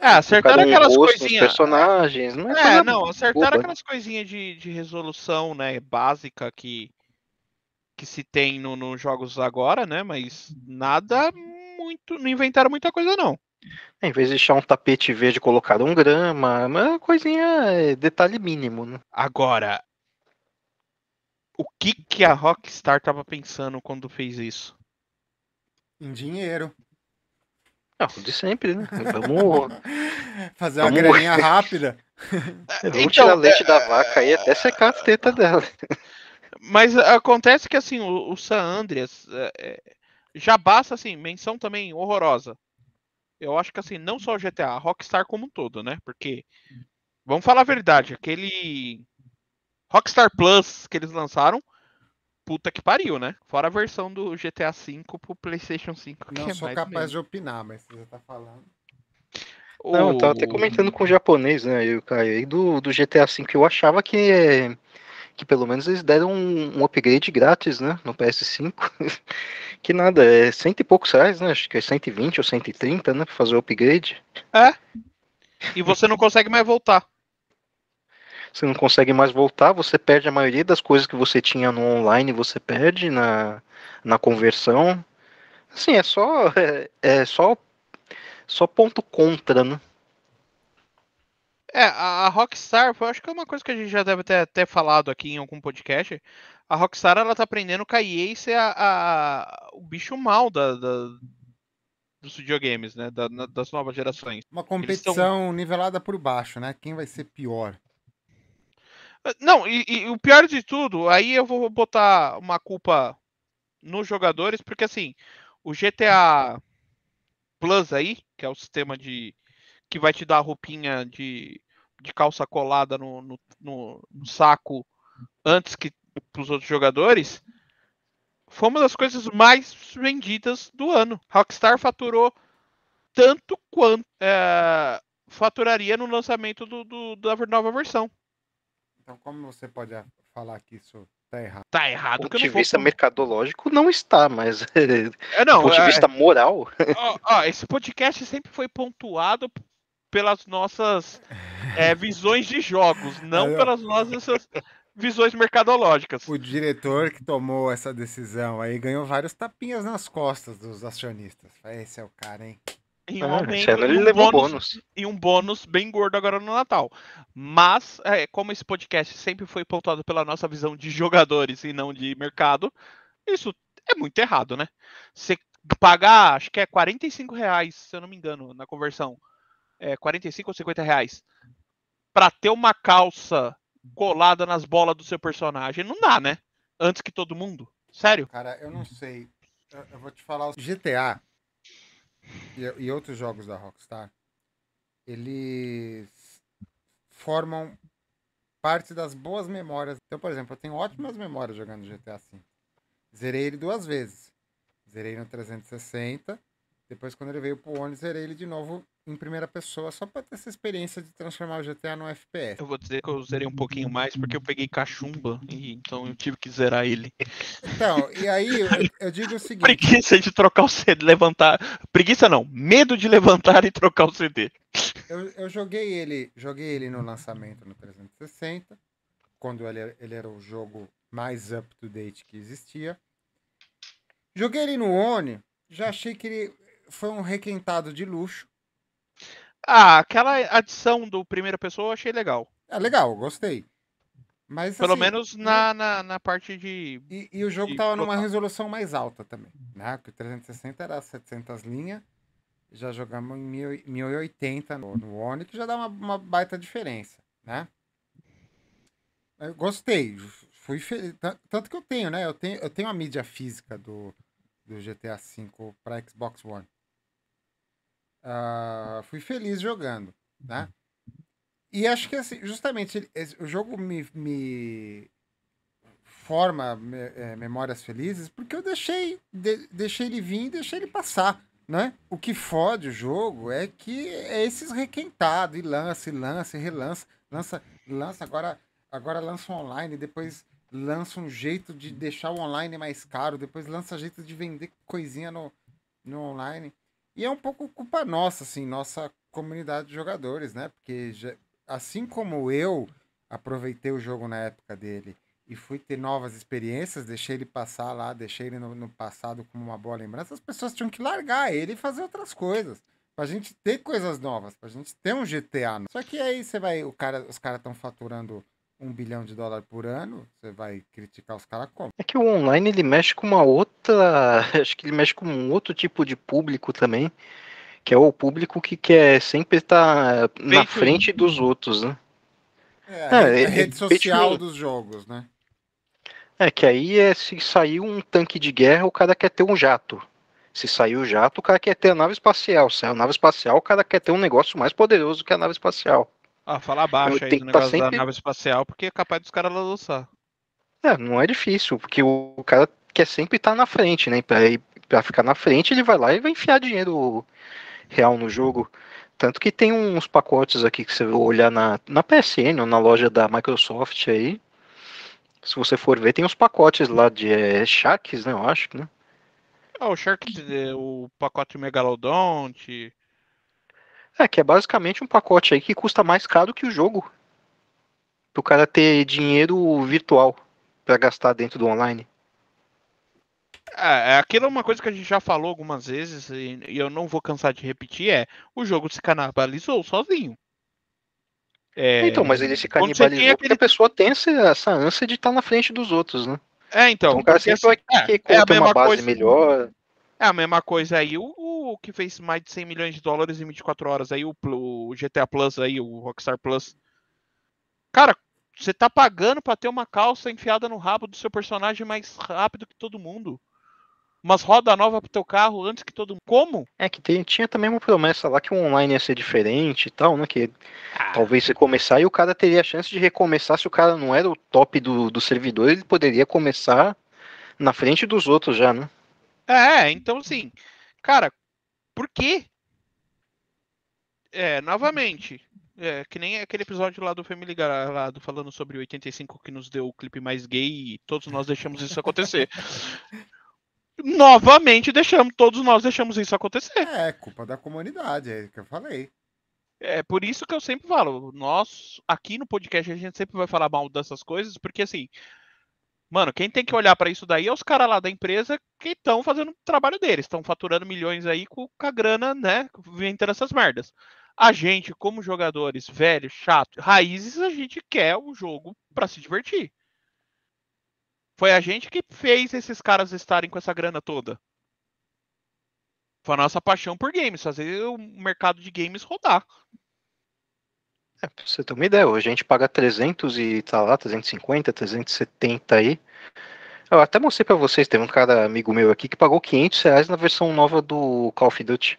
É, acertaram um aquelas coisinhas. personagens, não é? É, não, acertaram boba. Né? aquelas
coisinhas de, de resolução, né, básica que que se tem nos no jogos agora, né? Mas nada muito, não inventaram muita coisa não.
É, em vez de deixar um tapete verde colocado um grama, uma coisinha é, detalhe mínimo, né? Agora, o que que a Rockstar tava pensando
quando fez isso? Em dinheiro. Ah, de sempre,
né? [laughs]
Vamos. Fazer uma Vamos... graninha [laughs] rápida. É, vamos então, tirar leite
é, da vaca e até secar as tetas é, dela. [laughs]
Mas acontece que assim, o, o San Andreas é, já basta assim, menção também horrorosa. Eu acho que assim, não só o GTA, a Rockstar como um todo, né? Porque vamos falar a verdade, aquele Rockstar Plus que eles lançaram puta que pariu, né? Fora a versão do GTA V pro PlayStation 5. Não é sou capaz mesmo. de
opinar, mas você já tá falando. Não, eu tava até comentando
com o japonês, né? Eu caí do, do GTA V. Eu achava que, que pelo menos eles deram um, um upgrade grátis, né? No PS5. [laughs] que nada, é cento e poucos reais, né? Acho que é 120 ou 130, né? Pra fazer o upgrade. É. E você não consegue mais voltar. Você não consegue mais voltar, você perde a maioria das coisas que você tinha no online, você perde na, na conversão. Assim, é só [laughs] é, é só só ponto contra, né?
É, a Rockstar, eu acho que é uma coisa que a gente já deve ter, ter falado aqui em algum podcast. A Rockstar, ela tá aprendendo com a EA ser a, a, o bicho mal da, da dos videogames, né? Da, na, das
novas gerações. Uma competição tão... nivelada por baixo, né? Quem vai ser pior?
Não, e, e, o pior de tudo, aí eu vou botar uma culpa nos jogadores, porque assim, o GTA Plus aí, que é o sistema de. que vai te dar a roupinha de, de calça colada no, no, no, no saco antes que pros outros jogadores, foi uma das coisas mais vendidas do ano. Rockstar faturou tanto quanto é, faturaria no lançamento do, do, da nova versão.
Então, como você pode falar que isso está errado? Está errado. Do ponto de vista mercadológico,
não está, mas. [laughs] É, não, do ponto é... de vista
moral. Ó, ó, esse podcast sempre
foi pontuado pelas nossas é, [laughs] visões de jogos, não é, eu...
pelas nossas visões mercadológicas. O diretor que tomou essa decisão aí ganhou vários tapinhas nas costas dos acionistas. Esse é o cara, hein? Em um é, ah, ele um levou bônus, bônus, E um bônus bem gordo agora no Natal. Mas, é, como
esse podcast sempre foi pontuado pela nossa visão de jogadores e não de mercado, isso é muito errado, né? Você pagar, acho que é 45 reais, se eu não me engano, na conversão. É 45 ou 50 reais. Pra ter uma calça colada nas bolas do seu personagem, não dá, né? Antes que todo mundo. Sério? Cara,
eu não sei. Eu, eu vou te falar. GTA, e, e outros jogos da Rockstar, eles formam parte das boas memórias. Então, por exemplo, eu tenho ótimas memórias jogando GTA V. Zerei ele duas vezes. Zerei no 360 depois, quando ele veio pro One, zerei ele de novo em primeira pessoa, só pra ter essa experiência de transformar o GTA no FPS.
Eu vou dizer que eu zerei um pouquinho mais porque eu peguei cachumba, e, então eu tive que zerar ele.
Então, e aí eu, eu digo o [laughs] seguinte:
preguiça de trocar o CD, levantar. Preguiça não, medo de levantar e trocar o CD.
Eu, eu joguei ele, joguei ele no lançamento no 360, quando ele, ele era o jogo mais up to date que existia. Joguei ele no One, já achei que ele foi um requentado de luxo.
Ah, aquela adição do primeira pessoa eu achei legal. É legal, gostei.
Mas, Pelo assim, menos na,
na, na, parte de. E, e o jogo estava tava numa
resolução mais alta também. Né? Porque o 360 era 700 linhas. Já jogamos em 1080 no, no One, que já dá uma, uma baita diferença, né? Eu gostei. Fui Tanto que eu tenho, né? Eu tenho, eu tenho a mídia física do, do GTA V para Xbox One. Uh, fui feliz jogando, né? E acho que assim, justamente esse, o jogo me, me forma me, é, memórias felizes porque eu deixei, de, deixei ele vir e deixei ele passar. Né? O que fode o jogo é que é esses requentados, e lança, e lança, e relança, lança, lança, agora, agora lança online, depois lança um jeito de deixar o online mais caro, depois lança jeito de vender coisinha no, no online. E é um pouco culpa nossa, assim, nossa comunidade de jogadores, né? Porque já, assim como eu aproveitei o jogo na época dele e fui ter novas experiências, deixei ele passar lá, deixei ele no, no passado como uma boa lembrança, as pessoas tinham que largar ele e fazer outras coisas pra gente ter coisas novas, pra gente ter um GTA. Só que aí você vai, o cara, os caras estão faturando um bilhão de dólares por ano, você vai criticar os caras como?
É que o online ele mexe com uma outra. [laughs] Acho que ele mexe com um outro tipo de público também, que é o público que quer sempre estar tá na frente dos outros, né?
É, é a rede é, é social dos jogos, né?
É, que aí é se sair um tanque de guerra, o cara quer ter um jato. Se sair o jato, o cara quer ter a nave espacial. Se sair a nave espacial, o cara quer ter um negócio mais poderoso que a nave espacial. Ah, fala baixo aí no negócio sempre... da nave espacial, porque é capaz dos caras lançar. É, não é difícil, porque o cara quer sempre estar na frente, né? Pra, pra ficar na frente, ele vai lá e vai enfiar dinheiro real no jogo. Tanto que tem uns pacotes aqui que você olhar na, na PSN ou na loja da Microsoft aí. Se você for ver, tem uns pacotes lá de é, Sharks, né? Eu acho, né?
Ah, o Shark, é, o pacote Megalodonte,
é, que é basicamente um pacote aí que custa mais caro que o jogo. Pro cara ter dinheiro virtual para gastar dentro do online.
É, é, aquilo é uma coisa que a gente já falou algumas vezes e, e eu não vou cansar de repetir, é
o jogo se canibalizou sozinho.
É... Então, mas ele se canibalizou aquele...
a pessoa tem essa ânsia de estar tá na frente dos outros, né? É, então. então o cara sempre vai é, querer é, é uma base coisa... melhor.
É a mesma coisa aí, o, o, que fez mais de 100 milhões de dólares em 24 horas aí, o, o GTA Plus aí, o Rockstar Plus. Cara, você tá pagando para ter uma calça enfiada no rabo do seu personagem mais rápido que todo mundo.
Umas roda nova pro teu carro antes que todo mundo. Como? É que tem, tinha também uma promessa lá que o online ia ser diferente e tal, né? Que ah. talvez você começar e o cara teria a chance de recomeçar. Se o cara não era o top do, do servidor, ele poderia começar na frente dos outros já, né? É, então assim, cara, por quê?
É, novamente, é, que nem aquele episódio lá do Family Guy, lá do, falando sobre 85 que nos deu o clipe mais gay e todos nós deixamos isso acontecer. [laughs] novamente deixamos, todos nós deixamos isso acontecer. É, culpa da comunidade, é que eu falei. É por isso que eu sempre falo, nós aqui no podcast a gente sempre vai falar mal dessas coisas, porque assim, Mano, quem tem que olhar para isso daí é os caras lá da empresa que estão fazendo o trabalho deles, estão faturando milhões aí com, com a grana, né? Inventando essas merdas. A gente, como jogadores velhos, chato, raízes, a gente quer o jogo para se divertir. Foi a gente que fez esses caras estarem com essa grana toda. Foi a nossa paixão por games, fazer o mercado de games rodar.
É, pra você ter uma ideia, hoje a gente paga 300 e tá lá, 350, 370 aí. Eu até mostrei para vocês, tem um cara amigo meu aqui que pagou 500 reais na versão nova do Call of Duty.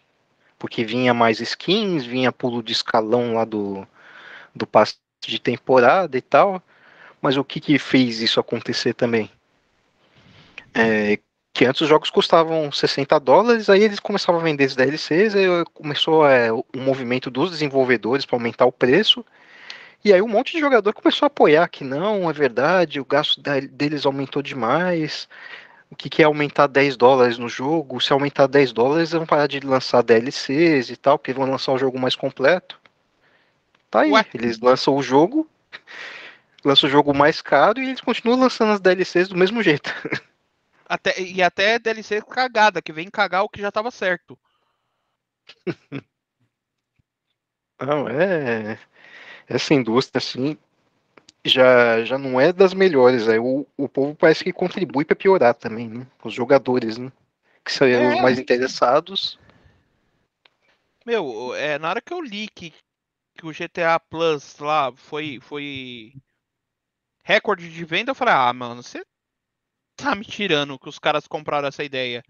Porque vinha mais skins, vinha pulo de escalão lá do, do passe de temporada e tal. Mas o que que fez isso acontecer também? É, que antes os jogos custavam 60 dólares, aí eles começavam a vender esses DLCs, aí começou é, movimento dos desenvolvedores para aumentar o preço, e aí um monte de jogador começou a apoiar que não, é verdade, o gasto deles aumentou demais, o que, que é aumentar 10 dólares no jogo, se aumentar 10 dólares vão parar de lançar DLCs e tal, porque vão lançar o jogo mais completo. Tá aí, Ué? eles lançam o jogo, lançam o jogo mais caro e eles continuam lançando as DLCs do mesmo jeito. [laughs] Até, e até DLC cagada, que vem cagar o que já tava certo. [laughs] Não, é, é. Essa indústria, assim, já, já não é das melhores. Aí é, o, o povo parece que contribui para piorar também, né? Os jogadores, né? Que seriam é, os mais interessados. Meu,
é, na hora que eu li que, que o GTA Plus lá foi, foi recorde de venda, eu falei, ah, mano, você tá me tirando que os caras compraram essa ideia.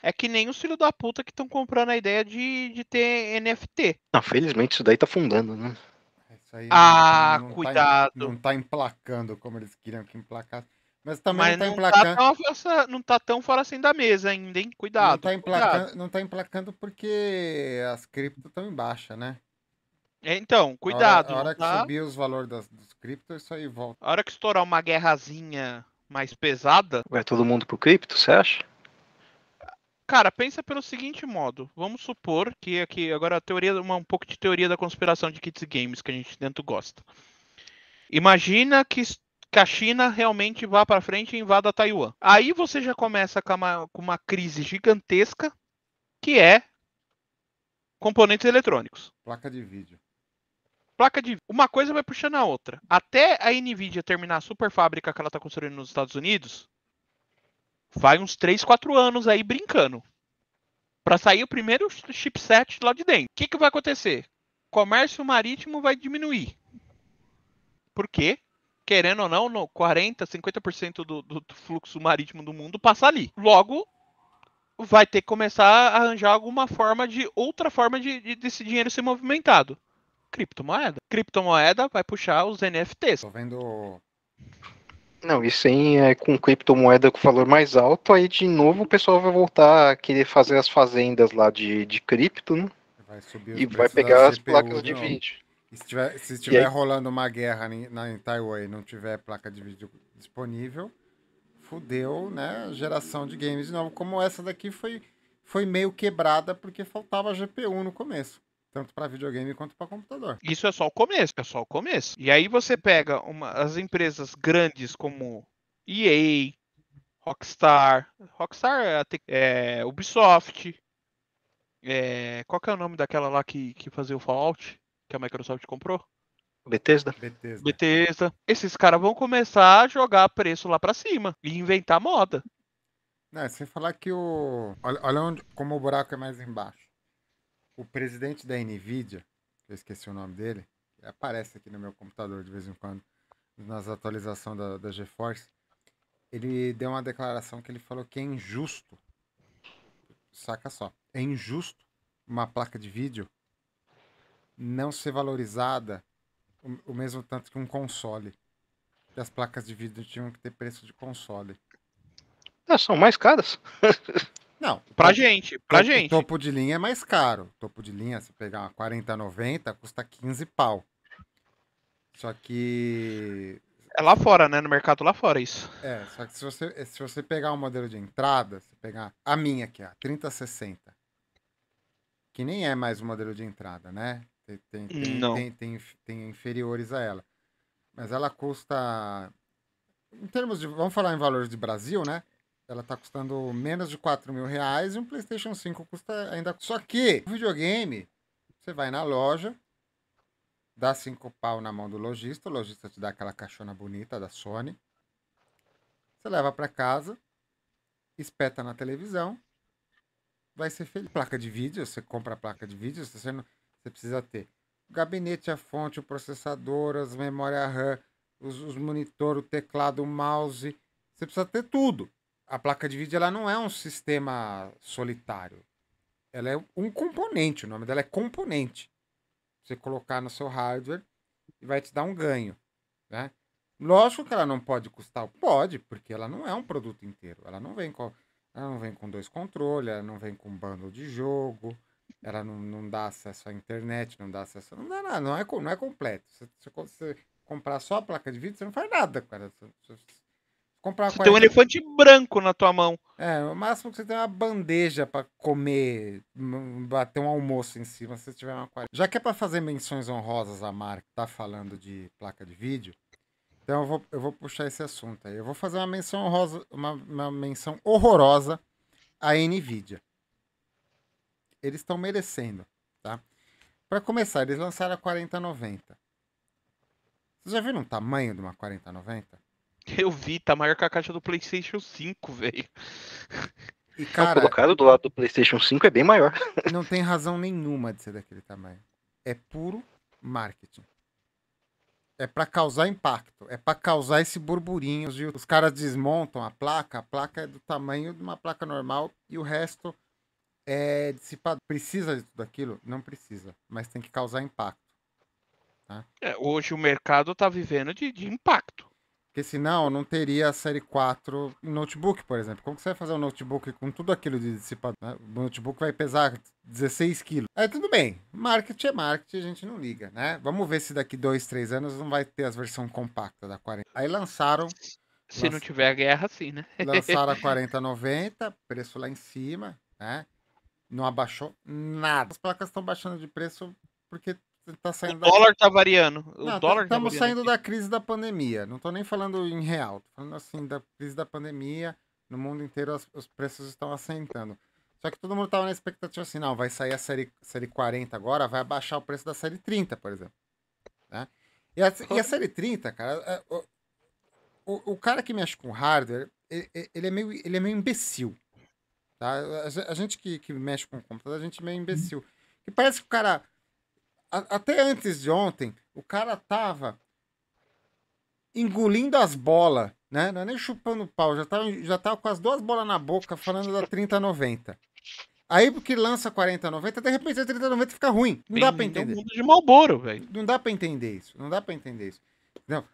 É que nem os filhos da puta que estão comprando a ideia de, de ter NFT.
Ah, felizmente isso daí tá fundando, né?
ah, não, tá- não tá cuidado. Tá, não tá emplacando como eles queriam que emplacasse. Mas também Mas não tá não tá emplacando. Tá
tão, força, não tá tão fora assim da mesa ainda, hein? Cuidado. Não tá emplacando, cuidado.
Não tá emplacando porque as criptos estão em baixa, né? É, então, cuidado. A hora, a hora tá... que subir os valores das, dos criptos, isso aí
volta. A hora que estourar uma guerrazinha mais
pesada. Vai é todo mundo pro cripto, você acha?
Cara, pensa pelo seguinte modo. Vamos supor que aqui agora a teoria uma um pouco de teoria da conspiração de Kids Games que a gente tanto gosta. Imagina que que a China realmente vá para frente e invada Taiwan. Aí você já começa com uma, com uma crise gigantesca que é componentes eletrônicos. Placa de vídeo placa de uma coisa vai puxando a outra. Até a Nvidia terminar a super fábrica que ela está construindo nos Estados Unidos, vai uns 3, 4 anos aí brincando. Para sair o primeiro chipset lá de dentro. O que, que vai acontecer? Comércio marítimo vai diminuir. Por quê? Querendo ou não, 40, 50% do, do fluxo marítimo do mundo passa ali. Logo, vai ter que começar a arranjar alguma forma de outra forma de, de desse dinheiro ser movimentado criptomoeda. Criptomoeda vai puxar os NFTs. Tô vendo.
Não, e sim, é, com criptomoeda com valor mais alto, aí de novo o pessoal vai voltar a querer fazer as fazendas lá de, de cripto, né?
Vai e vai pegar as placas de vídeo. E se estiver se tiver rolando uma guerra em, na, em Taiwan e não tiver placa de vídeo disponível, fudeu, né? Geração de games de novo, como essa daqui foi, foi meio quebrada porque faltava GPU no começo tanto para videogame quanto para
computador. Isso é só o começo, é só o começo. E aí você pega uma, as empresas grandes como EA, Rockstar, Rockstar é, é, Ubisoft, é, qual que é o nome daquela lá que, que fazia o Fallout, que a Microsoft comprou?
Bethesda. Bethesda.
Bethesda. Esses
caras vão começar a jogar preço lá para cima e inventar moda. Não, é, sem falar que o. Olha, olha onde, como o buraco é mais embaixo o presidente da Nvidia, eu esqueci o nome dele, aparece aqui no meu computador de vez em quando, nas atualizações da, da GeForce, ele deu uma declaração que ele falou que é injusto. Saca só. É injusto uma placa de vídeo não ser valorizada o, o mesmo tanto que um console. Que as placas de vídeo tinham que ter preço de console. Ah, são mais caras. [laughs] Não. Pra gente, pra gente. Topo de linha é mais caro. Topo de linha, se pegar uma 40,90, custa 15 pau. Só que. É lá fora, né? No mercado lá fora, isso. É, só que se você, se você pegar um modelo de entrada, se pegar a minha aqui, a 3060, que nem é mais um modelo de entrada, né? Tem, tem, Não. Tem, tem, tem inferiores a ela. Mas ela custa. Em termos de. Vamos falar em valores de Brasil, né? Ela tá custando menos de 4 mil reais e um PlayStation 5 custa ainda. Só que o videogame, você vai na loja, dá cinco pau na mão do lojista, o lojista te dá aquela caixona bonita da Sony. Você leva para casa, espeta na televisão, vai ser feliz. Placa de vídeo, você compra a placa de vídeo, você, não, você precisa ter o gabinete, a fonte, o processador, as memória RAM, os, os monitor, o teclado, o mouse. Você precisa ter tudo a placa de vídeo ela não é um sistema solitário. Ela é um componente, o nome dela é componente. Você colocar no seu hardware e vai te dar um ganho, né? Lógico que ela não pode custar, pode, porque ela não é um produto inteiro. Ela não vem com, ela não vem com dois controles, ela não vem com um bundle de jogo, ela não, não dá acesso à internet, não dá acesso, não dá nada, não é, não é completo. Se você, você comprar só a placa de vídeo, você não faz nada, cara. Você, você, Comprar você tem um elefante branco na tua mão. É, o máximo que você tem é uma bandeja para comer, hum, bater um almoço em cima se tiver uma 40. Já que é para fazer menções honrosas à marca, tá falando de placa de vídeo, então eu vou, eu vou puxar esse assunto aí. Eu vou fazer uma menção honrosa, uma, uma menção horrorosa à Nvidia. Eles estão merecendo, tá? Para começar, eles lançaram a 4090. Vocês já viram o tamanho de uma 4090? [laughs] Eu vi, tá maior que a caixa do PlayStation 5, velho. E cara, não, colocado do lado do PlayStation 5 é bem maior. [laughs] Não tem razão nenhuma de ser daquele tamanho. É puro marketing. É para causar impacto, é para causar esse burburinho. Os caras desmontam a placa, a placa é do tamanho de uma placa normal e o resto é dissipado. Precisa de tudo aquilo? Não precisa, mas tem que causar impacto. Tá? É, hoje o mercado tá vivendo de, de impacto. Porque senão não teria a série 4 em notebook, por exemplo. Como você vai fazer um notebook com tudo aquilo de dissipador? Né? O notebook vai pesar 16 quilos. É tudo bem. Marketing é marketing, a gente não liga, né? Vamos ver se daqui 2, 3 anos não vai ter as versões compactas da 40. Aí lançaram. Se não tiver guerra, sim, né? lançaram a 4090, [laughs] preço lá em cima, né? Não abaixou nada. As placas estão baixando de preço porque tá saindo o da... dólar tá variando. O não, tá- dólar estamos tá saindo da crise da pandemia. Não tô nem falando em real, tô falando assim da crise da pandemia. No mundo inteiro os, os preços estão assentando. Só que todo mundo tava na expectativa assim, não, vai sair a série, série 40 agora, vai abaixar o preço da série 30, por exemplo. Né? E, a, e a série 30, cara, é, o, o, o cara que mexe com hardware, ele, ele, é, meio, ele é meio imbecil. Tá? A, a gente que, que mexe com o computador, a gente é meio imbecil. E parece que o cara a, até antes de ontem, o cara tava engolindo as bolas, né? Não é nem chupando pau, já tava, tá, já tava tá com as duas bolas na boca falando da 3090. Aí porque lança 4090, de repente a 3090 fica ruim. Não Bem, dá pra entender. É um mundo de Malboro, velho. Não dá pra entender isso. Não dá pra entender isso. Não.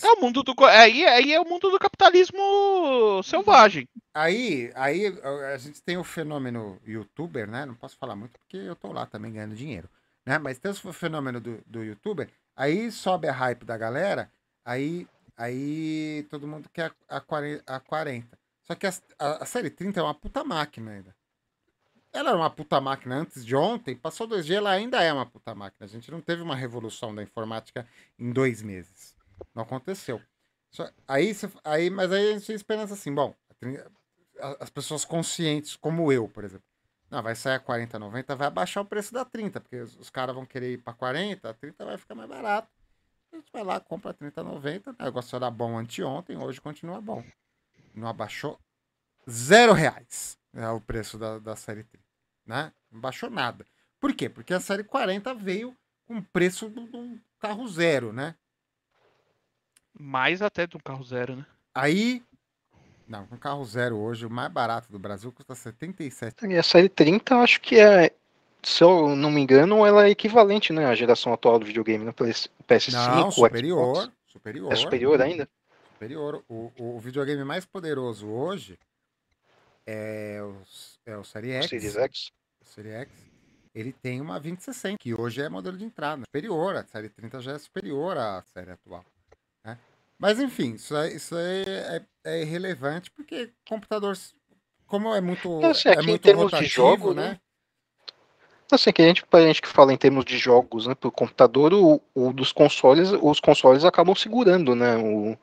É o mundo do. Aí, aí é o mundo do capitalismo selvagem. Aí, aí a gente tem o fenômeno youtuber, né? Não posso falar muito porque eu tô lá também ganhando dinheiro. Né? Mas tem o fenômeno do, do youtuber, aí sobe a hype da galera, aí, aí todo mundo quer a, a 40. Só que a, a, a série 30 é uma puta máquina ainda. Ela era uma puta máquina antes de ontem, passou dois dias, ela ainda é uma puta máquina. A gente não teve uma revolução da informática em dois meses. Não aconteceu. Só, aí, aí, mas aí a gente tem esperança assim, bom, as pessoas conscientes, como eu, por exemplo, não, vai sair a 40, 90, vai abaixar o preço da 30, porque os, os caras vão querer ir para 40, a 30 vai ficar mais barato. A gente vai lá, compra 30, 90, né? o negócio era bom anteontem, hoje continua bom. Não abaixou zero reais né, o preço da, da série 30, né? Não baixou nada. Por quê? Porque a série 40 veio com preço de um carro zero, né? Mais até de um carro zero, né? Aí não, um carro zero hoje, o mais barato do Brasil, custa 77.
E a série 30, acho que é, se eu não me engano, ela é equivalente né, à geração atual do videogame no PS5. Não, superior. Superior. É superior ainda?
Superior. O, o videogame mais poderoso hoje é o, é o Série X. Series X. O Series X. Ele tem uma 2060, que hoje é modelo de entrada. Superior, a série 30 já é superior à série atual. Mas enfim, isso, aí, isso aí é, é, irrelevante, porque computador, como é muito. Não sei, assim, é muito em termos rotativo, de jogo, né? né?
Não sei, assim, que a gente, a gente que fala em termos de jogos, né? Pro computador, o, o dos consoles, os consoles acabam segurando, né? O,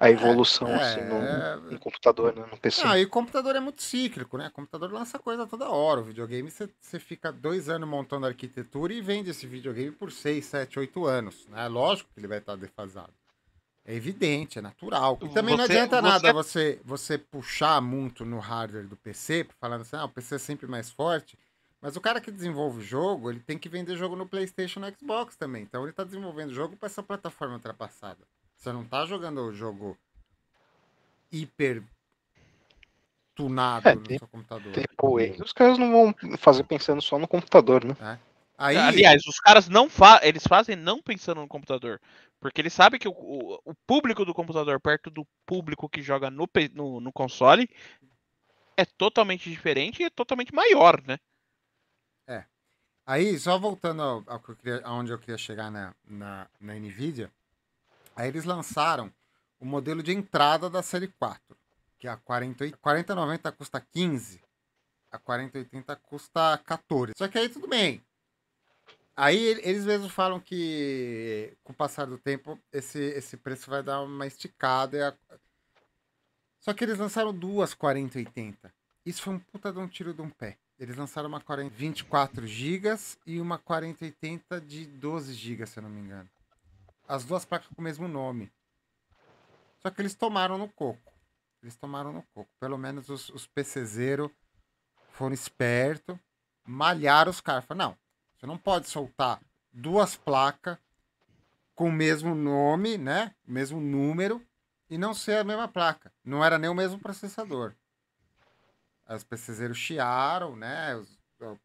a é, evolução é, assim, no, é. no, computador, né, no PC. Ah, e o
computador é muito cíclico, né? O computador lança coisa toda hora. O videogame você fica dois anos montando a arquitetura e vende esse videogame por seis, sete, oito anos. Né? Lógico que ele vai estar tá defasado. É evidente, é natural. E também você, não adianta nada você... você puxar muito no hardware do PC, falando assim, ah, o PC é sempre mais forte. Mas o cara que desenvolve jogo, ele tem que vender jogo no PlayStation e no Xbox também. Então ele está desenvolvendo jogo para essa plataforma ultrapassada. Você não está jogando o jogo hiper tunado é, no tem, seu computador. Tem, é, os
caras não vão fazer pensando só no computador, né? É.
Aí... Aliás, os caras não fa eles fazem não pensando no computador. Porque eles sabem que o, o, o público do computador, perto do público que joga no, no, no console, é totalmente diferente e é totalmente maior, né?
É. Aí, só voltando eu queria, aonde eu queria chegar na, na, na NVIDIA, aí eles lançaram o modelo de entrada da série 4, que é a 40, 4090 custa 15, a 4080 custa 14. Só que aí tudo bem, Aí eles mesmos falam que com o passar do tempo esse, esse preço vai dar uma esticada. A... Só que eles lançaram duas 4080. Isso foi um puta de um tiro de um pé. Eles lançaram uma 40, 24 GB e uma 4080 de 12 GB, se eu não me engano. As duas placas com o mesmo nome. Só que eles tomaram no coco. Eles tomaram no coco. Pelo menos os, os zero foram espertos, malharam os caras. Falaram, não, você não pode soltar duas placas com o mesmo nome, né? O mesmo número e não ser a mesma placa. Não era nem o mesmo processador. As PCzeiros chiaram, né? Os,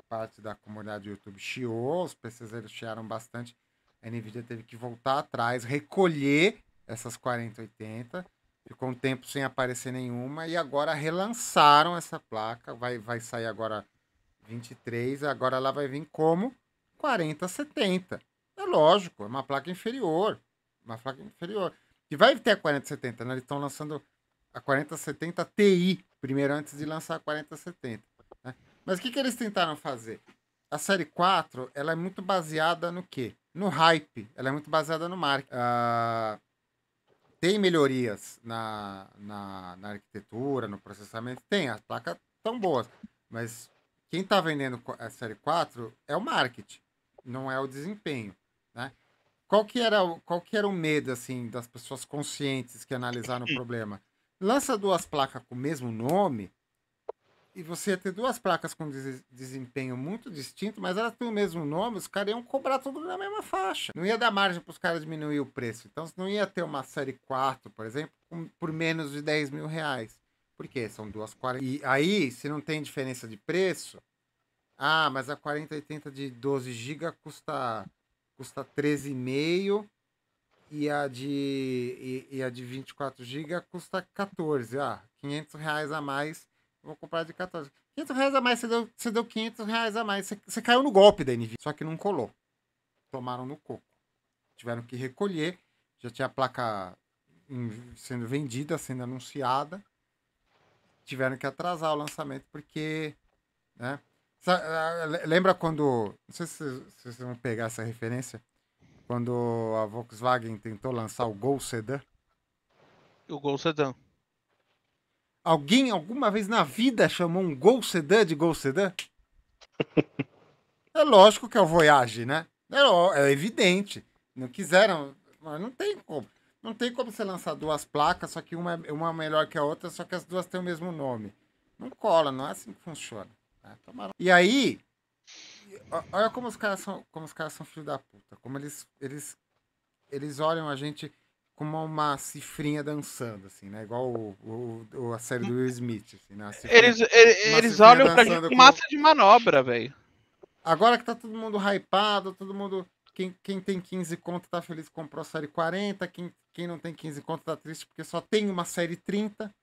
parte da comunidade do YouTube chiou, os PCzeiros chiaram bastante. A Nvidia teve que voltar atrás, recolher essas 4080. Ficou um tempo sem aparecer nenhuma e agora relançaram essa placa. Vai, vai sair agora 23, agora ela vai vir como 40 a 70. É lógico, é uma placa inferior. Uma placa inferior. Que vai ter a 4070, né? Eles estão lançando a 4070 Ti primeiro, antes de lançar a 4070. Né? Mas o que, que eles tentaram fazer? A série 4, ela é muito baseada no quê? No hype. Ela é muito baseada no marketing. Ah, tem melhorias na, na, na, arquitetura, no processamento? Tem, as placas tão boas. Mas quem está vendendo a série 4 é o marketing não é o desempenho, né? Qual que, era, qual que era o medo, assim, das pessoas conscientes que analisaram o [clears throat] problema? Lança duas placas com o mesmo nome e você ia ter duas placas com des desempenho muito distinto, mas elas têm o mesmo nome, os caras iam cobrar tudo na mesma faixa. Não ia dar margem para os caras diminuir o preço. Então, não ia ter uma série 4, por exemplo, com, por menos de 10 mil reais. Por quê? São duas 40. E aí, se não tem diferença de preço, ah, mas a 4080 de 12 GB custa, custa 13,5 e a de e, e, a de 24 GB custa 14. Ah, 500 reais a mais, vou comprar de 14. 500 reais a mais, você deu, você deu 500 reais a mais. Você, você caiu no golpe da NVIDIA, só que não colou. Tomaram no coco. Tiveram que recolher, já tinha a placa sendo vendida, sendo anunciada. Tiveram que atrasar o lançamento porque, né, ah, lembra quando. Não sei se vocês vão pegar essa referência. Quando a Volkswagen tentou lançar o Gol Sedan. O Gol Sedan. Alguém alguma vez na vida chamou um Gol Sedan de Gol Sedan? [laughs] é lógico que é o Voyage, né? É, é evidente. Não quiseram. Mas não tem como. Não tem como você lançar duas placas, só que uma é uma melhor que a outra, só que as duas têm o mesmo nome. Não cola, não é assim que funciona. É, e aí, olha como os caras são, como os caras são filho da puta, como eles, eles, eles olham a gente como uma cifrinha dançando, assim, né? Igual o, o a série do Will Smith, assim, né? Cifrinha, eles eles olham pra gente com massa de manobra, velho. Agora que tá todo mundo hypado, todo mundo... Quem, quem tem 15 conto tá feliz que comprou a série 40, quem, quem não tem 15 conto tá triste porque só tem uma série 30,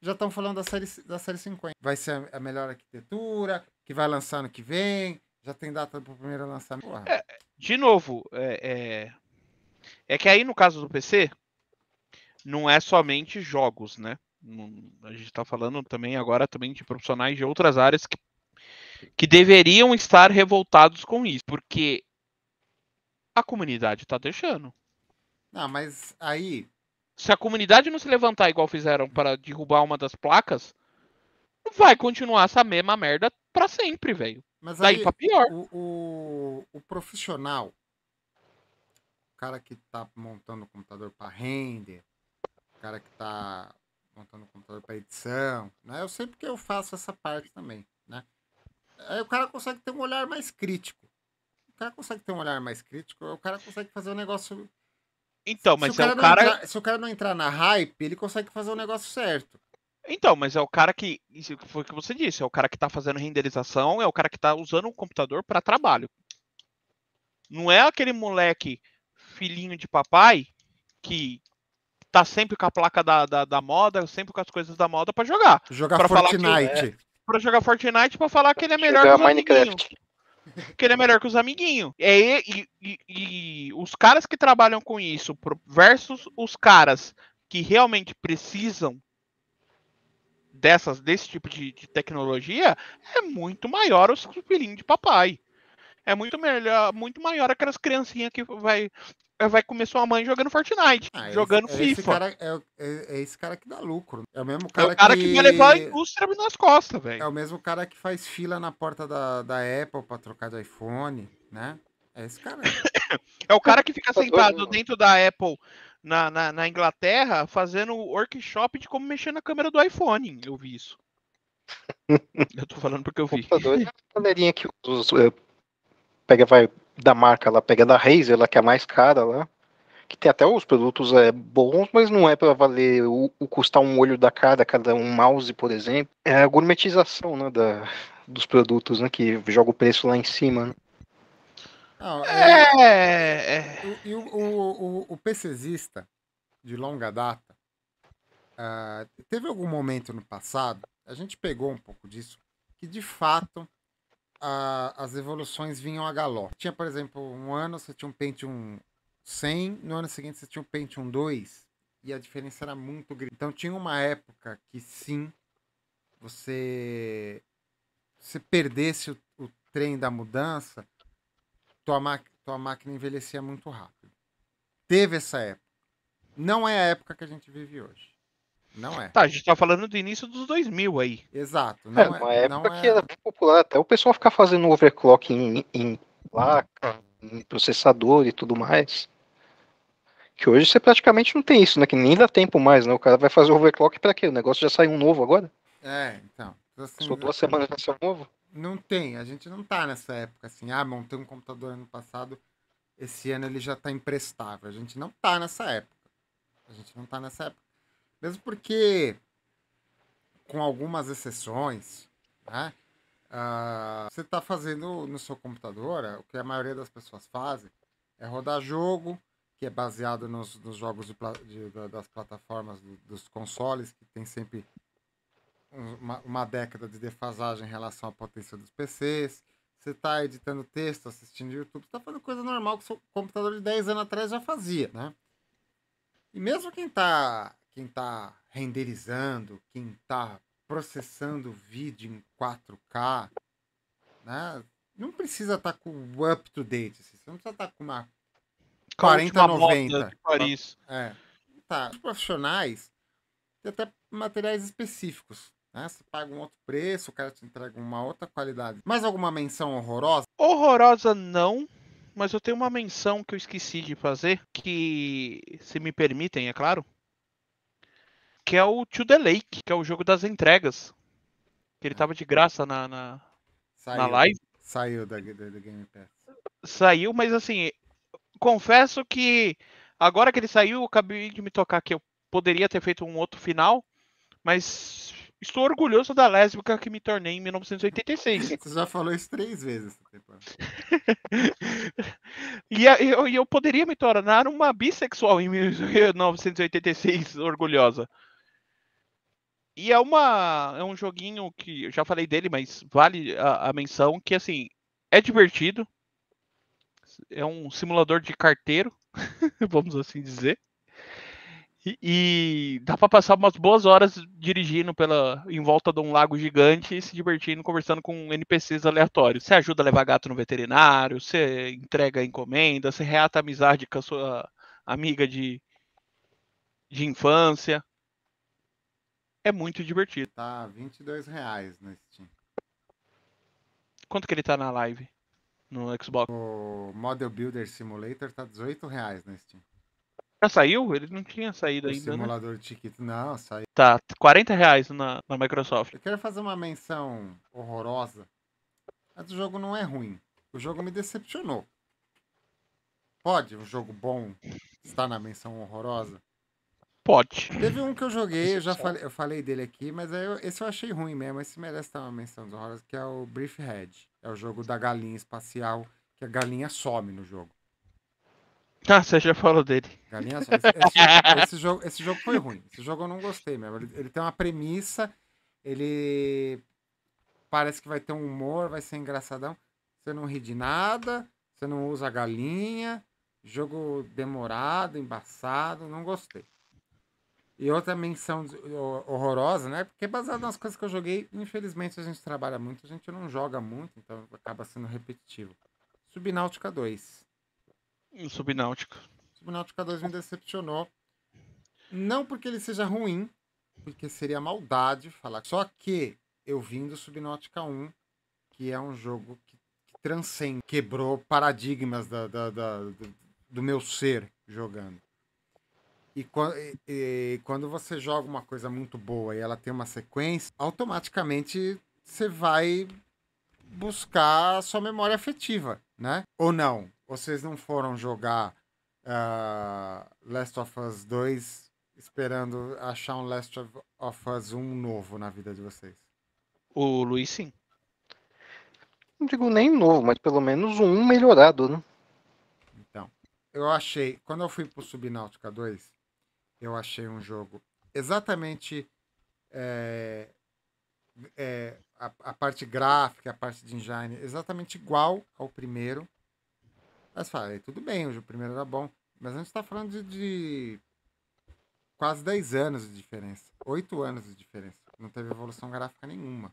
já estão falando da série, da série 50. Vai ser a, melhor arquitetura, que vai lançar ano que vem, já tem data para o primeiro lançamento. É, de novo, é, é, é, que aí no caso do PC,
não é somente jogos, né? A gente está falando também agora também de profissionais de outras áreas que, que deveriam estar revoltados com isso, porque a comunidade está deixando.
Não, mas aí
se a comunidade não se levantar igual fizeram para derrubar uma das placas, vai continuar essa mesma merda para sempre, velho. Mas Daí aí, pra tá
pior. O, o, o, profissional, o cara que tá montando o computador para render, o cara que tá montando o computador para edição, né? Eu sei porque eu faço essa parte também, né? Aí o cara consegue ter um olhar mais crítico. O cara consegue ter um olhar mais crítico, o cara consegue fazer um negócio então, mas o é o cara. Entrar, se o cara não entrar na hype, ele consegue fazer o negócio certo. Então, mas é o cara que. Isso foi
o que você disse, é o cara que tá fazendo renderização, é o cara que tá usando o computador para trabalho. Não é aquele moleque filhinho de papai que tá sempre com a placa da, da, da moda, sempre com as coisas da moda para jogar. Jogar pra Fortnite. Falar que, é, pra jogar Fortnite pra falar que ele é melhor jogar que Minecraft. Porque ele é melhor que os amiguinhos. É, e, e, e, os caras que trabalham com isso versus os caras que realmente precisam dessas desse tipo de, de tecnologia é muito maior os filhinhos de papai. É muito melhor, muito maior aquelas criancinhas que vai é, vai comer sua mãe jogando Fortnite, ah, jogando esse, é FIFA. Esse cara,
é, é, é, esse cara que dá lucro. É o mesmo cara, é o cara que... que vai levar a indústria nas costas, velho. É o mesmo cara que faz fila na porta da, da Apple pra trocar de iPhone, né? É esse cara. [coughs] é o cara que fica tá sentado dentro da Apple na, na, na,
Inglaterra fazendo workshop de como mexer na câmera do iPhone. Eu vi isso.
[laughs] eu tô falando porque eu vi. Computador tá é [laughs] a galerinha que usa, é, pega, vai da marca lá, pega da Razer, lá que é a mais cara lá, que tem até os produtos é, bons, mas não é para valer o, o, custar um olho da cara, cada um mouse, por exemplo. É a
gourmetização, né, da,
dos produtos, né, que joga o preço lá em cima. Né?
Não, é, é, é... E o, o, o, o PCzista de longa data, uh, teve algum momento no passado, a gente pegou um pouco disso, que de fato a, as evoluções vinham a galó. Tinha, por exemplo, um ano você tinha um Pentium 100, no ano seguinte você tinha um Pentium 2, e a diferença era muito grande. Então tinha uma época que sim, você você perdesse o, o trem da mudança, tua, ma tua máquina envelhecia muito rápido. Teve essa época. Não é a época que a gente vive hoje.
Não é. Tá, a gente
tá falando do início dos 2000 aí. Exato.
É, não é, uma
é, época não é. que era popular. Até o pessoal ficar fazendo overclock em, em placa, em processador e tudo mais. Que hoje você praticamente não tem isso, né? Que nem dá tempo mais, né? O cara vai fazer overclock para quê? O negócio já sai um novo agora?
É, então. então assim, Só duas semanas já sai um novo? Não tem, a gente não tá nessa época assim, ah, montei um computador ano passado, esse ano ele já tá imprestável. A gente não tá nessa época. A gente não tá nessa época. Mesmo porque, com algumas exceções, né? Uh, você está fazendo no seu computador é, o que a maioria das pessoas fazem é rodar jogo que é baseado nos, nos jogos de, de, das plataformas do, dos consoles que tem sempre uma, uma, década de defasagem em relação à potência dos PCs você está editando texto assistindo YouTube está fazendo coisa normal que o seu computador de 10 anos atrás já fazia né e mesmo quem está quem está renderizando, quem está processando vídeo em 4K, né? Não precisa estar tá com o up to date, assim, você não precisa estar tá com uma 4090. De Paris. É. Tá. Os profissionais tem até materiais específicos. Né? Você paga um outro preço, o cara te entrega uma outra qualidade. Mais alguma menção horrorosa? Horrorosa não,
mas eu tenho uma menção que eu esqueci de fazer, que se me permitem, é claro que é o To The Lake, que é o jogo das entregas. Que ele é. tava de graça na, na, saiu, na live.
Saiu da, da, da Game Pass.
Saiu, mas assim, confesso que agora que ele saiu, eu acabei de me tocar que eu poderia ter feito um outro final, mas estou orgulhoso da lésbica que me tornei em 1986. [laughs] Você já falou isso três vezes. [laughs] e eu, eu poderia me tornar uma bissexual em 1986, orgulhosa. E é uma é um joguinho que eu já falei dele, mas vale a, a menção que assim é divertido. É um simulador de carteiro, [laughs] vamos assim dizer. E, e dá para passar umas boas horas dirigindo pela em volta de um lago gigante e se divertindo conversando com NPCs aleatórios. Você ajuda a levar gato no veterinário, você entrega encomenda, você reata amizade com a sua amiga de, de infância. É muito divertido. Tá 22 reais no
Steam. Quanto que ele tá na live? No Xbox? O Model Builder Simulator tá 18 reais no Steam. Já saiu? Ele não tinha saído o ainda. Né? Simulador né? Tiquito, não, saiu.
Tá, 40 reais na, na Microsoft. Eu
quero fazer uma menção horrorosa. Mas o jogo não é ruim. O jogo me decepcionou. Pode um jogo bom estar na menção horrorosa? pote. Teve um que eu joguei, eu já falei, eu falei dele aqui, mas eu, esse eu achei ruim mesmo. Esse merece estar uma menção dos horrores, que é o Brief Head. É o jogo da galinha espacial, que a galinha some no jogo. [laughs]
Ah, você já falou dele. Galinha some. Esse, [laughs] esse, jogo, esse
jogo foi ruim. Esse jogo eu não gostei mesmo. Ele, ele tem uma premissa, ele parece que vai ter um humor, vai ser engraçadão. Você não ri de nada, você não usa a galinha. Jogo demorado, embaçado, não gostei. E outra menção horrorosa, né? Porque é baseado nas coisas que eu joguei, infelizmente a gente trabalha muito, a gente não joga muito, então acaba sendo repetitivo. Subnáutica 2. Hum, Subnáutica. Subnáutica 2 me decepcionou. Não porque ele seja ruim, porque seria maldade falar. Só que eu vim do Subnáutica 1, que é um jogo que, transcende, quebrou paradigmas da, da, da do, do meu ser jogando. E, e, e quando você joga uma coisa muito boa e ela tem uma sequência, automaticamente você vai buscar a sua memória afetiva, né? Ou não? Vocês não foram jogar uh, Last of Us 2 esperando achar um Last of Us 1 novo na vida de vocês? O Luiz, sim.
Não digo nem novo, mas pelo menos um melhorado, né?
Então, eu achei, quando eu fui pro Subnáutica 2, eu achei um jogo exatamente é, é, a, a, parte gráfica, a parte de engine, exatamente igual ao primeiro. Mas falei, tudo bem, o primeiro era bom. Mas a gente está falando de, de, quase 10 anos de diferença. 8 anos de diferença. Não teve evolução gráfica nenhuma.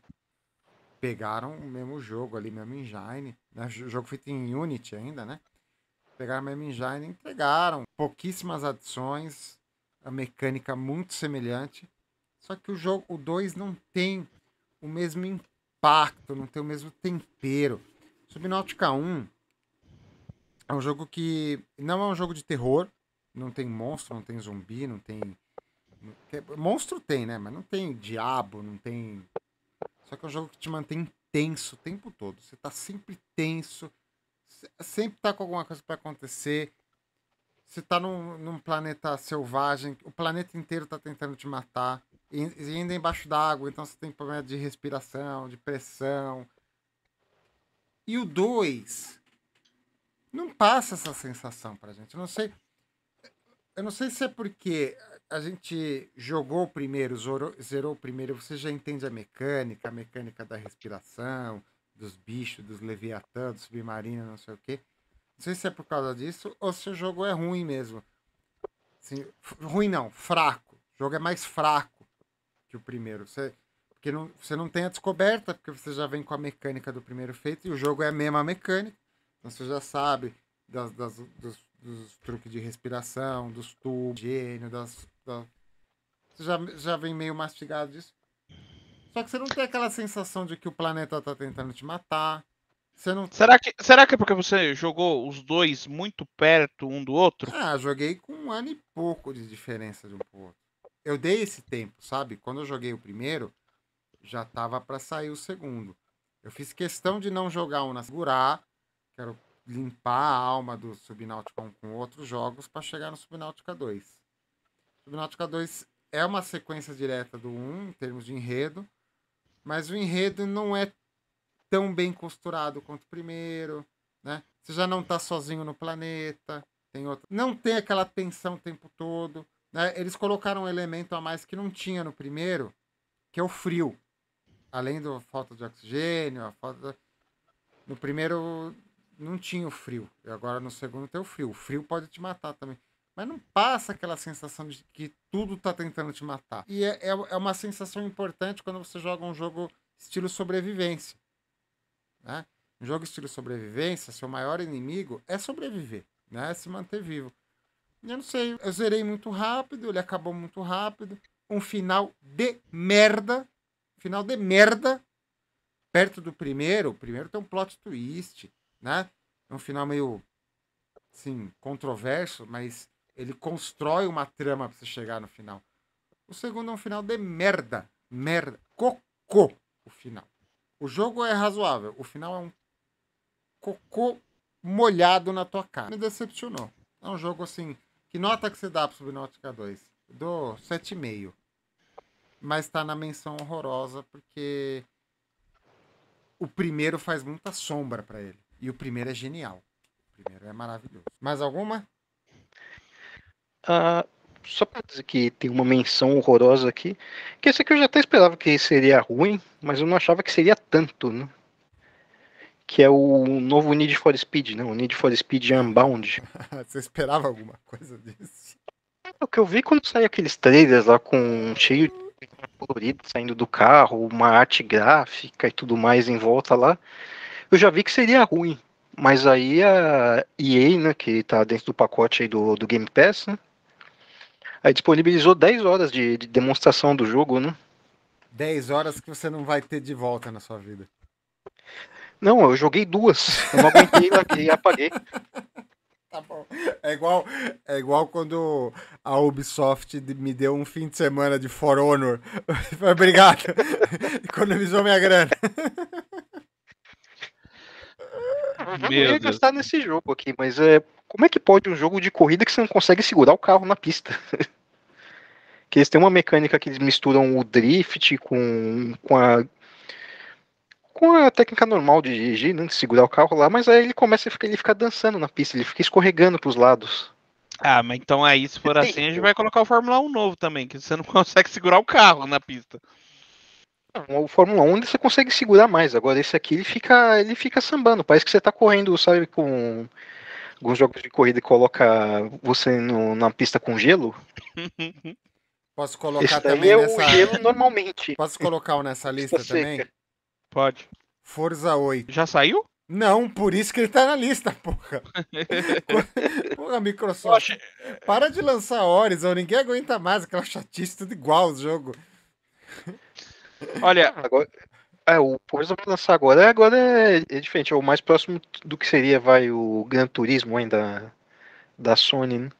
Pegaram o mesmo jogo ali, mesmo engine. Né? O jogo feito em Unity ainda, né? Pegaram o mesmo engine e entregaram. Pouquíssimas adições a mecânica muito semelhante. Só que o jogo, o 2 não tem o mesmo impacto, não tem o mesmo tempero. Subnautica 1 é um jogo que não é um jogo de terror, não tem monstro, não tem zumbi, não tem monstro tem, né? Mas não tem diabo, não tem. Só que é um jogo que te mantém tenso o tempo todo. Você tá sempre tenso, sempre tá com alguma coisa para acontecer. Você tá num, num planeta selvagem, o planeta inteiro tá tentando te matar, e, ainda embaixo d'água, então você tem problema de respiração, de pressão. E o 2 não passa essa sensação pra gente. Eu não sei. Eu não sei se é porque a gente jogou o primeiro, zerou, zerou o primeiro, você já entende a mecânica, a mecânica da respiração, dos bichos, dos leviatãs, dos submarinos não sei o quê. Não sei se é por causa disso ou se o jogo é ruim mesmo. Assim, ruim não, fraco. O jogo é mais fraco que o primeiro. Você, porque não, você não tem a descoberta, porque você já vem com a mecânica do primeiro feito e o jogo é a mesma mecânica. Então você já sabe das, das dos, dos, truques de respiração, dos tubos, higiene, das, das. Você já, já vem meio mastigado disso. Só que você não tem aquela sensação de que o planeta está tentando te matar não... Será,
que, será que é porque você jogou os
dois muito perto um do outro? Ah, joguei com um ano e pouco de diferença de um pro outro. Eu dei esse tempo, sabe? Quando eu joguei o primeiro, já tava para sair o segundo. Eu fiz questão de não jogar um na segurar. Quero limpar a alma do Subnautica 1 com outros jogos para chegar no Subnáutica 2. Subnáutica 2 é uma sequência direta do 1 em termos de enredo, mas o enredo não é tão bem costurado quanto o primeiro, né? Você já não está sozinho no planeta, tem outro... não tem aquela tensão o tempo todo, né? Eles colocaram um elemento a mais que não tinha no primeiro, que é o frio. Além da falta de oxigênio, a falta no primeiro não tinha o frio. E agora no segundo tem o frio. O frio pode te matar também. Mas não passa aquela sensação de que tudo está tentando te matar. E é, é, é uma sensação importante quando você joga um jogo estilo sobrevivência. Né? Um jogo estilo sobrevivência, seu maior inimigo é sobreviver, né? É se manter vivo. Eu não sei, eu zerei muito rápido, ele acabou muito rápido. Um final de merda. Final de merda. Perto do primeiro, o primeiro tem um plot twist, né? É um final meio, assim, controverso, mas ele constrói uma trama pra você chegar no final. O segundo é um final de merda. Merda. Cocô o final. O jogo é razoável. O final é um cocô molhado na tua cara. Me decepcionou. É um jogo assim. Que nota que você dá pro Subnautica 2? dou 7,5. Mas tá na menção horrorosa porque o primeiro faz muita sombra para ele. E o primeiro é genial. O primeiro é maravilhoso. Mais alguma? Uh, só pra dizer que
tem uma menção horrorosa aqui, que esse aqui eu já até esperava que seria ruim, mas eu não achava que seria tanto, né? Que é o novo Need for Speed, né? O Need for Speed Unbound.
[laughs] Você esperava alguma coisa disso?
É o que eu vi quando saiu aqueles trailers lá com cheio de colorido saindo do carro, uma arte gráfica e tudo mais em volta lá, eu já vi que seria ruim. Mas aí a EA, né, que tá dentro do pacote aí do, do Game Pass, né, Aí disponibilizou 10 horas de, de demonstração do jogo, né?
10 horas que você não vai ter de volta na sua vida. Não, eu joguei duas. Eu não aguentei, larguei e apaguei. [laughs] Tá bom. É igual, é igual quando a Ubisoft me deu um fim de semana de For Honor. [laughs] Obrigado. [laughs] Economizou minha grana.
eu não ia gastar nesse jogo aqui, mas é, como é que pode um jogo de corrida que você não consegue segurar o carro na pista? [laughs] que eles têm uma mecânica que eles misturam o drift com, com a com a técnica normal de dirigir, né, de segurar o carro lá, mas aí ele começa a ficar, ele fica dançando na pista, ele fica escorregando para os lados.
Ah, mas então aí, se for assim, a gente vai colocar o Fórmula 1 novo também, que você não [laughs] consegue segurar o carro na pista.
O Fórmula 1 você consegue segurar mais, agora esse aqui ele fica, ele fica sambando, parece que você está correndo, sabe, com alguns jogos de corrida coloca você no, na pista com gelo. [laughs]
Posso colocar Esse também é nessa... o gelo normalmente. Posso colocar nessa lista Está também? Seca. Pode. Forza 8. Já saiu? Não, por isso que ele tá na lista, porra. [laughs] porra, Microsoft. Achei... Para de lançar Horizon, ninguém aguenta mais aquela chatice, tudo igual o jogo. Olha, ah, agora,
é, o Forza vai lançar agora. É, agora é, é, diferente, é o mais próximo do que seria, vai, o Gran Turismo ainda da Sony, né?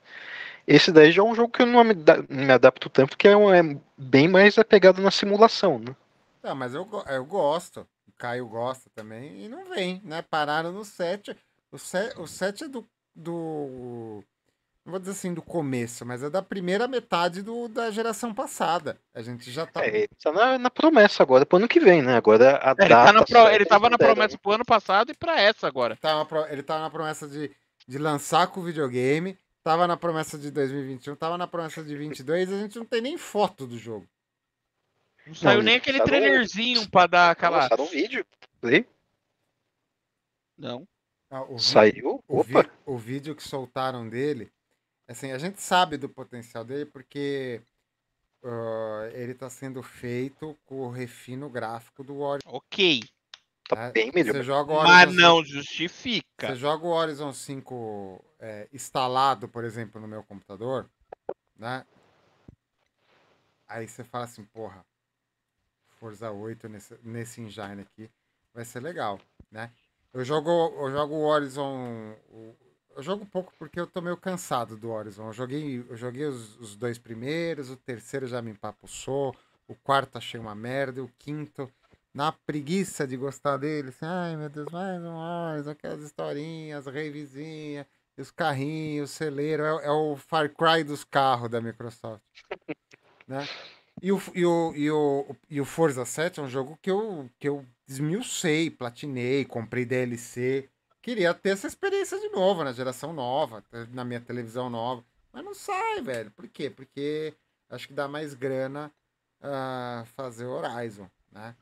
Esse daí já é um jogo que eu não me, me adapto tanto, porque é, um, é bem mais apegado na simulação, né?
Ah, mas eu, eu gosto. O Caio gosta também. E não vem, né? Pararam no set O 7, o 7 é do, do não vou dizer assim do começo, mas é da primeira metade do, da geração passada. A gente já tá. É, ele tá na, na
promessa agora pro ano que vem, né? Agora a é, ele data. Tá na pro, ele tava
na promessa pro ano passado e pra essa agora. Tá ele tava tá na promessa de, de lançar com o videogame, tava na promessa de 2021, tava na promessa de 22, a gente não tem nem foto do jogo. Não saiu nem aquele trailerzinho um, pra dar aquela. Saiu um vídeo, play? Não. Ah, o Saiu? Opa! Vi, o vídeo que soltaram dele Assim, a gente sabe do potencial dele porque uh, ele está sendo feito com o refino gráfico do Horizon. Ok. Tá, tá bem melhor. Você joga o Horizon Mas não 5, justifica. Você joga o Horizon 5 é, instalado, por exemplo, no meu computador, né? Aí você fala assim, porra, Forza 8 nesse, nesse engine aqui vai ser legal, né? Eu jogo, eu jogo o Horizon, eu jogo pouco porque eu tô meio cansado do Horizon. Eu joguei, eu joguei os, os dois primeiros, o terceiro já me empapuçou, o quarto achei uma merda, o quinto, na preguiça de gostar dele, assim, ai meu Deus, mais um Horizon, aquelas historinhas, revizinha os carrinhos, o celeiro, é, é, o Far Cry dos carros da Microsoft. [laughs] né? E o, e, o, e, o, e o Forza 7 é um jogo que eu, que eu desmiucei, platinei, comprei DLC queria ter essa experiência de novo, na geração nova, na minha televisão nova. Mas não sai, velho. Por quê? Porque acho que dá mais grana uh, fazer Horizon, né?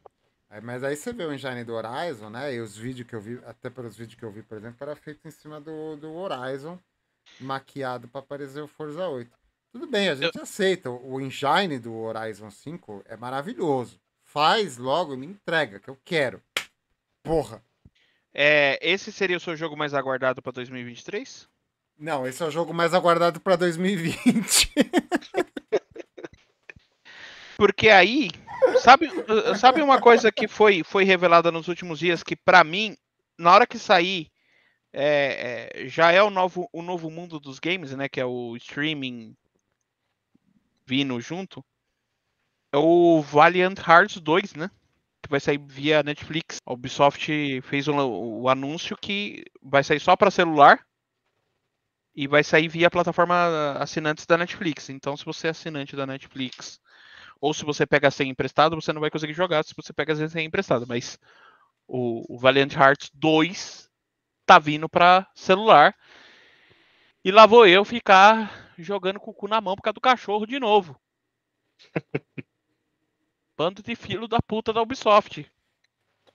Aí, mas aí você vê o engine do Horizon, né? E os vídeos que eu vi, até pelos vídeos que eu vi, por exemplo, era feito em cima do, do Horizon, maquiado para parecer o Forza 8. Tudo bem, a gente eu... aceita. O engine do Horizon 5 é maravilhoso. Faz logo e me entrega, que eu quero. Porra! É, esse seria o seu jogo mais aguardado para 2023? Não, esse é o jogo mais aguardado para 2020. [laughs] Porque aí, sabe, eh, sabe uma coisa que foi, foi
revelada nos últimos dias que para mim, na hora que sair, é, é, já é o novo, o novo mundo dos games, né? Que é o streaming vindo junto. É o Valiant Hearts 2, né? que vai sair via Netflix. A Ubisoft fez o anúncio que vai sair só para celular e vai sair via plataforma assinantes da Netflix. Então, se você é assinante da Netflix ou se você pega sem emprestado, você não vai conseguir jogar se você pega sem emprestado. Mas o, o Valiant Hearts 2 tá vindo para celular. E lá vou eu ficar jogando com o cu na mão por causa do cachorro de novo. [laughs] Bando de filho da puta da Ubisoft.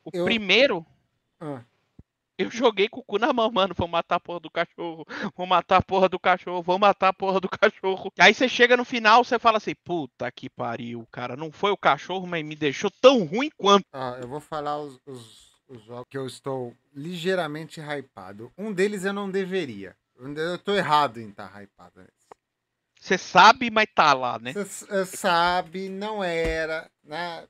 O eu... primeiro. Ah. Eu joguei com o cu na mão, mano. Vou matar a porra do cachorro. Vou matar a porra do cachorro. Vou matar a porra do cachorro. Aí você chega no final, você fala assim:
puta que pariu, cara. Não foi o cachorro, mas me deixou tão ruim quanto. Ah, eu vou falar os, os, os jogos que eu estou ligeiramente hypado. Um deles eu não deveria. Eu tô errado em estar tá hypado. Né? Você sabe, mas tá lá, né? Você eh, sabe, não era, né?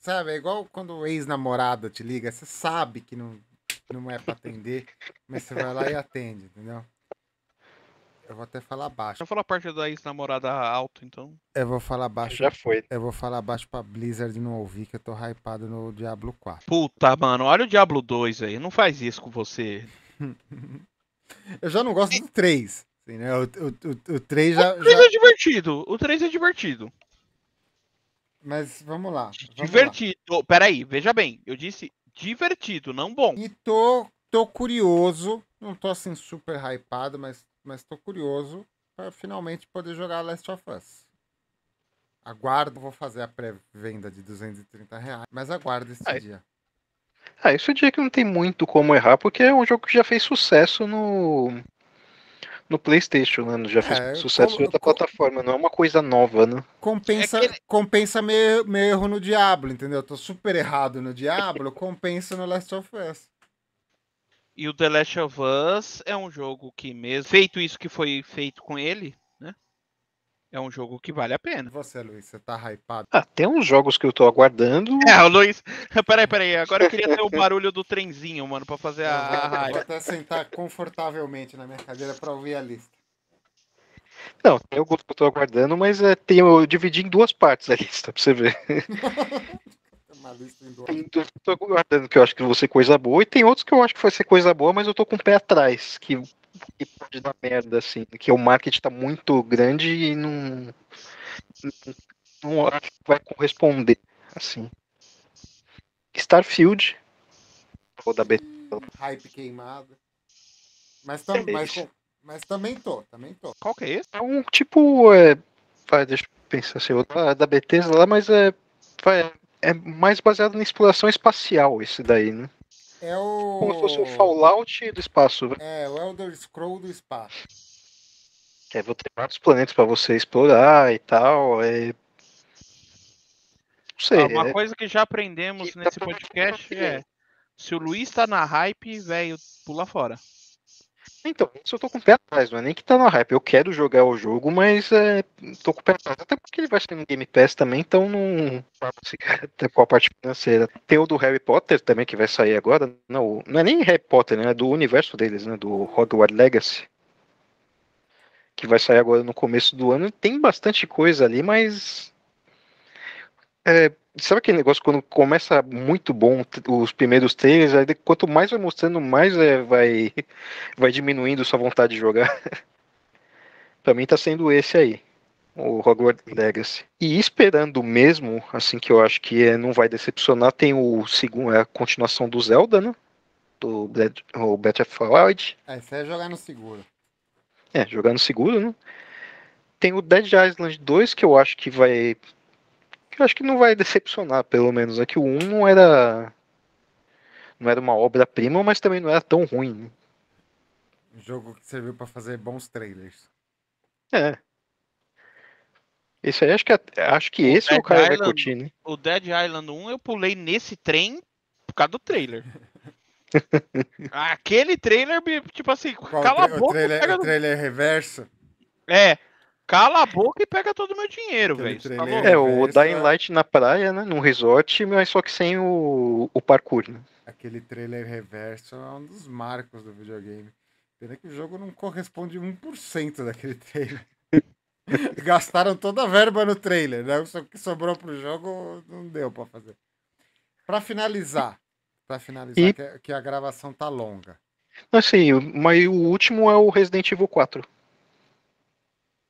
Sabe, é igual quando o ex-namorada te liga, você sabe que não, não é pra atender, mas você vai lá e atende, entendeu?
Eu vou até falar baixo. Eu vou falar a parte da ex-namorada alto, então.
Eu vou falar baixo. Já foi. Eu vou falar baixo pra Blizzard não ouvir que eu tô hypado no Diablo 4.
Puta, mano, olha o Diablo 2 aí. Não faz isso com você.
[laughs] eu já não gosto do 3. Sim, né? O 3 já. O 3 já... é divertido. O 3 é divertido. Mas vamos lá. Vamos
divertido. Lá. Peraí, veja bem. Eu disse divertido, não
bom. E tô, tô curioso. Não tô assim super hypado, mas, mas tô curioso para finalmente poder jogar Last of Us. Aguardo, vou fazer a pré-venda de 230 reais, mas aguardo esse ah, dia.
Ah, esse é o dia que não tem muito como errar, porque é um jogo que já fez sucesso no, no PlayStation, né? Já fez é, sucesso em outra plataforma, não é uma coisa nova, né?
Compensa, é que... compensa meu, meu erro no Diablo, entendeu? Eu tô super errado no Diablo, [laughs] compensa no Last of Us.
E o The Last of Us é um jogo que, mesmo feito isso que foi feito com ele, é um jogo que vale a pena.
Você, Luiz, você tá hypado?
Ah, tem uns jogos que eu tô aguardando. [laughs] É, o Luiz. [laughs] Peraí, peraí. Agora eu queria ter o barulho
do trenzinho, mano, pra fazer a, hype. Vou até sentar confortavelmente na minha cadeira pra ouvir a lista.
Não, tem alguns que eu tô aguardando, mas é, tem, eu dividi em duas partes a lista, pra você ver.
[laughs] Tem dois que eu tô
aguardando que eu acho que vão ser coisa boa, e tem outros que eu acho que vai ser coisa boa, mas eu tô com o pé atrás, que que pode dar merda, assim. Que o market tá muito grande e não. Não acho que vai corresponder, assim. Starfield.
Ou da Bethesda. Hype queimado. Mas, tam, é mas, mas, também tô, também tô. Qual que é
esse? É um tipo. É, vai, deixa eu pensar assim. Da, da Bethesda lá, mas é. Vai, é mais baseado na exploração espacial esse daí, né?
É o... Como se fosse o Fallout do espaço. É, o Elder Scroll do espaço. É, vou ter vários
planetas para você explorar e tal. É... Não sei. Ah, uma é... coisa
que já aprendemos nesse tá podcast é. é: se o Luiz tá na hype, velho, pula fora.
Então, isso eu tô com o pé atrás, não é nem que tá na hype. Eu quero jogar o jogo, mas é, tô com o pé atrás. Até porque ele vai ser no Game Pass também, então não. Assim, [laughs] até com a parte financeira. Tem o do Harry Potter também, que vai sair agora. Não, não é nem Harry Potter, né? É do universo deles, né? Do Hogwarts Legacy. Que vai sair agora no começo do ano. Tem bastante coisa ali, mas é, sabe aquele negócio quando começa muito bom os primeiros trailers, aí quanto mais vai mostrando, mais é, vai, [laughs] vai diminuindo sua vontade de jogar. [laughs] pra mim tá sendo esse aí, o Hogwarts Legacy. E esperando mesmo, assim que eu acho que é, não vai decepcionar, tem o segundo, é a continuação do Zelda, né? Do Breath, o Breath Wild.
É, isso é jogar no seguro.
É, jogar no seguro, né? Tem o Dead Island 2, que eu acho que vai que eu acho que não vai decepcionar, pelo menos. É que o 1 não era. Não era uma obra-prima, mas também não era tão ruim. Né?
Um jogo que serviu para fazer bons trailers.
É. Esse aí acho que, acho
que esse é o cara Island, vai curtir, né?
O Dead Island 1 eu pulei nesse trem por causa do trailer.
[laughs]
Aquele trailer, tipo assim, Qual, cala a boca. O trailer, o é trailer reverso? É, Cala a boca e pega todo o meu dinheiro, velho.
Tá é, o Dying
Light na praia, né? Num resort, mas só que sem o, o parkour,
né? Aquele trailer reverso é um dos marcos do videogame. Pena que o jogo não corresponde 1% daquele trailer. [laughs] Gastaram toda a verba no trailer, né? O que sobrou pro jogo não deu para fazer. Para finalizar, para finalizar, e... que, a gravação tá longa.
Assim, mas o último é o Resident Evil 4.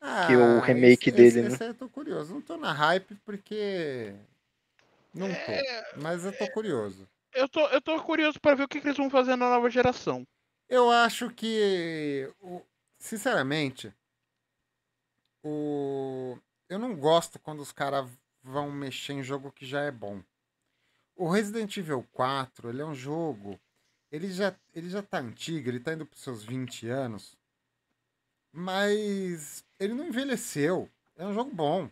Ah, que o ah, remake esse, dele, esse, né? Esse eu tô curioso. Não tô na hype porque. Não tô. É... Mas eu tô curioso. Eu tô, eu tô curioso para ver o que, que, eles vão fazer na nova geração. Eu acho que. Sinceramente. O... Eu não gosto quando os caras vão mexer em jogo que já é bom. O Resident Evil 4, ele é um jogo. Ele já, ele já tá antigo, ele tá indo pros seus 20 anos. Mas ele não envelheceu. É um jogo bom.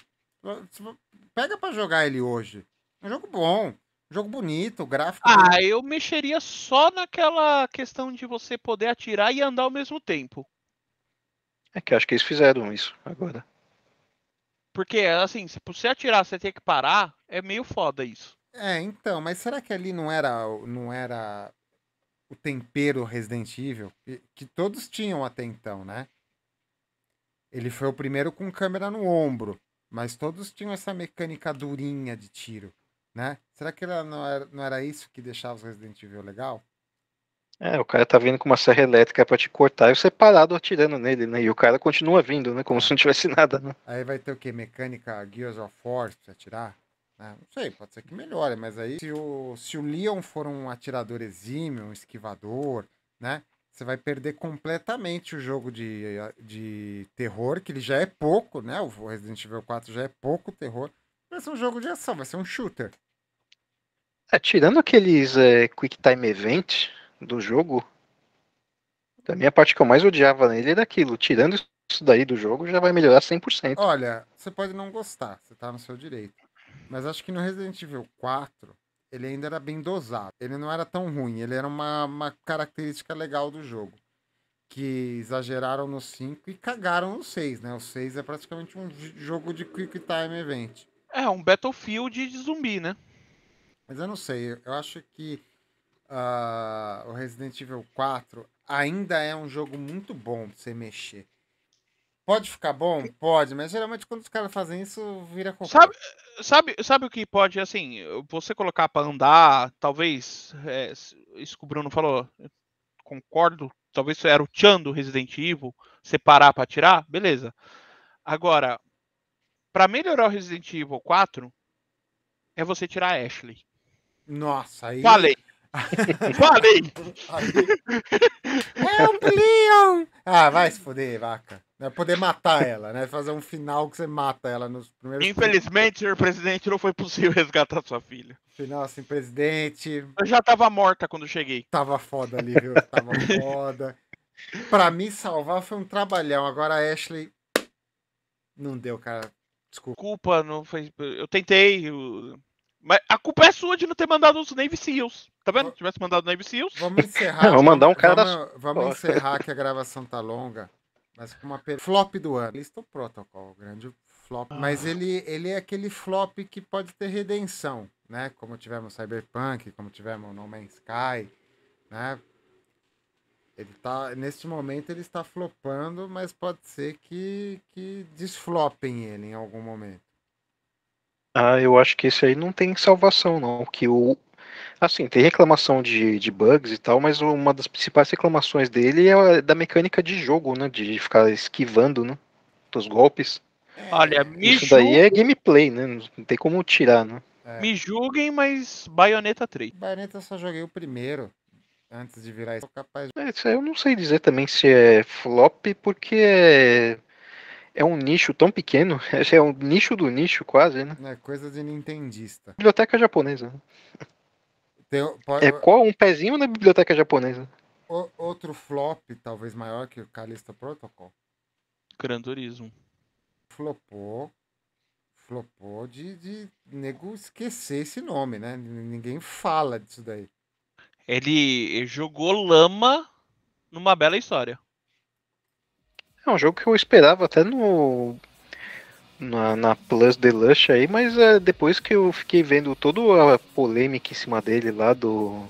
Pega para jogar ele hoje. É um jogo bom. jogo bonito, gráfico. Ah,
bonito. eu mexeria só naquela questão de você poder atirar e andar ao mesmo tempo.
É que eu acho que eles fizeram isso agora.
Porque, assim, se você atirar, você tem que parar, é meio foda isso.
É, então, mas será que ali não era, não era o tempero Resident Evil que todos tinham até então, né? Ele foi o primeiro com câmera no ombro, mas todos tinham essa mecânica durinha de tiro, né? Será que ela não, era, não era isso que deixava os Resident Evil legal?
É, o cara tá vindo com uma serra elétrica para te cortar e você parado atirando nele, né? E o cara continua vindo, né? Como se não tivesse nada, né?
Aí vai ter o quê? Mecânica Gears of War pra atirar? Ah, não sei, pode ser que melhore, mas aí se o, se o Leon for um atirador exímio, um esquivador, né? Você vai perder completamente o jogo de, eh, de terror, que ele já é pouco, né? O Resident Evil 4 já é pouco terror. Vai ser um jogo de ação, vai ser um shooter.
É, tirando aqueles é, Quick Time Event do jogo, da minha parte que eu mais odiava nele é daquilo. Tirando isso daí do jogo, já vai melhorar 100%. Olha,
você pode não gostar, você tá no seu direito. Mas acho que no Resident Evil 4, ele ainda era bem dosado. Ele não era tão ruim, ele era uma, uma característica legal do jogo. Que exageraram no 5 e cagaram no 6, né? O 6 é praticamente um jogo de Quick Time Event. É, um Battlefield de zumbi, né? Mas eu não sei, eu acho que uh, o Resident Evil 4 ainda é um jogo muito bom pra você mexer. Pode ficar bom? Pode, mas geralmente quando os caras fazem isso, vira
confusão. Sabe, sabe, sabe o que pode, assim, você colocar para andar, talvez, é, isso que o Bruno falou, concordo, talvez era o Chan do Resident Evil, separar para tirar, beleza. Agora, para melhorar o Resident Evil 4, é você tirar a Ashley. Nossa, aí... Falei.
[laughs]
Falei! É um Leon! Ah,
vai se foder, vaca. Né? Poder matar ela, né? Fazer um final que você mata ela nos primeiros. Infelizmente, senhor presidente, não foi possível [laughs] resgatar sua filha. Final assim, presidente. Eu já tava morta quando cheguei. Tava foda ali, viu? Tava [laughs] foda. Pra me salvar foi um trabalhão. Agora a Ashley. Não deu, cara. Desculpa. Culpa,
não foi. Eu tentei. Eu... Mas a culpa é sua de não ter mandado os Navy Seals. Tá vendo? Se tivesse mandado Navy Seals. Vamos encerrar. Vamos [laughs] mandar um cara. Vamos, vamos encerrar que a
gravação tá longa. Mas uma per... flop do ano. Listou Protocol, grande flop. Ah. Mas ele, ele é aquele flop que pode ter redenção, né? Como tivemos Cyberpunk, como tivemos No Man's Sky, né? Ele tá, neste momento ele está flopando, mas pode ser que, que desflopem ele em algum momento.
Ah, eu acho que esse aí não tem salvação, não. Que o, Assim, tem reclamação de, de bugs e tal, mas uma das principais reclamações dele é da mecânica de jogo, né? De ficar esquivando, né? Dos golpes.
Olha, Isso julgue... daí é
gameplay, né? Não tem como tirar, né?
É. Me julguem, mas Bayonetta 3. Bayonetta só joguei o primeiro. Antes de virar isso, capaz.
De... É, eu não sei dizer também se é flop, porque é é um nicho tão pequeno, [laughs] é um nicho do nicho quase,
né? É coisa de nintendista.
Biblioteca japonesa. Né?
Tem, pode... É qual
um pezinho na biblioteca japonesa.
O, outro flop, talvez maior que o Calista Protocol. Gran Turismo. Flopou. Flopou de, de nego esquecer esse nome, né? Ninguém fala disso daí.
Ele jogou lama
numa bela história.
É um jogo que eu esperava até no na, na Plus Deluxe aí, mas é, depois que eu fiquei vendo toda a polêmica em cima dele lá do.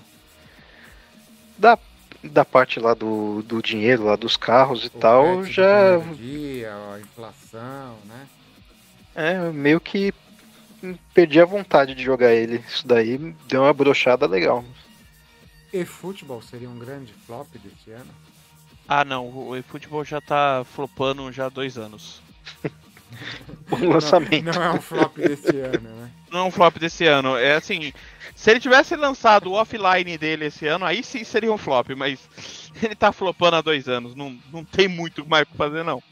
Da, da parte lá do, do dinheiro, lá dos carros e o tal, já.
a inflação, né?
É, meio que perdi a vontade de jogar ele. Isso daí deu uma brochada legal.
E futebol seria um grande flop deste ano?
Ah não, o eFootball já tá flopando já há dois anos. [laughs] [laughs] um lançamento. Não, não, é um
flop desse ano, né?
Não é um flop desse ano. É assim, se ele tivesse lançado o offline dele esse ano, aí sim seria um flop, mas [laughs] ele tá flopando há dois anos, não, não tem muito mais pra fazer, não.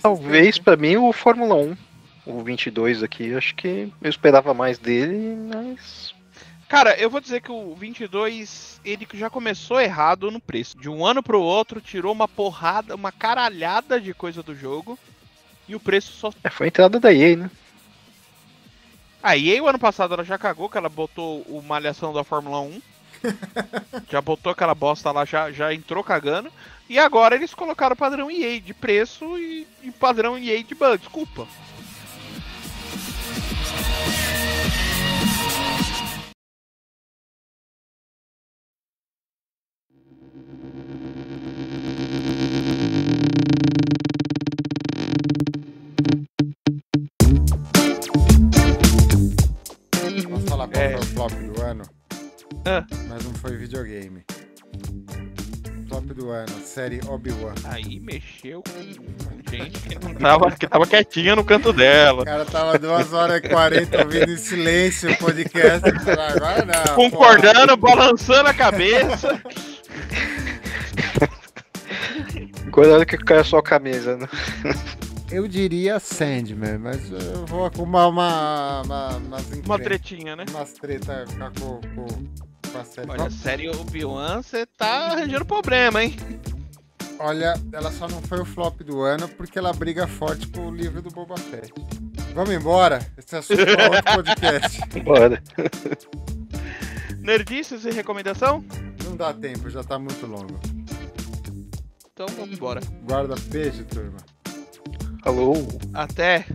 Talvez
para mim o Fórmula 1, o 22 aqui, acho que eu esperava mais dele, mas Cara,
eu vou dizer que o 22, ele já começou errado no preço. De um ano pro outro, tirou uma porrada, uma caralhada de coisa do jogo. E o preço só.
É, foi a entrada da EA, né?
A EA, o ano passado, ela já cagou, que ela botou o Malhação da Fórmula 1. [laughs] já botou aquela bosta lá, já, já entrou cagando. E agora eles colocaram padrão EA de preço e, e padrão EA de bug. desculpa.
é. foi flop do ano? Ah. Mas não foi videogame. Flop do ano, série Obi-Wan. Aí mexeu com gente que não [laughs] tava, que
tava quietinha no canto dela. O cara tava 2 horas e 40 ouvindo em silêncio
o podcast. [laughs] Agora não. Concordando, balançando a cabeça.
Cuidado que caiu a sua camisa, né? [laughs] Eu diria Sandman, mas eu
vou arrumar uma. Uma, uma, uma tretinha, né? Umas treta com, com, com a série. Olha, a série Obi-Wan, você tá arranjando problema, hein? Olha, ela só não foi o flop do ano porque ela briga forte com o livro do Boba Fett. Vamos embora? Esse é assunto é outro [laughs] podcast. Bora. Nerdices e recomendação? Não dá tempo, já tá muito longo. Então vamos embora. Guarda, beijo, turma. Alô? Até!